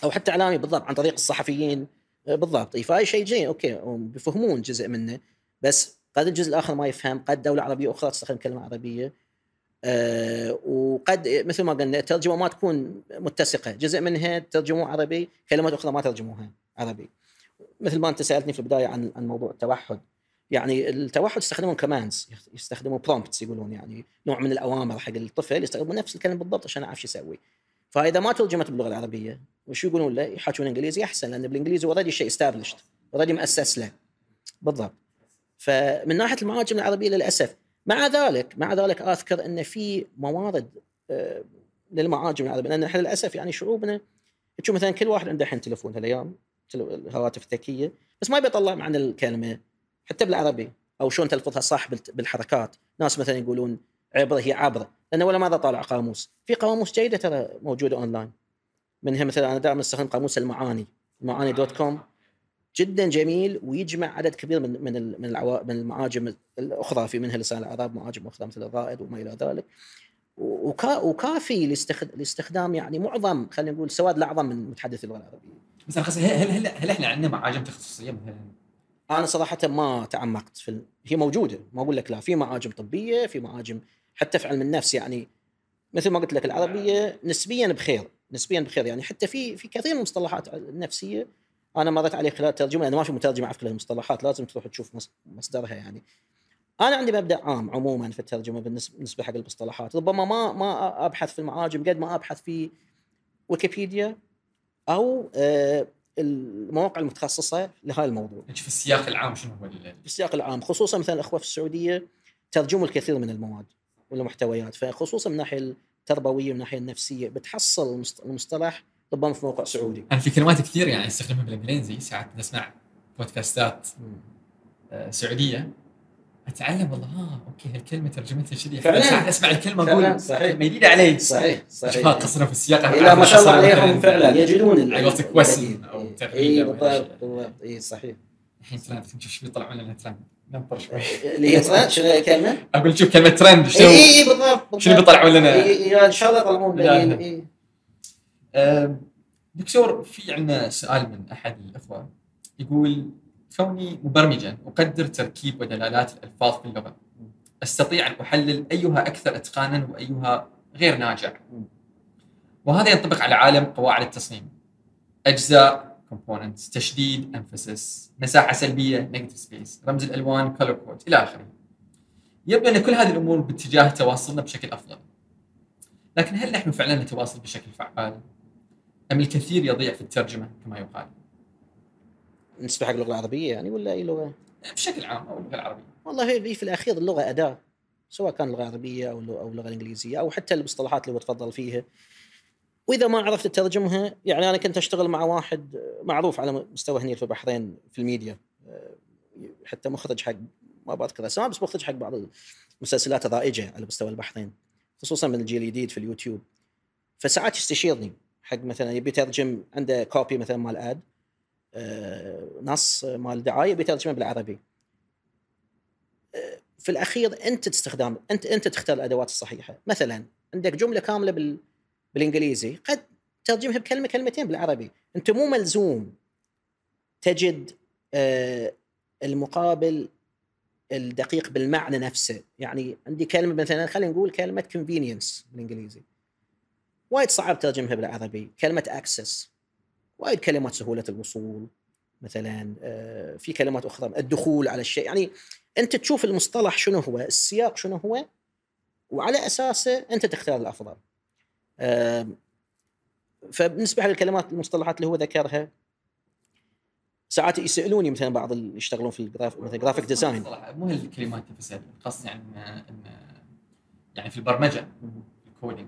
B: او حتى اعلامي بالضبط عن طريق الصحفيين آه، بالضبط فهي شيء جيد اوكي بيفهمون جزء منه بس قد الجزء الاخر ما يفهم قد دوله عربيه اخرى تستخدم كلمه عربيه أه وقد مثل ما قلنا الترجمه ما تكون متسقه جزء منها ترجموه عربي كلمات اخرى ما ترجموها عربي مثل ما انت سالتني في البدايه عن عن موضوع التوحد يعني التوحد يستخدمون كوماندز يستخدمون برومبتس يقولون يعني نوع من الاوامر حق الطفل يستخدمون نفس الكلمه بالضبط عشان يعرف شو يسوي فاذا ما ترجمت باللغه العربيه وش يقولون له يحاكون انجليزي احسن لان بالانجليزي اوريدي شيء استابلشت اوريدي مؤسس له بالضبط فمن ناحيه المعاجم العربيه للاسف مع ذلك مع ذلك اذكر ان في موارد آه، للمعاجم العربيه لان احنا للاسف يعني شعوبنا تشوف مثلا كل واحد عنده الحين تليفون هالايام الهواتف الذكيه بس ما يبي يطلع معنى الكلمه حتى بالعربي او شلون تلفظها صح بالحركات ناس مثلا يقولون عبره هي عبره لانه ولا ماذا طالع قاموس في قواموس جيده ترى موجوده اونلاين منها مثلا انا دائما استخدم قاموس المعاني معاني دوت كوم جدا جميل ويجمع عدد كبير من من من, من المعاجم الاخرى في منها لسان العرب معاجم اخرى مثل الرائد وما الى ذلك وكا... وكافي لاستخدام يعني معظم خلينا نقول سواد الاعظم من متحدث اللغه العربيه.
A: مثلا هل هل هل احنا عندنا معاجم تخصصيه مثلا؟
B: انا صراحه ما تعمقت في هي موجوده ما اقول لك لا في معاجم طبيه في معاجم حتى في علم النفس يعني مثل ما قلت لك العربيه نعم. نسبيا بخير نسبيا بخير يعني حتى في في كثير من المصطلحات النفسيه انا مرت عليه خلال الترجمه لانه ما في مترجم عرفت للمصطلحات لازم تروح تشوف مصدرها يعني انا عندي مبدا عام عموما في الترجمه بالنسبه حق المصطلحات ربما ما ما ابحث في المعاجم قد ما ابحث في ويكيبيديا او آه، المواقع المتخصصه لهذا الموضوع. في السياق العام شنو هو؟ في السياق العام خصوصا مثلا الاخوه في السعوديه ترجموا الكثير من المواد. ولا محتويات فخصوصا من الناحيه التربويه والناحيه النفسيه بتحصل المصطلح
A: ربما في موقع سعودي انا في كلمات كثير يعني استخدمها بالانجليزي ساعات نسمع بودكاستات آه، سعوديه اتعلم والله ها آه، اوكي هالكلمه ترجمتها كذي فعلا اسمع الكلمه اقول صحيح جديده علي صحيح صحيح ما قصرنا في السياق لا ما شاء الله عليهم فعلا يعني يجدون إيه، او تغيير اي بالضبط بالضبط اي صحيح الحين ترند نشوف شو بيطلعون لنا ترند ننطر شوي إيه، اللي هي ترند شنو كلمه؟ اقول شوف كلمه ترند شنو اي اي بالضبط شنو بيطلعون لنا؟ اي إيه، إيه، ان شاء الله يطلعون لنا دكتور في عندنا سؤال من احد الاخوه يقول كوني مبرمجا اقدر تركيب ودلالات الالفاظ في اللغه استطيع ان احلل ايها اكثر اتقانا وايها غير ناجع وهذا ينطبق على عالم قواعد التصميم اجزاء كومبوننتس تشديد امفسس مساحه سلبيه نيجاتيف سبيس رمز الالوان color كود الى اخره يبدو ان كل هذه الامور باتجاه تواصلنا بشكل افضل لكن هل نحن فعلا نتواصل بشكل فعال ام الكثير يضيع في الترجمه كما يقال بالنسبه حق اللغه العربيه يعني ولا اي لغه بشكل عام او اللغه العربيه
B: والله هي في الاخير اللغه اداه سواء كان لغه عربيه او او اللغه الانجليزيه او حتى المصطلحات اللي هو تفضل فيها واذا ما عرفت تترجمها يعني انا كنت اشتغل مع واحد معروف على مستوى هنا في البحرين في الميديا آه، حتى مخرج حق ما بذكر اسماء بس مخرج حق بعض المسلسلات الرائجه على مستوى البحرين خصوصا من الجيل الجديد في اليوتيوب فساعات يستشيرني حق مثلا يبي يترجم عنده كوبي مثلا مال اد آه، نص مال دعايه يبي يترجمه بالعربي آه، في الاخير انت تستخدم انت انت تختار الادوات الصحيحه مثلا عندك جمله كامله بال بالانجليزي قد ترجمها بكلمه كلمتين بالعربي انت مو ملزوم تجد آه، المقابل الدقيق بالمعنى نفسه يعني عندي كلمه مثلا خلينا نقول كلمه كونفينينس بالانجليزي وايد صعب ترجمها بالعربي كلمه اكسس وايد كلمات سهوله الوصول مثلا آه، في كلمات اخرى الدخول على الشيء يعني انت تشوف المصطلح شنو هو السياق شنو هو وعلى اساسه انت تختار الافضل فبالنسبه للكلمات المصطلحات اللي هو ذكرها ساعات يسالوني مثلا بعض اللي يشتغلون في الجراف مثلا جرافيك ديزاين
A: مو الكلمات نفسها قصدي يعني ان يعني في البرمجه الكودينج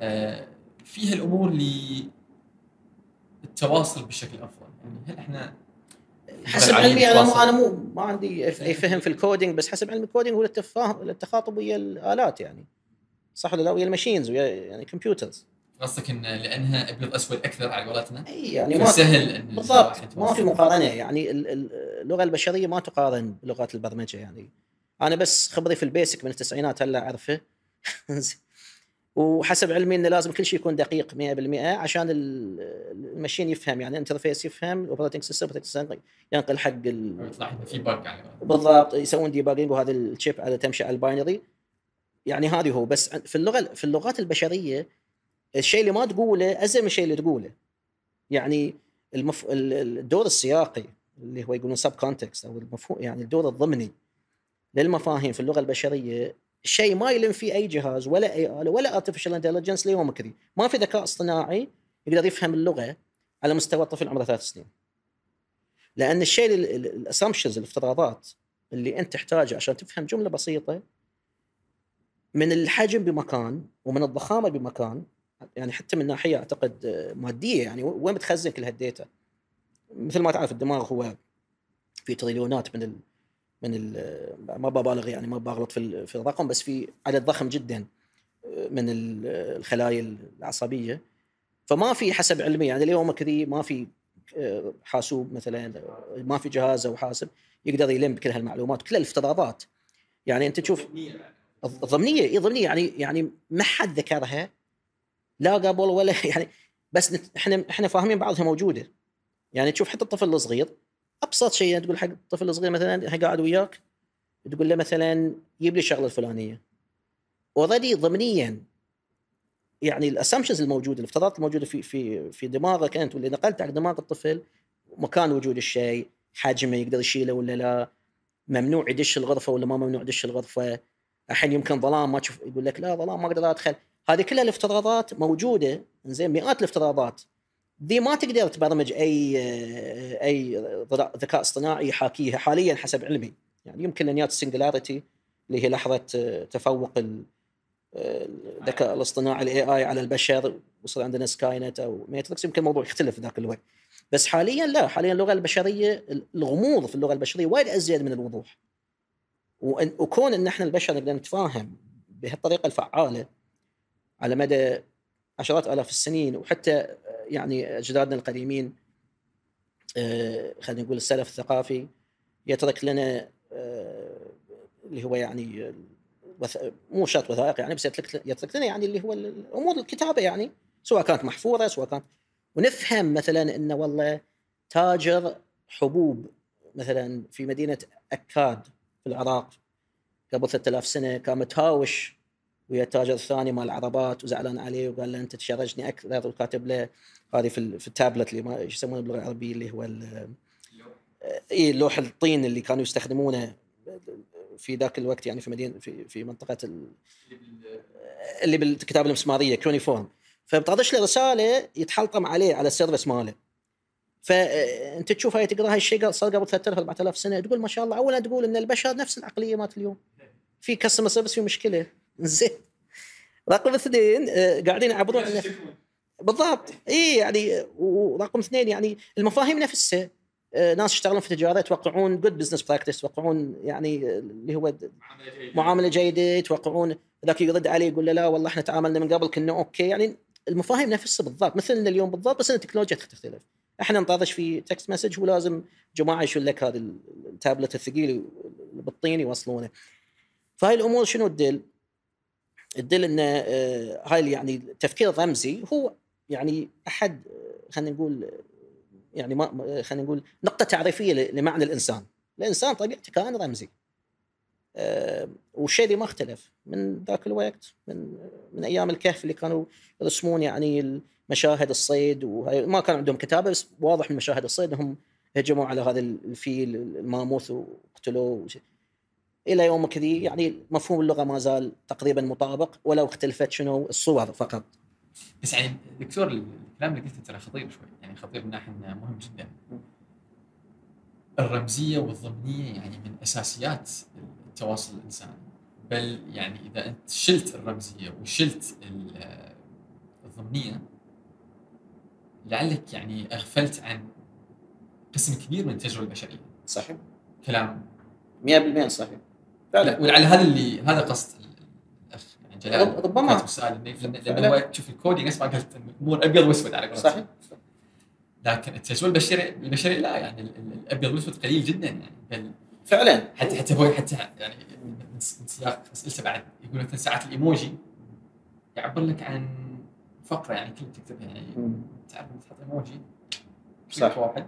A: آه، فيها الامور اللي التواصل بشكل افضل يعني هل احنا حسب علمي انا مو انا
B: مو ما عندي إيه. اي فهم في الكودينج بس حسب علم الكودينج هو التفاهم التخاطب ويا الالات يعني صح ولا لا ويا الماشينز ويا يعني كمبيوترز
A: قصدك ان لانها ابيض اسود اكثر على قولتنا اي يعني ما سهل بالضبط ما في مقارنه
B: يعني اللغه البشريه ما تقارن بلغات البرمجه يعني انا بس خبري في البيسك من التسعينات هلا اعرفه وحسب علمي انه لازم كل شيء يكون دقيق 100% عشان المشين يفهم يعني الانترفيس يفهم الاوبريتنج سيستم ينقل حق يطلع في
A: باج بالضبط
B: يسوون ديباجينج وهذا الشيب على تمشي على الباينري يعني هذه هو بس في اللغه في اللغات البشريه الشيء اللي ما تقوله ازين من الشيء اللي تقوله يعني المف... الدور السياقي اللي هو يقولون سب كونتكست او المفهوم يعني الدور الضمني للمفاهيم في اللغه البشريه شيء ما يلم فيه اي جهاز ولا اي اله ولا ارتفيشال انتليجنس ليوم كذي ما في ذكاء اصطناعي يقدر يفهم اللغه على مستوى الطفل عمره ثلاث سنين لان الشيء الاسامبشنز الافتراضات اللي انت تحتاجها عشان تفهم جمله بسيطه من الحجم بمكان ومن الضخامه بمكان يعني حتى من ناحيه اعتقد آه، ماديه يعني وين بتخزن كل هالديتا؟ مثل ما تعرف الدماغ هو في تريليونات من ال من ال آه، ما ببالغ يعني ما بغلط في في الرقم بس في عدد ضخم جدا آه، من الخلايا العصبيه فما في حسب علمي يعني اليوم كذي ما في حاسوب مثلا ما في جهاز او حاسب يقدر يلم كل هالمعلومات كل الافتراضات يعني انت تشوف ضمنيه اي ضمنيه يعني يعني ما حد ذكرها لا قبل ولا يعني بس احنا احنا فاهمين بعضها موجوده يعني تشوف حتى الطفل الصغير ابسط شيء يعني تقول حق الطفل الصغير مثلا قاعد وياك تقول له مثلا جيب لي الشغله الفلانيه اوريدي ضمنيا يعني الاسامبشنز الموجوده الافتراضات الموجوده في في في دماغك انت واللي نقلت على دماغ الطفل مكان وجود الشيء حجمه يقدر يشيله ولا لا ممنوع يدش الغرفه ولا ما ممنوع يدش الغرفه الحين يمكن ظلام ما تشوف يقول لك لا ظلام ما اقدر ادخل هذه كلها الافتراضات موجوده زين مئات الافتراضات دي ما تقدر تبرمج اي آه، اي ذكاء اصطناعي يحاكيها حاليا حسب علمي يعني يمكن ان السنجلاريتي اللي هي لحظه آه، تفوق آه، الذكاء الاصطناعي الاي اي على البشر وصل عندنا سكاي نت او ميتريكس يمكن الموضوع يختلف ذاك الوقت بس حاليا لا حاليا اللغه البشريه الغموض في اللغه البشريه وايد ازيد من الوضوح وكون ان احنا البشر نقدر نتفاهم بهالطريقه الفعاله على مدى عشرات الاف السنين وحتى آه، يعني اجدادنا القديمين آه، خلينا نقول السلف الثقافي يترك لنا آه، اللي هو يعني مو شرط وثائق يعني بس يترك لنا يعني اللي هو الامور الكتابه يعني سواء كانت محفوره سواء كانت ونفهم مثلا انه والله تاجر حبوب مثلا في مدينه اكاد في العراق قبل 3000 سنه كان متهاوش ويا التاجر الثاني مال العربات وزعلان عليه وقال له انت تشرجني اكثر وكاتب له هذه في, في التابلت اللي ما يسمونه باللغه العربيه اللي هو اي لوح إيه، الطين اللي كانوا يستخدمونه في ذاك الوقت يعني في مدينه في في منطقه اللي بالكتابه المسماريه كروني فورم فبتعطش له رساله يتحلطم عليه على السيرفس ماله فانت تشوف هاي تقرا هاي الشيء صار قبل 3000 4000 سنه تقول ما شاء الله اولا تقول ان البشر نفس العقليه مالت اليوم في كاستمر سيرفيس في مشكله زين رقم اثنين آه، قاعدين يعبرون عن بالضبط اي يعني ورقم اثنين يعني المفاهيم نفسها آه، ناس يشتغلون في التجاره يتوقعون جود بزنس براكتس يتوقعون يعني اللي هو معامله جيده يتوقعون ذاك يرد عليه يقول له لا والله احنا تعاملنا من قبل كنا اوكي يعني المفاهيم نفسها بالضبط مثلنا اليوم بالضبط بس ان التكنولوجيا تختلف احنا نطادش في تكست مسج ولازم جماعه يشيل لك هذا التابلت الثقيل بالطين يوصلونه فهاي الامور شنو تدل؟ تدل ان آه، هاي يعني التفكير الرمزي هو يعني احد آه، خلينا نقول آه، يعني ما خلينا نقول نقطه تعريفيه لمعنى الانسان الانسان طبيعته كان رمزي أه والشيء اللي ما اختلف من ذاك الوقت من من ايام الكهف اللي كانوا يرسمون يعني مشاهد الصيد وما كان عندهم كتابه بس واضح من مشاهد الصيد انهم هجموا على هذا الفيل الماموث وقتلوه الى يومك ذي يعني مفهوم اللغه ما زال تقريبا مطابق ولو اختلفت شنو الصور فقط.
A: بس يعني دكتور الكلام اللي قلته ترى خطير شوي يعني خطير من ناحيه انه مهم جدا. الرمزيه والضمنيه يعني من اساسيات التواصل الانساني بل يعني اذا انت شلت الرمزيه وشلت الضمنيه لعلك يعني اغفلت عن قسم كبير من التجربه البشريه صحيح كلام 100% صحيح فعلا ولعل هذا اللي هذا قصد الاخ يعني جلال ربما كاتب سؤال هو تشوف الكودينج نفس ما قلت الامور ابيض واسود على قولتك صحيح لكن التجربه البشريه البشريه لا يعني الابيض والاسود قليل جدا يعني بل فعلا حتى حتى هو حتى يعني من سياق اسئلته بعد يقول مثلا ساعات الايموجي يعبر لك عن فقره يعني كل تكتبها يعني تعرف تحط ايموجي صح واحد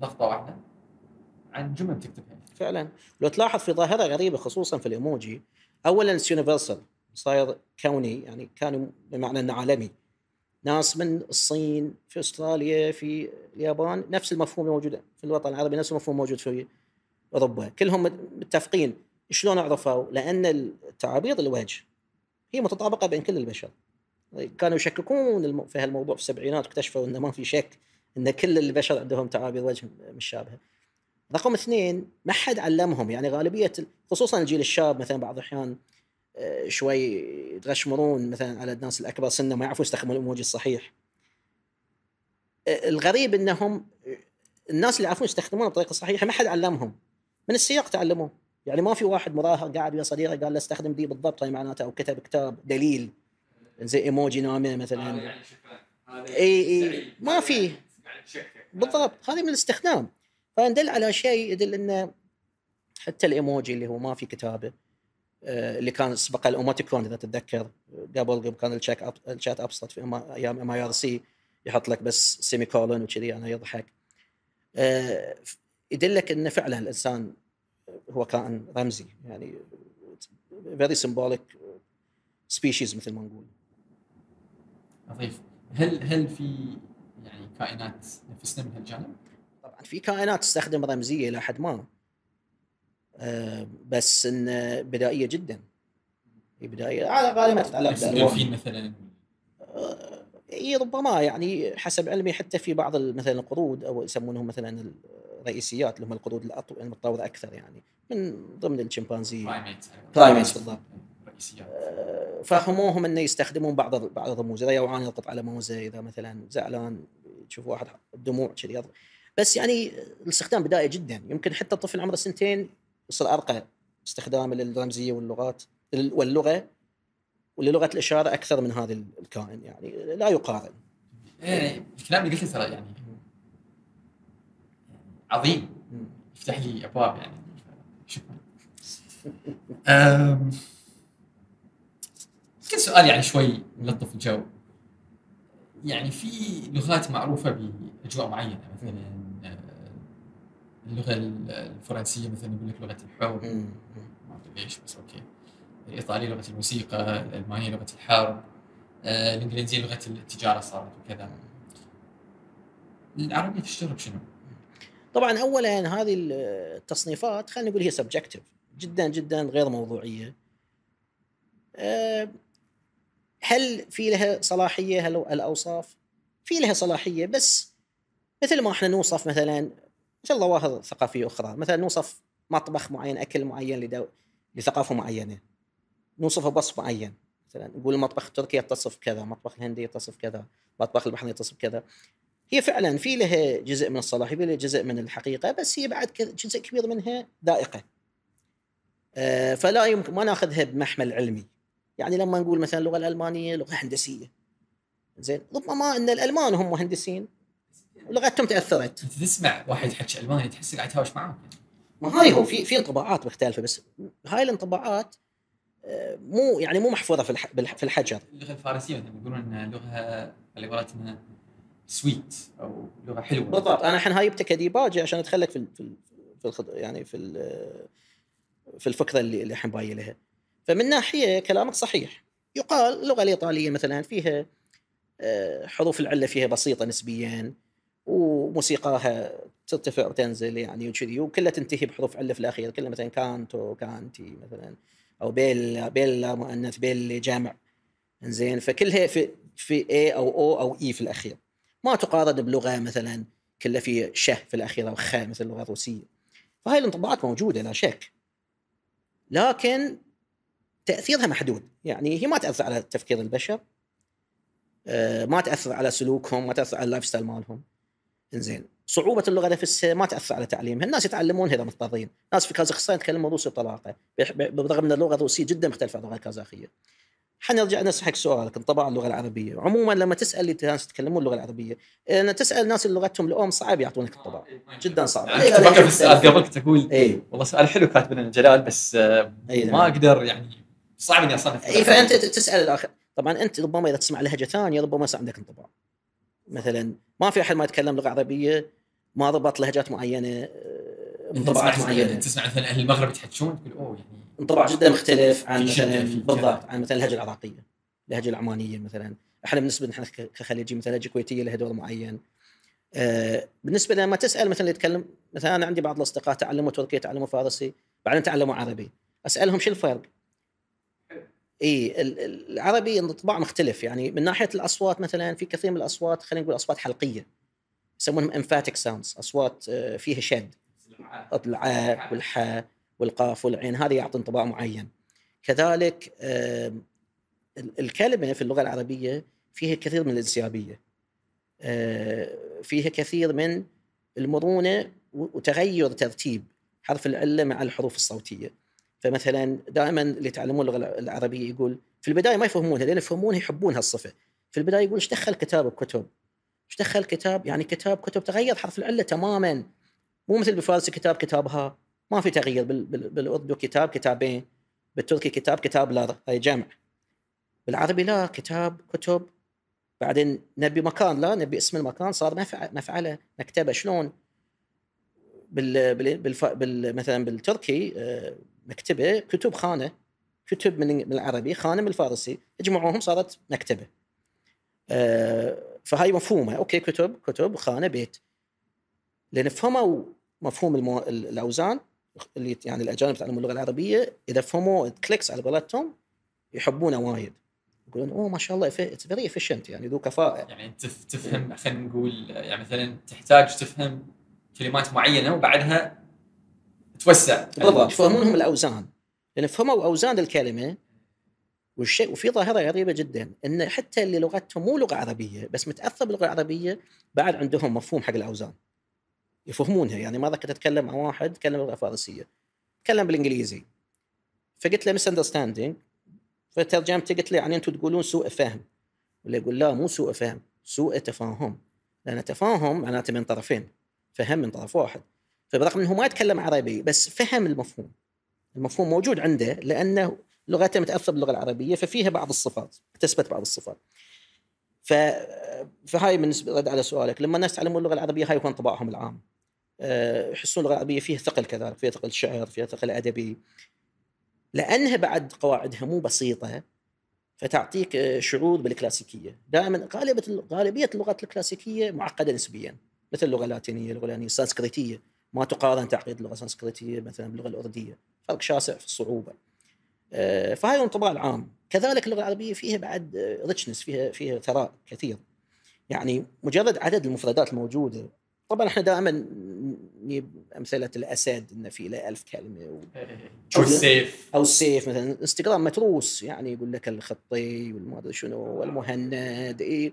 A: ضغطه واحده عن جمل تكتبها يعني.
B: فعلا لو تلاحظ في ظاهره غريبه خصوصا في الايموجي اولا يونيفرسال صاير كوني يعني كان بمعنى انه عالمي ناس من الصين في استراليا في اليابان نفس المفهوم الموجود في الوطن العربي نفس المفهوم الموجود في اوروبا كلهم متفقين شلون عرفوا لان تعابير الوجه هي متطابقه بين كل البشر كانوا يشككون في هالموضوع في السبعينات واكتشفوا انه ما في شك ان كل البشر عندهم تعابير وجه مشابهه. رقم اثنين ما حد علمهم يعني غالبيه خصوصا الجيل الشاب مثلا بعض الاحيان آه، شوي يتغشمرون مثلا على الناس الاكبر سنا ما يعرفون يستخدمون الايموجي الصحيح. آه، الغريب انهم آه، الناس اللي يعرفون يستخدمون بطريقه صحيحه ما حد علمهم من السياق تعلموه يعني ما في واحد مراهق قاعد ويا صديقه قال له استخدم دي بالضبط هاي معناته او كتب كتاب دليل زي ايموجي نامه مثلا يعني
A: اي اي ما في يعني يعني.
B: بالضبط هذه من الاستخدام فندل على شيء يدل انه حتى الايموجي اللي هو ما في كتابه آه، اللي كان سبق الاوموتيكون اذا تتذكر قبل كان الشات أب الشات ابسط في ايام ام اي ار سي يحط لك بس سيمي كولون وكذي انا يضحك آه، يدلك انه فعلا الانسان هو كائن رمزي يعني فيري سيمبوليك سبيشيز مثل ما نقول نظيف هل
A: هل في يعني كائنات نفسنا من هالجانب؟
B: طبعا في كائنات تستخدم رمزيه الى حد ما آه، بس ان بدائيه جدا هي بدائيه على غالبا تتعلق في مثلا آه، اي ربما يعني حسب علمي حتى في بعض مثلا القرود او يسمونهم مثلا الرئيسيات اللي هم القرود المتطوره اكثر يعني من ضمن الشمبانزي برايميتس بالضبط آه، فهموهم انه يستخدمون بعض بعض الرموز اذا يوعان يضغط على موزه اذا مثلا زعلان تشوف واحد دموع كذي بس يعني الاستخدام بدائي جدا يمكن حتى طفل عمره سنتين يصير ارقى استخدام للرمزيه واللغات واللغه وللغه الاشاره اكثر من هذا الكائن يعني لا يقارن.
A: إيه،, ايه الكلام اللي قلته ترى يعني عظيم يفتح لي ابواب يعني شكرا. كل سؤال يعني شوي يلطف الجو يعني في لغات معروفه باجواء معينه مثلا آه، اللغه الفرنسيه مثلا يقول لك لغه الحب ما ادري ليش بس اوكي الايطاليه لغه الموسيقى الالمانيه لغه الحرب آه، الانجليزيه لغه التجاره صارت وكذا العربيه تشترك شنو؟
B: طبعا اولا هذه التصنيفات خلينا نقول هي سبجكتيف جدا جدا غير موضوعيه آه، هل في لها صلاحيه هل الاوصاف؟ في لها صلاحيه بس مثل ما احنا نوصف مثلا مثل ظواهر ثقافيه اخرى، مثلا نوصف مطبخ معين، اكل معين لدو... لثقافه معينه. نوصفه بوصف معين، مثلا نقول المطبخ التركي يتصف كذا، المطبخ الهندي يتصف كذا، المطبخ البحريني يتصف كذا. هي فعلا في لها جزء من الصلاحيه، في لها جزء من الحقيقه، بس هي بعد جزء كبير منها ذائقه. آه، فلا يمكن ما ناخذها بمحمل علمي. يعني لما نقول مثلا اللغه الالمانيه لغه هندسيه زين ربما ان الالمان هم مهندسين لغتهم تاثرت انت
A: تسمع واحد يحكي الماني تحس قاعد يتهاوش معاك
B: يعني. ما هاي هو في في انطباعات مختلفه بس هاي الانطباعات آه، مو يعني مو محفوظه في في الحجر
A: اللغه الفارسيه مثلا يقولون انها لغه على قولتنا سويت او لغه حلوه بالضبط انا الحين هاي جبتها ديباجي عشان اتخلك في في
B: في الخض... يعني في في الفكره اللي الحين بايلها لها فمن ناحيه كلامك صحيح يقال اللغه الايطاليه مثلا فيها آه، حروف العله فيها بسيطه نسبيا وموسيقاها ترتفع وتنزل يعني وكذي وكلها تنتهي بحروف عله في الاخير كلها مثلا كانتو كانتي مثلا او بيلا بيلا مؤنث بيلي جامع زين فكلها في في اي او او او e اي في الاخير ما تقارن بلغه مثلا كلها في شه في الاخير او خ مثل اللغه الروسيه فهاي الانطباعات موجوده لا شك لكن تاثيرها محدود يعني هي ما تاثر على تفكير البشر آه، ما تاثر على سلوكهم ما تاثر على اللايف ستايل مالهم انزين صعوبه اللغه نفسها ما تاثر على تعليمها الناس يتعلمون اذا مضطرين ناس في كازاخستان يتكلمون روسي بطلاقه بالرغم ان اللغه الروسيه جدا مختلفه عن اللغه الكازاخيه حنرجع نفس حق سؤالك انطباع اللغه العربيه عموما لما تسال الناس يتكلمون اللغه العربيه آه، ان تسال ناس لغتهم الام صعب يعطونك انطباع جدا صعب يعني كنت قبل
A: كنت اقول إيه. والله سؤال حلو كاتب جلال بس آه، إيه، ما نعم. اقدر يعني صعب اني اصنف اي فانت
B: تسال الاخر طبعا انت ربما اذا تسمع لهجه ثانيه ربما يصير عندك انطباع مثلا ما في احد ما يتكلم لغه عربيه ما ضبط لهجات معينه آه،
A: انطباعات معينه تسمع مثلا اهل المغرب يتحجون تقول اوه يعني انطباع جدا مختلف عن مثلا بالضبط عن مثلا اللهجه العراقيه
B: اللهجه العمانيه مثلا احنا بالنسبه احنا كخليجي مثلا لهجه الكويتيه لها دور معين آه بالنسبه لما تسال مثلا يتكلم مثلا انا عندي بعض الاصدقاء تعلموا تركي تعلموا فارسي بعدين تعلموا عربي اسالهم شو الفرق؟ اي العربي انطباع مختلف يعني من ناحيه الاصوات مثلا في كثير من الاصوات خلينا نقول اصوات حلقيه يسمونهم امفاتيك ساوندز اصوات آه، فيها شد العاء والحاء والقاف والعين هذا يعطي انطباع معين كذلك الكلمه في اللغه العربيه فيها كثير من الانسيابيه آه، فيها كثير من المرونه وتغير ترتيب حرف العله مع الحروف الصوتيه فمثلا دائما اللي يتعلمون اللغه العربيه يقول في البدايه ما يفهمونها لان يفهمونها يحبون هالصفه في البدايه يقول ايش دخل كتاب بكتب؟ ايش دخل كتاب؟ يعني كتاب كتب تغير حرف العله تماما مو مثل بالفارسي كتاب كتابها ما في تغيير بالاردو كتاب كتابين بالتركي كتاب كتاب لا هاي جمع بالعربي لا كتاب كتب بعدين نبي مكان لا نبي اسم المكان صار مفعله مكتبه شلون بال بال مثلا بالتركي آه، مكتبه كتب خانه كتب من العربي خانه من الفارسي اجمعوهم صارت مكتبه آه، فهاي مفهومه اوكي كتب كتب خانه بيت لان فهموا مفهوم المو... الاوزان اللي يعني الاجانب تعلموا اللغه العربيه اذا فهموا كليكس على قولتهم يحبونه وايد يقولون اوه ما شاء الله اتس فيري افيشنت يعني ذو كفاءه يعني انت
A: تفهم خلينا نقول يعني مثلا تحتاج تفهم كلمات معينه وبعدها توسع بالضبط يفهمونهم يعني
B: الاوزان لان يعني فهموا اوزان الكلمه والشيء وفي ظاهره غريبه جدا ان حتى اللي لغتهم مو لغه عربيه بس متاثر باللغه العربيه بعد عندهم مفهوم حق الاوزان يفهمونها يعني مره كنت اتكلم مع واحد تكلم باللغه الفارسيه تكلم بالانجليزي فقلت له مس اندرستاندينج فترجمته قلت له يعني انتم تقولون سوء فهم ولا يقول لا مو سوء فهم سوء تفاهم لان تفاهم معناته من طرفين فهم من طرف واحد فبرغم انه ما يتكلم عربي بس فهم المفهوم المفهوم موجود عنده لانه لغته متاثره باللغه العربيه ففيها بعض الصفات اكتسبت بعض الصفات ف... فهاي بالنسبه رد على سؤالك لما الناس يتعلمون اللغه العربيه هاي هو انطباعهم العام آه، يحسون اللغه العربيه فيها ثقل كذلك فيها ثقل شعر فيها ثقل ادبي لانها بعد قواعدها مو بسيطه فتعطيك آه، شعور بالكلاسيكيه دائما غالبيه اللغات الكلاسيكيه معقده نسبيا مثل اللغه اللاتينيه اللغه اليونانيه السنسكريتيه ما تقارن تعقيد اللغه السنسكريتيه مثلا باللغه الارديه فرق شاسع في الصعوبه آه، فهذا الانطباع العام كذلك اللغه العربيه فيها بعد ريتشنس فيها فيها ثراء كثير يعني مجرد عدد المفردات الموجوده طبعا احنا دائما نجيب امثله الاسد انه في له 1000 كلمه و... او السيف او السيف مثلا انستغرام متروس يعني يقول لك الخطي والما ادري شنو والمهند اي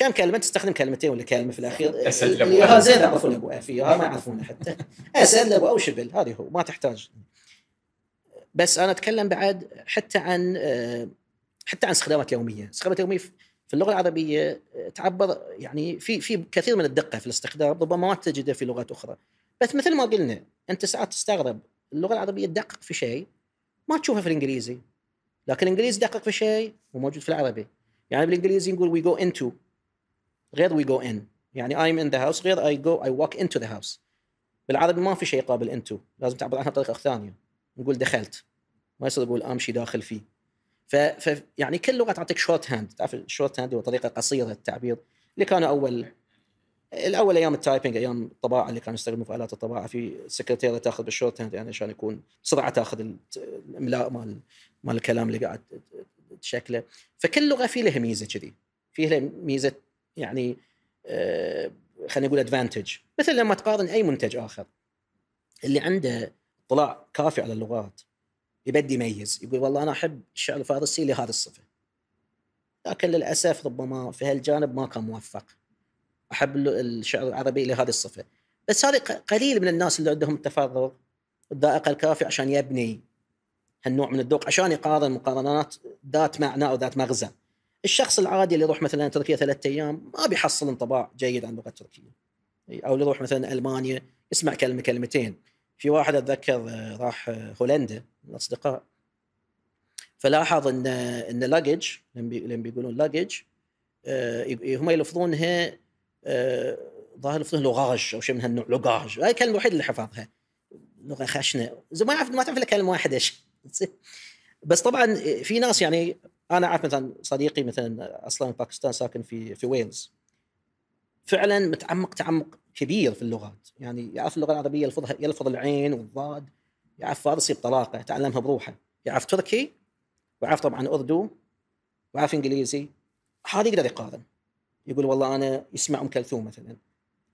B: كم كلمه تستخدم كلمتين ولا كلمه في الاخير اسلب زين يعرفون الابواء فيها ما يعرفونه حتى اسلب او شبل هذه هو ما تحتاج بس انا اتكلم بعد حتى عن آه، حتى عن استخدامات يوميه استخدامات يوميه في اللغه العربيه آه، تعبر يعني في في كثير من الدقه في الاستخدام ربما ما تجده في لغات اخرى بس مثل ما قلنا انت ساعات تستغرب اللغه العربيه تدقق في شيء ما تشوفه في الانجليزي لكن الانجليزي دقق في شيء وموجود في العربي يعني بالانجليزي نقول وي جو انتو غير وي جو ان يعني ايم ان ذا هاوس غير اي جو اي ووك انتو ذا هاوس بالعربي ما في شيء قابل انتو لازم تعبر عنها بطريقه ثانيه نقول دخلت ما يصير اقول امشي داخل فيه ف... ف يعني كل لغه تعطيك شورت هاند تعرف الشورت هاند هو طريقه قصيره التعبير اللي كانوا اول الاول ايام التايبنج ايام الطباعه اللي كانوا يستخدموا في الات الطباعه في سكرتيره تاخذ بالشورت هاند يعني عشان يكون بسرعه تاخذ الاملاء مال مال الكلام اللي قاعد تشكله فكل لغه في لها ميزه كذي في لها ميزه يعني آه، خلينا نقول ادفانتج مثل لما تقارن اي منتج اخر اللي عنده اطلاع كافي على اللغات يبدي يميز يقول والله انا احب الشعر الفارسي لهذه الصفه لكن للاسف ربما في هالجانب ما كان موفق احب الشعر العربي لهذه الصفه بس هذا قليل من الناس اللي عندهم التفرغ الذائقه الكافيه عشان يبني هالنوع من الذوق عشان يقارن مقارنات ذات معنى او ذات مغزى الشخص العادي اللي يروح مثلا تركيا ثلاثة ايام ما بيحصل انطباع جيد عن اللغه التركيه او اللي يروح مثلا المانيا يسمع كلمه كلمتين في واحد اتذكر آه، راح آه، هولندا من الاصدقاء فلاحظ ان آه، ان لاجج لما بيقولون لاجج هم يلفظونها ظاهر يلفظونها لوغاج او شيء من هالنوع لوغاج هاي الكلمه الوحيده اللي حفظها لغه خشنه ما تعرف ما تعرف الا كلمه واحده بس طبعا في ناس يعني انا اعرف مثلا صديقي مثلا اصلا من باكستان ساكن في في ويلز فعلا متعمق تعمق كبير في اللغات يعني يعرف اللغه العربيه يلفظها يلفظ العين والضاد يعرف فارسي بطلاقه تعلمها بروحه يعرف تركي ويعرف طبعا اردو ويعرف انجليزي هذا يقدر يقارن يقول والله انا يسمع ام كلثوم مثلا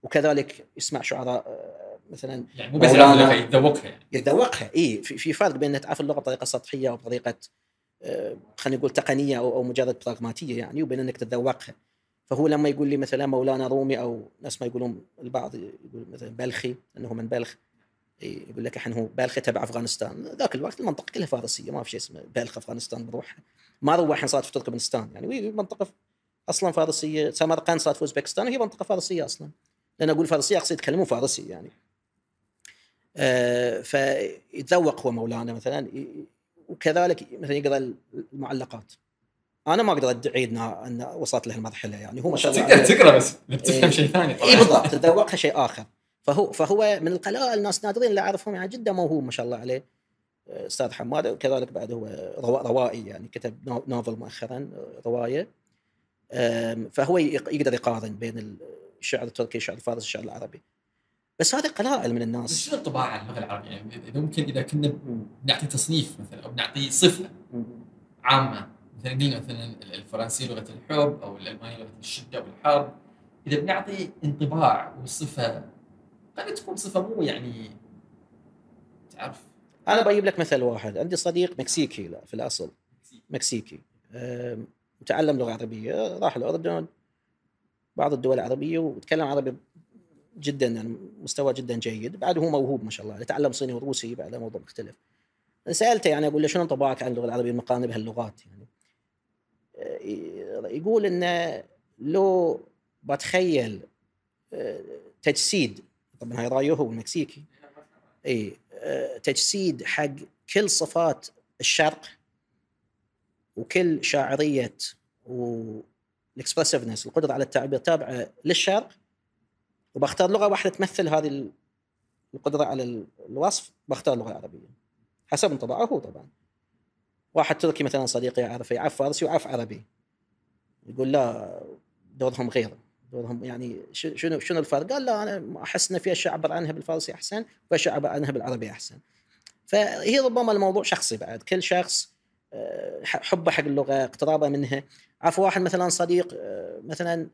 B: وكذلك يسمع شعراء آه، مثلا يعني مو بس يتذوقها يعني يتذوقها اي في, فرق بين تعرف اللغه بطريقه سطحيه وبطريقه آه، خلينا نقول تقنيه او مجرد براغماتيه يعني وبين انك تتذوقها فهو لما يقول لي مثلا مولانا رومي او ناس ما يقولون البعض يقول مثلا بلخي انه من بلخ يقول لك احنا هو بلخي تبع افغانستان ذاك الوقت المنطقه كلها فارسيه ما في شيء اسمه بلخ افغانستان بروحها ما روح الحين صارت في تركمانستان يعني وهي منطقه اصلا فارسيه سمرقند صارت في اوزبكستان وهي منطقه فارسيه اصلا لان اقول فارسيه اقصد يتكلمون فارسي يعني آه فيتذوق هو مولانا مثلا وكذلك مثلا يقرا المعلقات انا ما اقدر ادعي ان وصلت له المرحله يعني هو ما شاء الله تقرا بس إيه. بتفهم شيء ثاني اي بالضبط تذوقها شيء اخر فهو فهو من القلائل الناس نادرين اللي اعرفهم يعني جدا موهوب ما شاء الله عليه استاذ حماد وكذلك بعد هو روائي يعني كتب نوفل مؤخرا روايه فهو يقدر يقارن بين الشعر التركي الشعر الفارسي الشعر العربي بس هذه قلائل من الناس شو
A: الطباع على اللغه العربيه؟ يعني اذا ممكن اذا كنا بنعطي تصنيف مثلا او بنعطي صفه عامه مثلا قلنا مثلا الفرنسي لغه الحب او الالماني لغه الشده والحرب اذا بنعطي انطباع وصفه قد تكون صفه مو يعني تعرف
B: انا بجيب لك مثل واحد عندي صديق مكسيكي لا في الاصل مكسيكي متعلم لغه عربيه راح الاردن بعض الدول العربيه وتكلم عربي جدا يعني مستوى جدا جيد بعد هو موهوب ما شاء الله يتعلم صيني وروسي بعد موضوع مختلف سالته يعني اقول له شنو انطباعك عن اللغه العربيه مقارنه بهاللغات يعني آه، يقول انه لو بتخيل آه، تجسيد طبعا هاي رايه هو المكسيكي اي آه، تجسيد حق كل صفات الشرق وكل شاعريه والاكسبرسفنس القدره على التعبير تابعه للشرق وبختار لغه واحده تمثل هذه القدره على الوصف بختار لغه عربيه حسب انطباعه هو طبعا واحد تركي مثلا صديقي يعرف يعرف فارسي ويعرف عربي يقول لا دورهم غير دورهم يعني شنو شنو الفرق؟ قال لا انا احس ان في اشياء اعبر عنها بالفارسي احسن واشياء اعبر عنها بالعربي احسن. فهي ربما الموضوع شخصي بعد كل شخص آه، حبه حق اللغه اقترابه منها عفوا واحد مثلا صديق آه، مثلا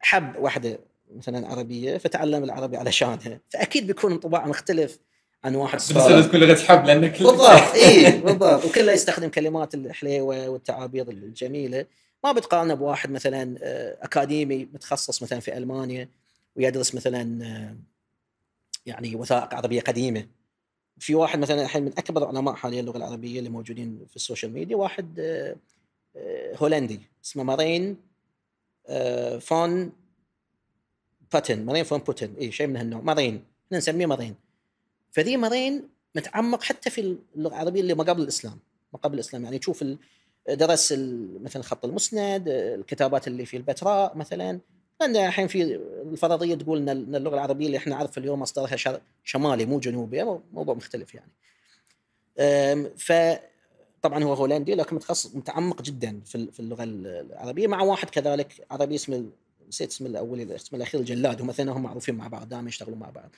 B: حب واحده مثلا عربيه فتعلم العربي علشانها فاكيد بيكون انطباع مختلف عن واحد بس كل لغه حب لانك بالضبط اي بالضبط وكله يستخدم كلمات الحليوه والتعابير الجميله ما بتقارنه بواحد مثلا آه، اكاديمي متخصص مثلا في المانيا ويدرس مثلا آه، يعني وثائق عربيه قديمه في واحد مثلا الحين من اكبر علماء حاليا اللغه العربيه اللي موجودين في السوشيال ميديا واحد آه، هولندي اسمه مارين فون باتن مارين فون بوتن اي شيء من هالنوع مارين احنا نسميه مارين فذي مارين متعمق حتى في اللغه العربيه اللي ما قبل الاسلام ما قبل الاسلام يعني تشوف درس مثلا خط المسند الكتابات اللي في البتراء مثلا لان الحين في الفرضيه تقول ان اللغه العربيه اللي احنا نعرف اليوم مصدرها شمالي مو جنوبي موضوع مختلف يعني ف طبعا هو هولندي لكن متخصص متعمق جدا في اللغه العربيه مع واحد كذلك عربي اسمه نسيت اسم الاول اسم الاخير الجلاد هم اثنينهم معروفين مع بعض دائما يشتغلون مع بعض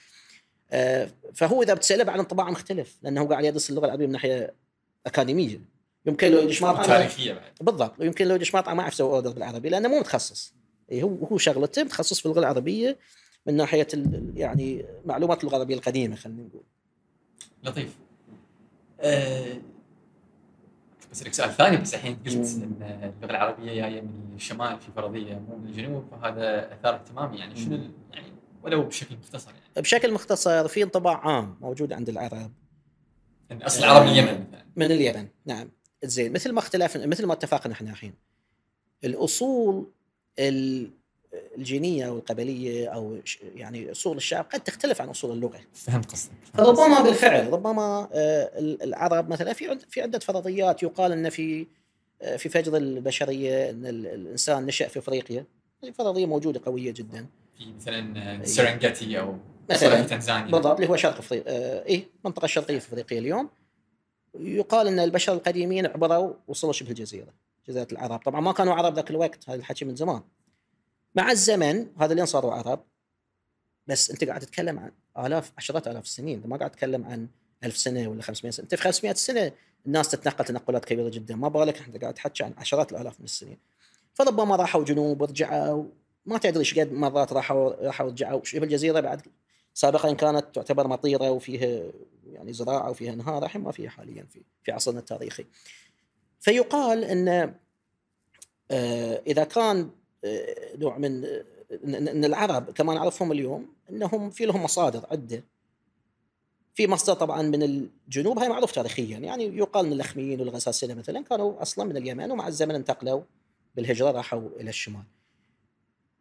B: آه، فهو اذا بتساله بعد انطباع مختلف لانه قاعد يدرس اللغه العربيه من ناحيه اكاديميه يمكن لو يدش مطعم تاريخيه بالضبط يمكن لو يدش مطعم ما يعرف يسوي اوردر بالعربي لانه مو متخصص إيه، هو هو شغلته متخصص في اللغه العربيه من ناحيه يعني معلومات اللغه العربيه القديمه
A: خلينا نقول لطيف أه بسالك سؤال ثاني بس الحين قلت إيه. ان اللغه العربيه جايه من الشمال في فرضيه مو من الجنوب فهذا اثار اهتمامي يعني شنو يعني ولو بشكل مختصر
B: يعني بشكل مختصر في انطباع عام موجود عند العرب
A: ان اصل العرب من اليمن آه، مثلا من اليمن نعم زين
B: مثل ما اختلفنا مثل ما اتفقنا احنا الحين الاصول ال الجينيه او القبليه او يعني اصول الشعب قد تختلف عن اصول اللغه.
A: فهمت قصدك. ربما طيب. بالفعل
B: ربما آه، العرب مثلا في في عده فرضيات يقال ان في آه، في فجر البشريه ان الانسان نشا في افريقيا هذه فرضيه موجوده قويه جدا.
A: في مثلا إيه. سرنجتي او مثلا في تنزانيا بالضبط اللي هو
B: شرق افريقيا آه، اي المنطقه الشرقيه في افريقيا اليوم يقال ان البشر القديمين عبروا وصلوا شبه الجزيره جزيره العرب طبعا ما كانوا عرب ذاك الوقت هذا الحكي من زمان مع الزمن هذا لين صاروا عرب بس انت قاعد تتكلم عن الاف عشرات الاف السنين انت ما قاعد تتكلم عن 1000 سنه ولا 500 سنه انت في 500 سنه الناس تتنقل تنقلات كبيره جدا ما بالك احنا قاعد تحكي عن عشرات الالاف من السنين فربما راحوا جنوب ورجعوا ما تدري ايش قد مرات راحوا راحوا ورجعوا شبه الجزيره بعد سابقا كانت تعتبر مطيره وفيها يعني زراعه وفيها انهار الحين ما فيها حاليا في في عصرنا التاريخي فيقال ان آه، اذا كان نوع من ان العرب كما نعرفهم اليوم انهم في لهم مصادر عده في مصدر طبعا من الجنوب هاي معروف تاريخيا يعني يقال ان الاخميين والغساسنه مثلا كانوا اصلا من اليمن ومع الزمن انتقلوا بالهجره راحوا الى الشمال.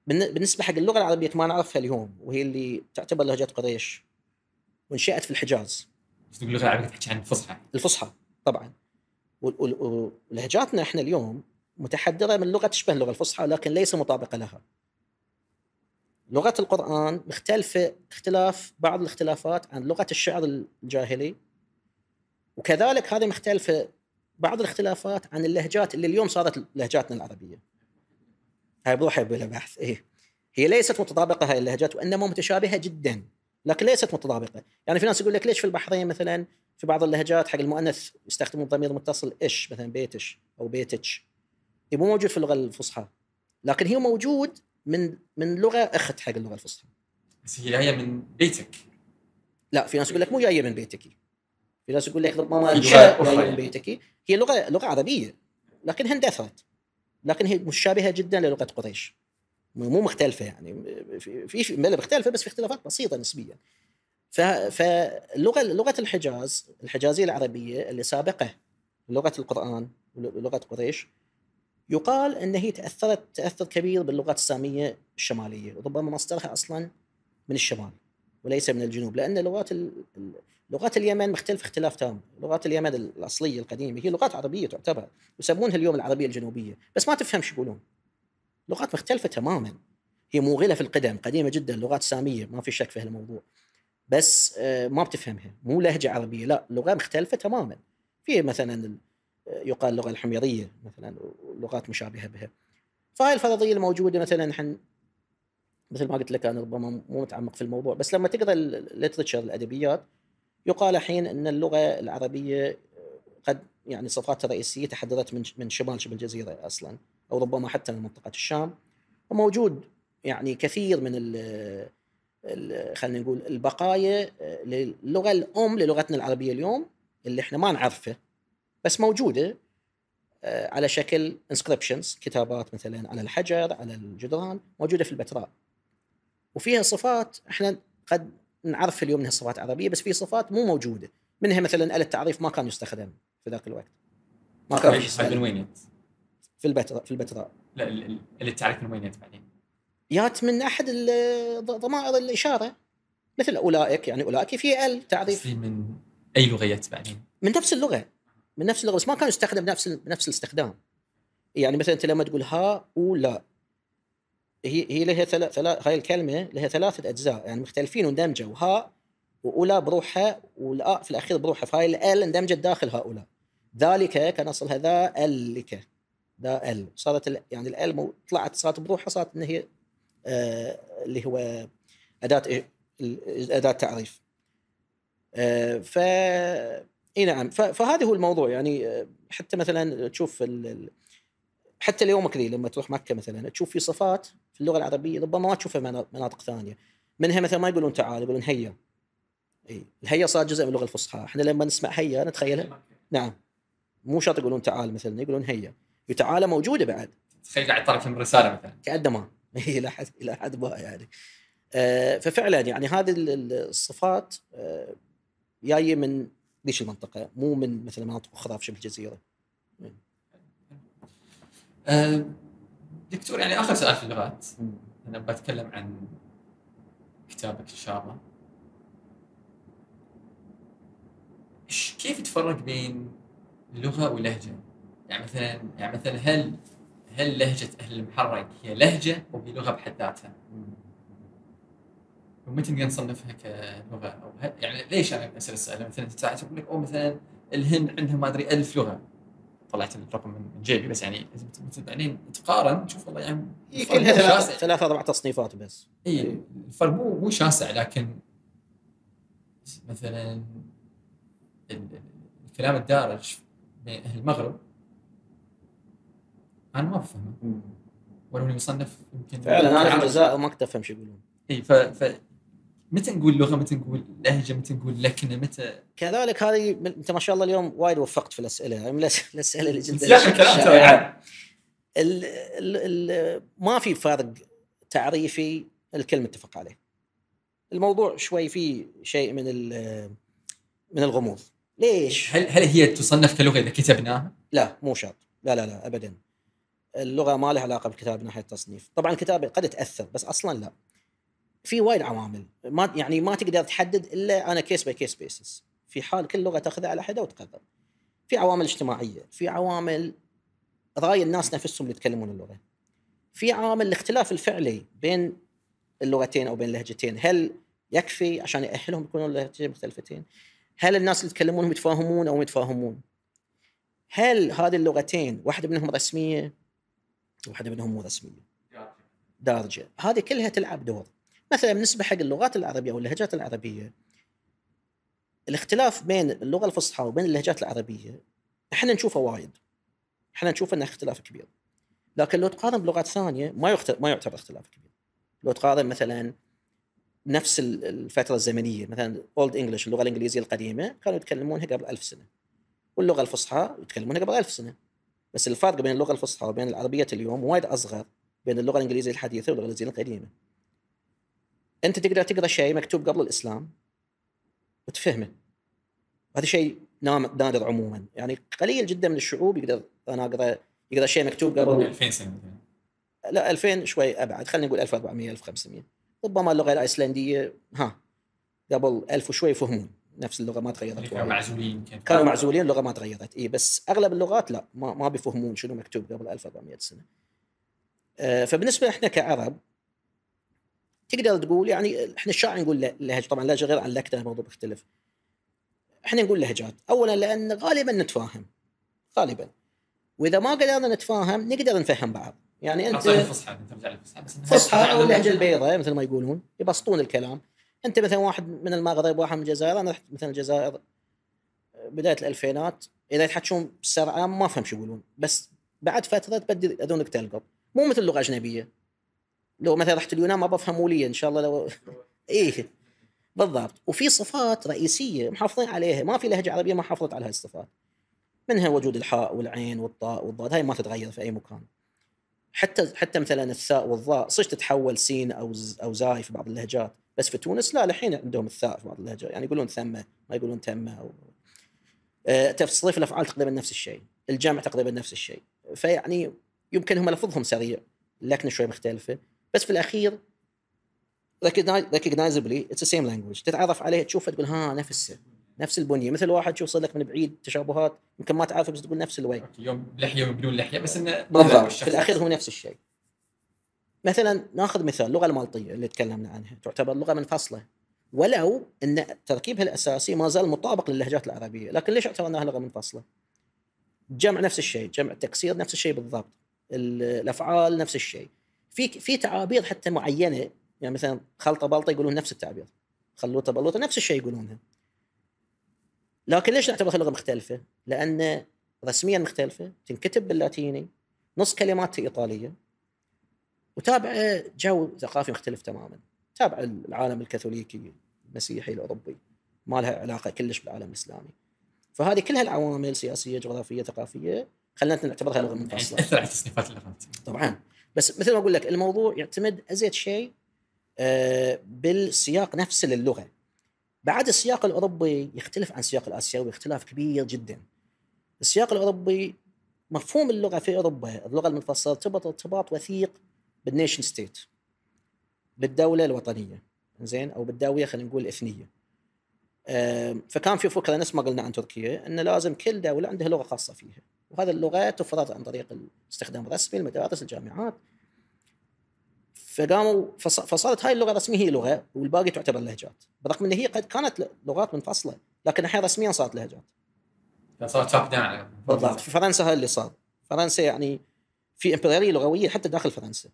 B: بالنسبه حق اللغه العربيه ما نعرفها اليوم وهي اللي تعتبر لهجه قريش وانشات في الحجاز.
A: اللغه العربيه تحكي عن الفصحى.
B: الفصحى طبعا ولهجاتنا احنا اليوم متحدرة من لغة تشبه اللغة الفصحى لكن ليس مطابقة لها لغة القرآن مختلفة اختلاف بعض الاختلافات عن لغة الشعر الجاهلي وكذلك هذه مختلفة بعض الاختلافات عن اللهجات اللي اليوم صارت لهجاتنا العربية هاي بروحها بلا بحث إيه هي ليست متطابقة هاي اللهجات وإنما متشابهة جدا لكن ليست متطابقة يعني في ناس يقول لك ليش في البحرين مثلا في بعض اللهجات حق المؤنث يستخدمون ضمير متصل إيش مثلا بيتش أو بيتش مو موجود في اللغه الفصحى لكن هي موجود من من لغه اخت حق اللغه الفصحى
A: بس هي جايه من بيتك
B: لا في ناس يقول لك مو جايه من بيتك في ناس يقول لك ماما جايه من يعني. بيتك هي لغه لغه عربيه لكن اندثرت لكن هي مشابهه جدا للغه قريش مو مختلفه يعني في في مختلفه بس في اختلافات بسيطه نسبيا فاللغه لغه الحجاز الحجازيه العربيه اللي سابقه لغه القران ولغه قريش يقال ان هي تاثرت تاثر كبير باللغات الساميه الشماليه وربما مصدرها اصلا من الشمال وليس من الجنوب لان لغات لغات اليمن مختلف اختلاف تام لغات اليمن الاصليه القديمه هي لغات عربيه تعتبر يسمونها اليوم العربيه الجنوبيه بس ما تفهم شو يقولون لغات مختلفه تماما هي موغله في القدم قديمه جدا لغات ساميه ما في شك في هالموضوع بس آه، ما بتفهمها مو لهجه عربيه لا لغه مختلفه تماما في مثلا يقال اللغه الحميريه مثلا ولغات مشابهه بها فهاي الفرضيه الموجوده مثلا نحن مثل ما قلت لك انا ربما مو متعمق في الموضوع بس لما تقرا الليترشر الادبيات يقال الحين ان اللغه العربيه قد يعني صفاتها الرئيسيه تحدثت من من شمال شبه الجزيره اصلا او ربما حتى من منطقه الشام وموجود يعني كثير من ال خلينا نقول البقايا للغه الام للغتنا العربيه اليوم اللي احنا ما نعرفه بس موجوده آه، على شكل انسكربشنز كتابات مثلا على الحجر على الجدران موجوده في البتراء وفيها صفات احنا قد نعرف اليوم انها صفات عربيه بس في صفات مو موجوده منها مثلا آلة التعريف ما كان يستخدم في ذاك الوقت ما كان طيب، من وين في البتراء في البتراء
A: لا آلة التعريف من وين بعدين؟
B: جات من احد ضمائر الاشاره مثل اولئك يعني اولئك في ال تعريف من
A: اي لغه جت بعدين؟
B: من نفس اللغه من نفس اللغه بس ما كان يستخدم نفس بنفس الاستخدام يعني مثلا انت لما تقول ها ولا هي هي لها ثلاث ثلاث هاي الكلمه لها ثلاثه اجزاء يعني مختلفين واندمجوا ها واولى بروحها والاء في الاخير بروحها فهاي الال اندمجت داخل هؤلاء ذلك كان اصلها ذا الك ذا ال صارت ال يعني الال طلعت صارت بروحها صارت ان هي آه، اللي هو اداه اداه تعريف آه، ف اي نعم فهذا هو الموضوع يعني آه، حتى مثلا تشوف ال... حتى اليوم كذي لما تروح مكه مثلا تشوف في صفات في اللغه العربيه ربما ما تشوفها مناطق ثانيه منها مثلا ما يقولون تعال يقولون هيا اي الهيا صار جزء من اللغه الفصحى احنا لما نسمع هيا نتخيلها نعم مو شرط يقولون تعال مثلا يقولون هيا وتعالى موجوده بعد
A: تخيل قاعد طرف من رساله
B: مثلا ما الى حد الى حد ما يعني آه، ففعلا يعني هذه الصفات آه، جايه من ذيش المنطقه مو من مثل مناطق اخرى في شبه الجزيره.
A: أه دكتور يعني اخر سؤال في اللغات انا بتكلم عن كتابك ان شاء الله. كيف تفرق بين لغه ولهجه؟ يعني مثلا يعني مثلا هل هل لهجه اهل المحرق هي لهجه او هي لغه بحد ذاتها؟ متى نقدر نصنفها كلغه او يعني ليش انا اسال السؤال مثلا ساعات اقول لك او مثلا الهند عندها ما ادري 1000 لغه طلعت الرقم من جيبي بس يعني بعدين يعني تقارن تشوف والله يعني إيه، كلها ثلاث ثلاث اربع
B: تصنيفات بس
A: اي الفرق مو مو شاسع لكن مثلا الكلام الدارج بين اهل المغرب انا ما بفهمه ولو اني مصنف يمكن فعلا انا
B: في ما كنت افهم شو يقولون
A: اي ف... ف متى نقول لغه متى نقول لهجه متى نقول لكنه متى
B: كذلك هذه من... انت ما شاء الله اليوم وايد وفقت في الاسئله يعني من الاسئله اللي جدا لا ال... ال... ال... ما في فرق تعريفي الكل متفق عليه الموضوع شوي فيه شيء من من الغموض ليش؟
A: هل هل هي تصنف كلغه اذا كتبناها؟
B: لا مو شرط لا لا لا ابدا اللغه ما لها علاقه بالكتاب من ناحيه التصنيف طبعا الكتاب قد تاثر بس اصلا لا في وايد عوامل ما يعني ما تقدر تحدد الا انا كيس باي كيس بيسس في حال كل لغه تاخذها على حده وتقرر في عوامل اجتماعيه في عوامل راي الناس نفسهم اللي يتكلمون اللغه في عامل الاختلاف الفعلي بين اللغتين او بين اللهجتين هل يكفي عشان يأهلهم يكونون لهجتين مختلفتين هل الناس اللي يتكلمونهم يتفاهمون او يتفاهمون هل هذه اللغتين واحده منهم رسميه واحده منهم مو رسميه دارجه هذه كلها تلعب دور مثلا بالنسبه حق اللغات العربيه او اللهجات العربيه الاختلاف بين اللغه الفصحى وبين اللهجات العربيه احنا نشوفه وايد احنا نشوف انه اختلاف كبير لكن لو تقارن بلغات ثانيه ما يختلف ما يعتبر اختلاف كبير لو تقارن مثلا نفس الفتره الزمنيه مثلا اولد انجلش اللغه الانجليزيه القديمه كانوا يتكلمونها قبل ألف سنه واللغه الفصحى يتكلمونها قبل ألف سنه بس الفرق بين اللغه الفصحى وبين العربيه اليوم وايد اصغر بين اللغه الانجليزيه الحديثه واللغه الانجليزيه القديمه انت تقدر تقرا شيء مكتوب قبل الاسلام وتفهمه هذا شيء نادر عموما يعني قليل جدا من الشعوب يقدر انا اقرا يقرا شيء مكتوب قبل 2000 سنه لا 2000 شوي ابعد خلينا نقول 1400 1500 ربما اللغه الايسلنديه ها قبل 1000 وشوي يفهمون نفس اللغه ما تغيرت كانوا معزولين كانوا معزولين اللغه ما تغيرت اي بس اغلب اللغات لا ما, ما بيفهمون شنو مكتوب قبل 1400 سنه آه، فبالنسبه احنا كعرب تقدر تقول يعني احنا الشاعر نقول لهج طبعا لهجه غير عن لكته برضو بيختلف احنا نقول لهجات اولا لان غالبا نتفاهم غالبا واذا ما قدرنا نتفاهم نقدر نفهم بعض يعني انت فصحى
A: فصحى او اللهجه
B: البيضاء مثل ما يقولون يبسطون الكلام انت مثلا واحد من المغرب واحد من الجزائر انا رحت مثلا الجزائر آه، بدايه الالفينات اذا يتحكون بسرعه ما فهم شو يقولون بس بعد فتره تبدي اذنك تلقط مو مثل لغه اجنبيه لو مثلا رحت اليونان ما بفهموا لي ان شاء الله لو ايه بالضبط وفي صفات رئيسيه محافظين عليها ما في لهجه عربيه ما حافظت على الصفات منها وجود الحاء والعين والطاء والضاد هاي ما تتغير في اي مكان حتى حتى مثلا الثاء والظاء صج تتحول سين او او زاي في بعض اللهجات بس في تونس لا للحين عندهم الثاء في بعض اللهجات يعني يقولون ثمه ما يقولون تمه أو... آه تصريف الافعال تقريبا نفس الشيء الجمع تقريبا نفس الشيء فيعني يمكن هم لفظهم سريع لكن شوي مختلفه بس في الاخير ريكوجنايزبلي اتس ذا سيم لانجوج تتعرف عليه تشوفه تقول ها نفسه نفس البنيه مثل واحد تشوف لك من بعيد تشابهات يمكن ما تعرفه بس تقول نفس الوي
A: يوم لحيه وبدون لحيه بس انه بالضبط في الاخير هو
B: نفس الشيء مثلا ناخذ مثال اللغه المالطيه اللي تكلمنا عنها تعتبر لغه منفصله ولو ان تركيبها الاساسي ما زال مطابق للهجات العربيه لكن ليش اعتبرناها لغه منفصله جمع نفس الشيء جمع التكسير نفس الشيء بالضبط الافعال نفس الشيء في في تعابير حتى معينه يعني مثلا خلطه بلطه يقولون نفس التعبير خلوطه بلوطه نفس الشيء يقولونها لكن ليش نعتبرها لغه مختلفه؟ لان رسميا مختلفه تنكتب باللاتيني نص كلمات ايطاليه وتابعه جو ثقافي مختلف تماما تابع العالم الكاثوليكي المسيحي الاوروبي ما لها علاقه كلش بالعالم الاسلامي فهذه كلها العوامل سياسيه جغرافيه ثقافيه خلتنا نعتبرها لغه منفصله اثرت
A: تصنيفات اللغات طبعا
B: بس مثل ما اقول لك الموضوع يعتمد ازيد شيء آه، بالسياق نفسه للغه بعد السياق الاوروبي يختلف عن السياق الاسيوي اختلاف كبير جدا السياق الاوروبي مفهوم اللغه في اوروبا اللغه المتفصله ارتبط ارتباط وثيق بالنيشن ستيت بالدوله الوطنيه زين او بالداويه خلينا نقول الاثنيه آه، فكان في فكره نفس ما قلنا عن تركيا انه لازم كل دوله عندها لغه خاصه فيها وهذه اللغه تفرض عن طريق الاستخدام الرسمي المدارس الجامعات فقاموا فصارت هاي اللغه الرسميه هي لغه والباقي تعتبر لهجات برغم ان هي قد كانت لغات منفصله لكن الحين رسميا صارت لهجات
A: صارت توب بالضبط
B: في فرنسا هاي اللي صار فرنسا يعني في امبرياليه لغويه حتى داخل فرنسا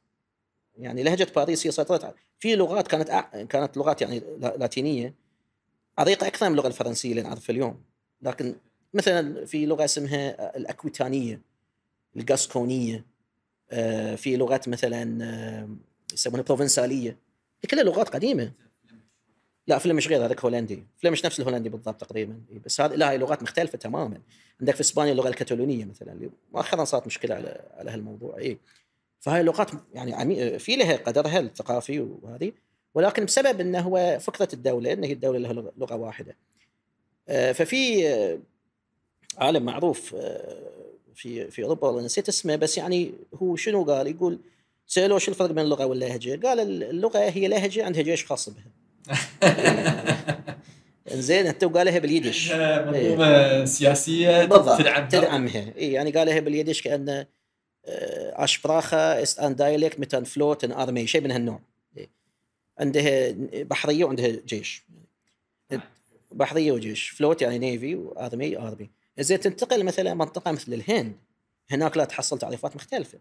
B: يعني لهجه باريس هي سيطرت على في لغات كانت أع... كانت لغات يعني لاتينيه عريقه اكثر من اللغه الفرنسيه اللي نعرفها اليوم لكن مثلا في لغه اسمها آه، الاكويتانيه الجاسكونيه آه، في لغات مثلا آه، يسمونها بروفنساليه هي كلها لغات قديمه لا فلمش غير هذاك هولندي فلمش نفس الهولندي بالضبط تقريبا بس هذه لا هي لغات مختلفه تماما عندك في اسبانيا اللغه الكتالونيه مثلا اللي مؤخرا صارت مشكله على على هالموضوع اي فهاي اللغات يعني في لها قدرها الثقافي وهذه ولكن بسبب انه هو فكره الدوله انه هي الدوله لها لغه واحده ففي عالم معروف آه، في في اوروبا والله نسيت اسمه بس يعني هو شنو قال؟ يقول سالوه شو الفرق بين اللغه واللهجه؟ قال اللغه هي لهجه عندها جيش خاص بها. زين انت وقالها باليدش منظومه إيه. سياسيه تدعم تدعمها اي يعني قالها باليدش كانه آه، اشبراخه است ان دايلكت متان فلوت ان ارمي شيء من هالنوع إيه. عندها بحريه وعندها جيش آه. بحريه وجيش فلوت يعني نيفي وارمي ارمي زين تنتقل مثلا منطقه مثل الهند هناك لا تحصل تعريفات مختلفه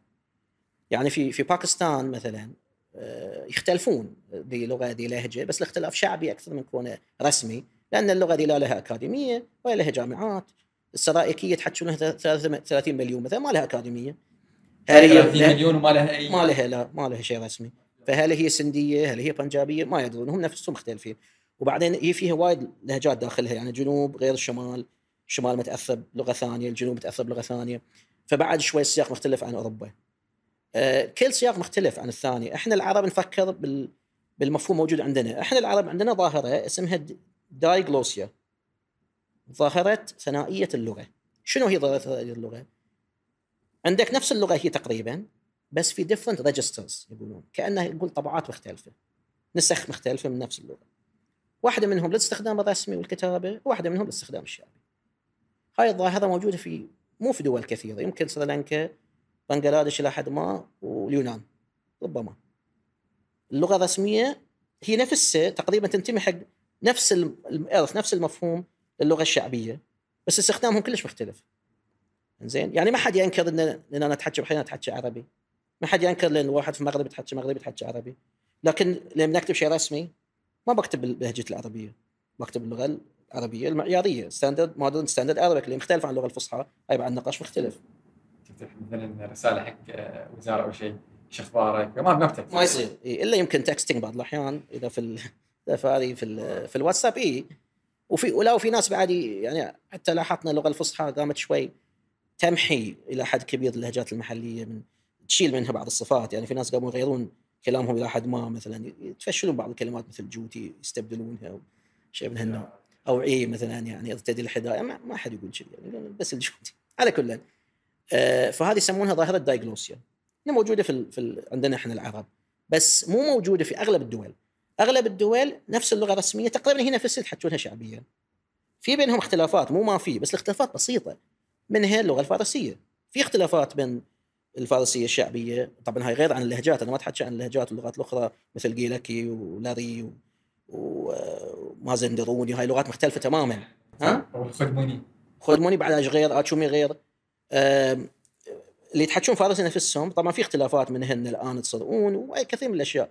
B: يعني في في باكستان مثلا آه، يختلفون ذي لغه ذي لهجه بس الاختلاف شعبي اكثر من كونه رسمي لان اللغه ذي لا لها اكاديميه ولا لها جامعات السرائكيه تحكي 30 مليون مثلا ما لها اكاديميه
A: هل هي 30 مليون وما لها اي ما لها
B: لا ما لها شيء رسمي فهل هي سنديه هل هي بنجابيه ما يدرون هم نفسهم مختلفين وبعدين هي فيها وايد لهجات داخلها يعني جنوب غير الشمال الشمال متاثر بلغه ثانيه، الجنوب متاثر بلغه ثانيه فبعد شوي السياق مختلف عن اوروبا. آه، كل سياق مختلف عن الثاني، احنا العرب نفكر بالمفهوم موجود عندنا، احنا العرب عندنا ظاهره اسمها دايغلوسيا ظاهره ثنائيه اللغه. شنو هي ظاهره ثنائيه اللغه؟ عندك نفس اللغه هي تقريبا بس في ديفرنت ريجسترز يقولون كانه يقول طبعات مختلفه نسخ مختلفه من نفس اللغه واحده منهم للاستخدام الرسمي والكتابه وواحده منهم للاستخدام الشعبي هاي الظاهره موجوده في مو في دول كثيره يمكن سريلانكا بنغلاديش الى حد ما واليونان ربما اللغه الرسميه هي نفسها تقريبا تنتمي حق نفس الارث نفس المفهوم اللغه الشعبيه بس استخدامهم كلش مختلف زين يعني ما حد ينكر ان ان انا اتحكى بحياتي اتحكى عربي ما حد ينكر لان واحد في المغرب يتحكى مغربي يتحكى عربي لكن لما نكتب شيء رسمي ما بكتب بلهجتي العربيه بكتب اللغه العربيه المعياريه ستاندرد مودرن ستاندرد ارابيك اللي مختلف عن اللغه الفصحى هاي بعد نقاش مختلف
A: تفتح مثلا رساله حق وزاره او شيء شو اخبارك ما بنكتب ما يصير
B: إيه. الا يمكن تكستنج بعض الاحيان اذا في ال... في في, في الواتساب اي وفي ولا وفي ناس بعد يعني حتى لاحظنا اللغه الفصحى قامت شوي تمحي الى حد كبير اللهجات المحليه من تشيل منها بعض الصفات يعني في ناس قاموا يغيرون كلامهم الى حد ما مثلا يتفشلون بعض الكلمات مثل جوتي يستبدلونها شيء من هالنوع اوعيه مثلا يعني ارتدي الحذاء ما, ما حد يقول كذي يعني بس الجودي على كل آه، فهذه يسمونها ظاهره دايجلوسيا هي موجوده في, ال في ال عندنا احنا العرب بس مو موجوده في اغلب الدول اغلب الدول نفس اللغه الرسميه تقريبا هي نفس اللي تحكونها شعبيا في بينهم اختلافات مو ما في بس الاختلافات بسيطه منها اللغه الفارسيه في اختلافات بين الفارسيه الشعبيه طبعا هاي غير عن اللهجات انا ما اتحكى عن اللهجات واللغات الاخرى مثل جيلكي ولاري وما زندروني هاي لغات مختلفه تماما ها خدموني خدموني بعد غير اتشومي آه، غير اللي يتحكون فارسي نفسهم طبعا في اختلافات منهن الان تصيرون وكثير من الاشياء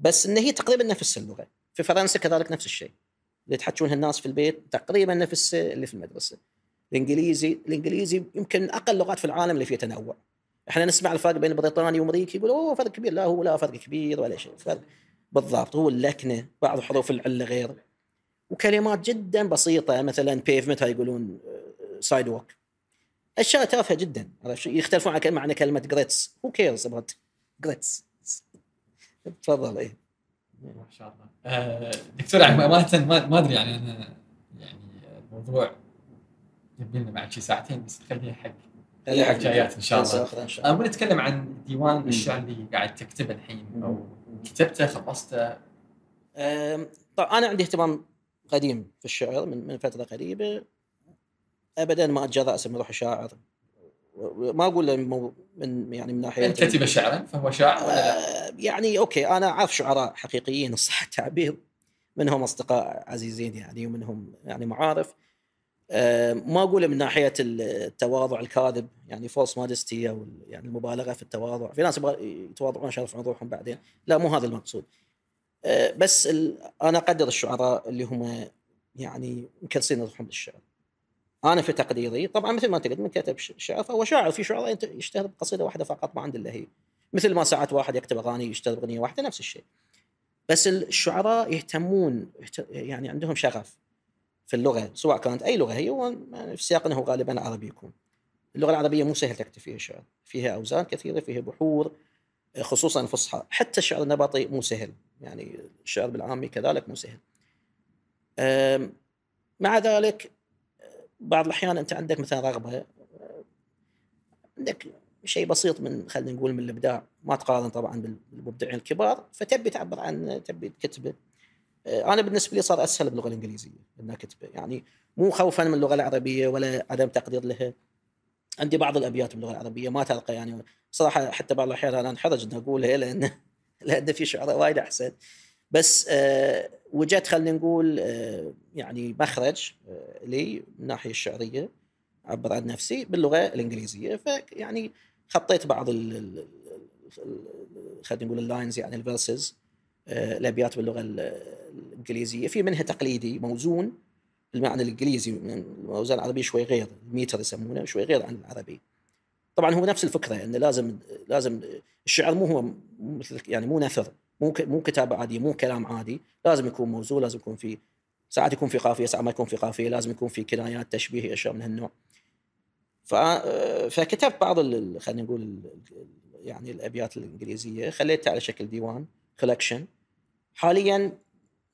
B: بس ان هي تقريبا نفس اللغه في فرنسا كذلك نفس الشيء اللي يتحكونها الناس في البيت تقريبا نفس اللي في المدرسه الانجليزي الانجليزي يمكن اقل لغات في العالم اللي فيها تنوع احنا نسمع الفرق بين بريطاني وامريكي يقول اوه فرق كبير لا هو لا فرق كبير ولا شيء فرق بالضبط هو اللكنه بعض حروف العله غير وكلمات جدا بسيطه مثلا بيفمنت يقولون سايد آه، ووك اشياء تافهه جدا يختلفون عن معنى كلمه جريتس هو كيرز اباوت جريتس تفضل
A: ايه ما شاء الله
B: آه، دكتور يعني ما ادري يعني
A: انا يعني الموضوع يبي لنا بعد شي ساعتين بس نخليها حق حق جايات ان شاء الله انا آه، نتكلم عن ديوان الاشياء اللي قاعد تكتبها الحين او كتبته خلصته؟
B: طبعا انا عندي اهتمام قديم في الشعر من من فتره قريبه ابدا ما اتجرأ اسمي اروح شاعر ما اقول من يعني من ناحيه انت كتب شعرا فهو
A: شاعر ولا لا؟
B: أه يعني اوكي انا اعرف شعراء حقيقيين صح التعبير منهم اصدقاء عزيزين يعني ومنهم يعني معارف آه، ما اقوله من ناحيه التواضع الكاذب يعني فولس مادستي او يعني المبالغه في التواضع، في ناس يتواضعون عشان يرفعون روحهم بعدين، لا مو هذا المقصود. آه، بس انا اقدر الشعراء اللي هم يعني مكرسين روحهم بالشعر. انا في تقديري طبعا مثل ما انت قلت من كتب شعر فهو شاعر في شعراء يشتهر بقصيده واحده فقط ما عنده الا هي. مثل ما ساعات واحد يكتب اغاني يشتهر بغنيه واحده نفس الشيء. بس الشعراء يهتمون يعني عندهم شغف في اللغه سواء كانت اي لغه هي يعني في سياقنا هو غالبا عربي يكون. اللغه العربيه مو سهل تكتب فيها شعر، فيها اوزان كثيره، فيها بحور خصوصا الفصحى، حتى الشعر النبطي مو سهل، يعني الشعر بالعامي كذلك مو سهل. مع ذلك بعض الاحيان انت عندك مثلا رغبه عندك شيء بسيط من خلينا نقول من الابداع ما تقارن طبعا بالمبدعين الكبار فتبي تعبر عن تبي تكتبه آه، انا بالنسبه لي صار اسهل باللغه الانجليزيه ان كتبه يعني مو خوفا من اللغه العربيه ولا عدم تقدير لها عندي بعض الابيات باللغه العربيه ما تلقى يعني صراحه حتى بعض الاحيان انا انحرج اني اقولها لان لان في شعراء وايد احسن بس أه وجدت خلينا نقول أه يعني مخرج أه لي من الناحيه الشعريه اعبر عن نفسي باللغه الانجليزيه فيعني خطيت بعض ال خلينا نقول اللاينز يعني الفيرسز آه، الابيات باللغه الانجليزيه في منها تقليدي موزون بالمعنى الانجليزي الموزون العربي شوي غير الميتر يسمونه شوي غير عن العربي طبعا هو نفس الفكره انه يعني لازم لازم الشعر مو هو مثل يعني مو نثر مو مو كتابه عاديه مو كلام عادي لازم يكون موزون لازم يكون في ساعات يكون في قافيه ساعات ما يكون في قافيه لازم يكون في كنايات تشبيه اشياء من هالنوع فكتبت بعض خلينا نقول يعني الابيات الانجليزيه خليتها على شكل ديوان كولكشن حاليا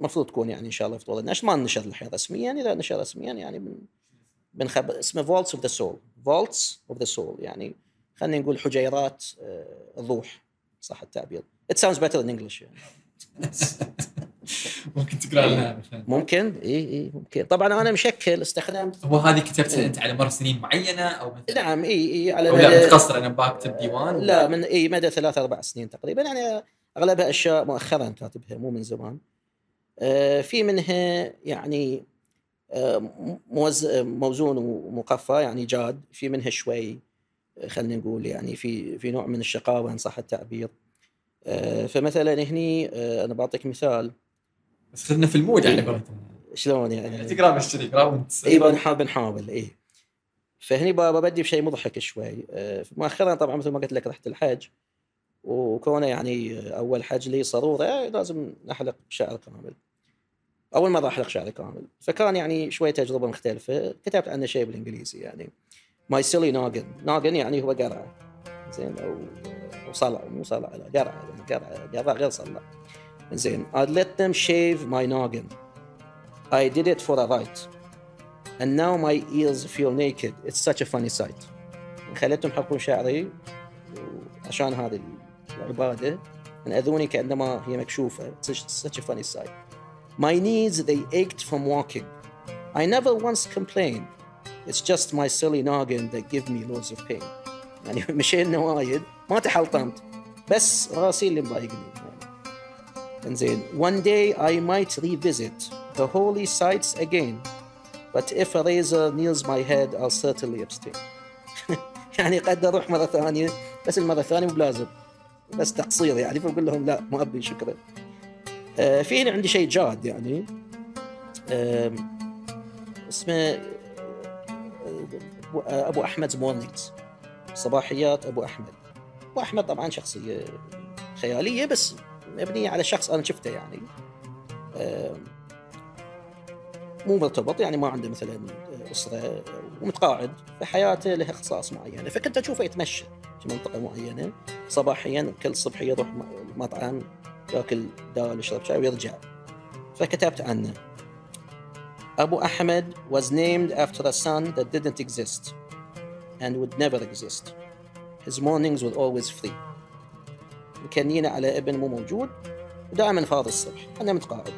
B: المفروض تكون يعني ان شاء الله في طول النشر ما نشر الحين رسميا يعني اذا نشر رسميا يعني بن بنخبر اسمه فولتس اوف ذا سول فولتس اوف ذا سول يعني خلينا نقول حجيرات آه، الروح صح التعبير ات ساوندز بيتر ان انجلش
A: ممكن تقرا لنا
B: إيه. ممكن اي اي ممكن طبعا انا مشكل استخدمت وهذه كتبتها إيه. انت على مر سنين معينه او مثلا نعم اي اي على لا متقصر انا بكتب ديوان لا من اي مدى ثلاث اربع سنين تقريبا يعني اغلبها اشياء مؤخرا كاتبها مو من زمان آه، في منها يعني آه، موز موزون ومقفى يعني جاد في منها شوي آه، خلينا نقول يعني في في نوع من الشقاوه ان صح التعبير فمثلا هني انا بعطيك مثال بس خلنا في المود يعني إيه. شلون يعني, يعني تقرا بس كذي اي بنحاول بنحاول اي فهني ببدي بشيء مضحك شوي مؤخرا طبعا مثل ما قلت لك رحت الحج وكونه يعني اول حج لي صروره إيه، لازم نحلق شعر كامل اول مره احلق احرق شعري كامل فكان يعني شويه تجربه مختلفه كتبت عنه شيء بالانجليزي يعني ماي سيلي ناجن ناجن يعني هو قرعه زين او او صلع مو صلع لا قرعه يعني قرعه قرعه غير صلع زين I let them shave my noggin I did it for a right and now my ears feel naked it's such a funny sight خليتهم يحلقون شعري عشان هذه العباده ان اذوني كانما هي مكشوفه it's such a funny sight My knees, they ached from walking. I never once complained. It's just my silly noggin that give me loads of pain. يعني مشينا وايد ما تحلطمت بس راسي اللي مضايقني انزين one day I might revisit the holy sites again but if a razor nears my head I'll certainly abstain يعني قد اروح مره ثانيه بس المره الثانيه مو بلازم بس تقصير يعني فبقول لهم لا ما ابي شكرا آه، في هنا عندي شيء جاد يعني اسمه آه، ابو احمد مورنينجز صباحيات ابو احمد ابو احمد طبعا شخصيه خياليه بس مبنيه على شخص انا شفته يعني مو مرتبط يعني ما عنده مثلا اسره ومتقاعد فحياته لها اختصاص معين فكنت اشوفه يتمشى في منطقه معينه صباحيا كل صبح يروح مطعم ياكل دال ويشرب شاي ويرجع فكتبت عنه أبو أحمد was named after a son that didn't exist and would never exist. His mornings were always free. مكنينا على ابن مو موجود ودائما فاضي الصبح أنا متقاعد.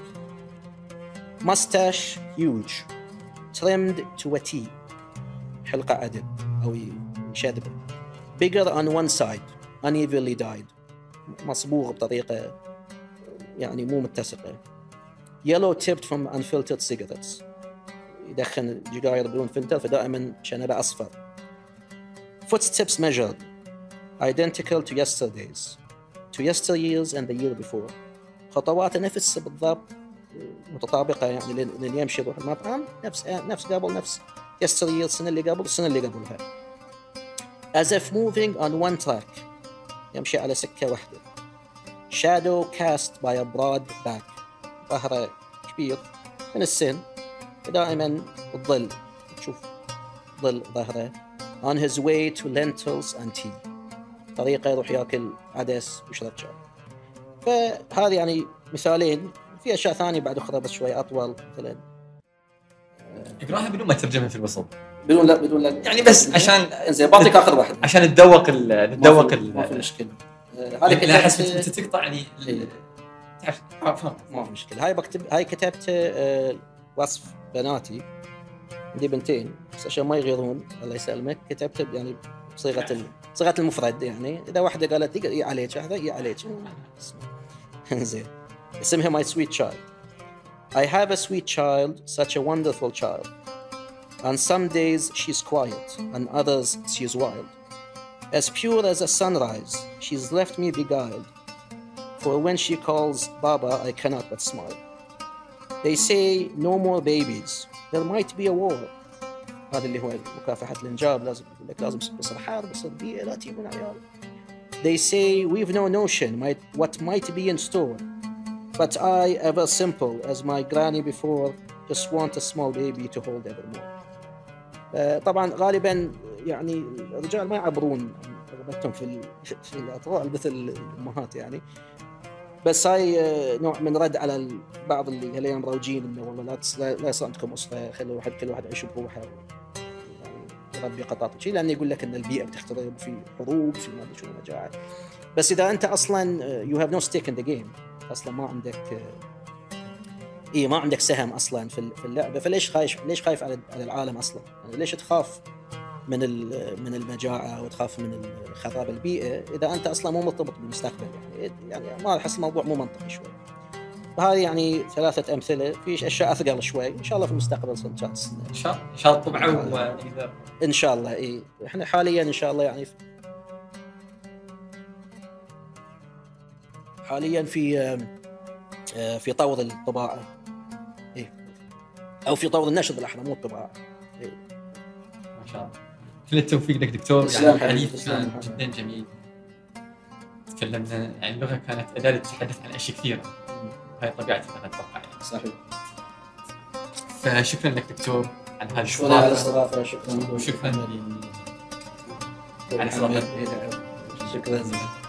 B: Mustache huge trimmed to a T حلقة عدل أو شذبة bigger on one side unevenly dyed مصبوغ بطريقة يعني مو متسقه يلو تيبت فروم انفلترد سيجارتس يدخن سجاير بدون فلتر فدائما شنبه اصفر footsteps measured identical to yesterday's to yesteryears and the year before خطواته نفس بالضبط متطابقه يعني لين يمشي يروح المطعم نفس نفس قبل نفس yesteryear السنه اللي قبل السنه اللي قبلها as if moving on one track يمشي على سكه واحده شادو كاست باي براد باك ظهره كبير من السن دائما الظل تشوف ظل ظهره on his way to lentils and tea طريقه يروح ياكل عدس ويشرب شاي فهذه يعني مثالين في اشياء ثانيه بعد اخرى بس شوي اطول مثلا
A: اقراها بدون ما تترجمها في الوسط بدون لا بدون لا يعني بس عشان زين بعطيك اخر واحد عشان تذوق تذوق ما في مشكله
B: آه، هذه لا احس انت تقطعني إيه. تعرف ما في مشكله هاي بكتب هاي كتبت آه، وصف بناتي عندي بنتين بس عشان ما يغيرون الله يسلمك كتبت يعني بصيغه صيغه المفرد يعني اذا واحده قالت يا عليك هذا إيه عليك زين اسمها ماي سويت تشايلد I have a sweet child, such a wonderful child. On some days she's quiet, on others she's wild. As pure as a sunrise, she's left me beguiled. For when she calls Baba, I cannot but smile. They say no more babies. There might be a war. هذا اللي هو مكافحة الإنجاب لازم يقول لك لازم بصير حرب بصير بيئة لا تجيبون عيال. They say we've no notion might, what might be in store. But I, ever simple as my granny before, just want a small baby to hold evermore. Uh, طبعا غالبا يعني الرجال ما يعبرون رغبتهم في في الاطفال مثل الامهات يعني بس هاي آه، نوع من رد على بعض اللي هالايام مروجين انه والله لا لا يصير عندكم اسره خلوا واحد كل واحد يعيش بروحه يربي يعني قطاط شيء لانه يقول لك ان البيئه بتخترب في حروب في ما ادري شنو مجاعه بس اذا انت اصلا يو هاف نو ستيك ان ذا جيم اصلا ما عندك آه، اي ما عندك سهم اصلا في اللعبه فليش خايف ليش خايف على العالم اصلا؟ يعني ليش تخاف من من المجاعه وتخاف من خراب البيئه اذا انت اصلا مو مرتبط بالمستقبل يعني يعني ما احس الموضوع مو منطقي شوي. فهذه يعني ثلاثه امثله في اشياء اثقل شوي ان شاء الله في المستقبل صدق ان شاء الله ان
A: شاء الله طبعا
B: ان شاء الله اي احنا حاليا ان شاء الله يعني حاليا في آه، في طور الطباعه إيه؟ او في طور النشر بالاحرى مو الطباعه إيه؟ ما شاء الله كل التوفيق لك دكتور يعني الحديث كان
A: جدا جميل تكلمنا عن اللغه كانت اداه للتحدث عن اشياء كثيره هاي طبيعتها اتوقع يعني صحيح فشكرا لك دكتور على هذا الشرافه شكرا وشكرا على استضافتك شكرا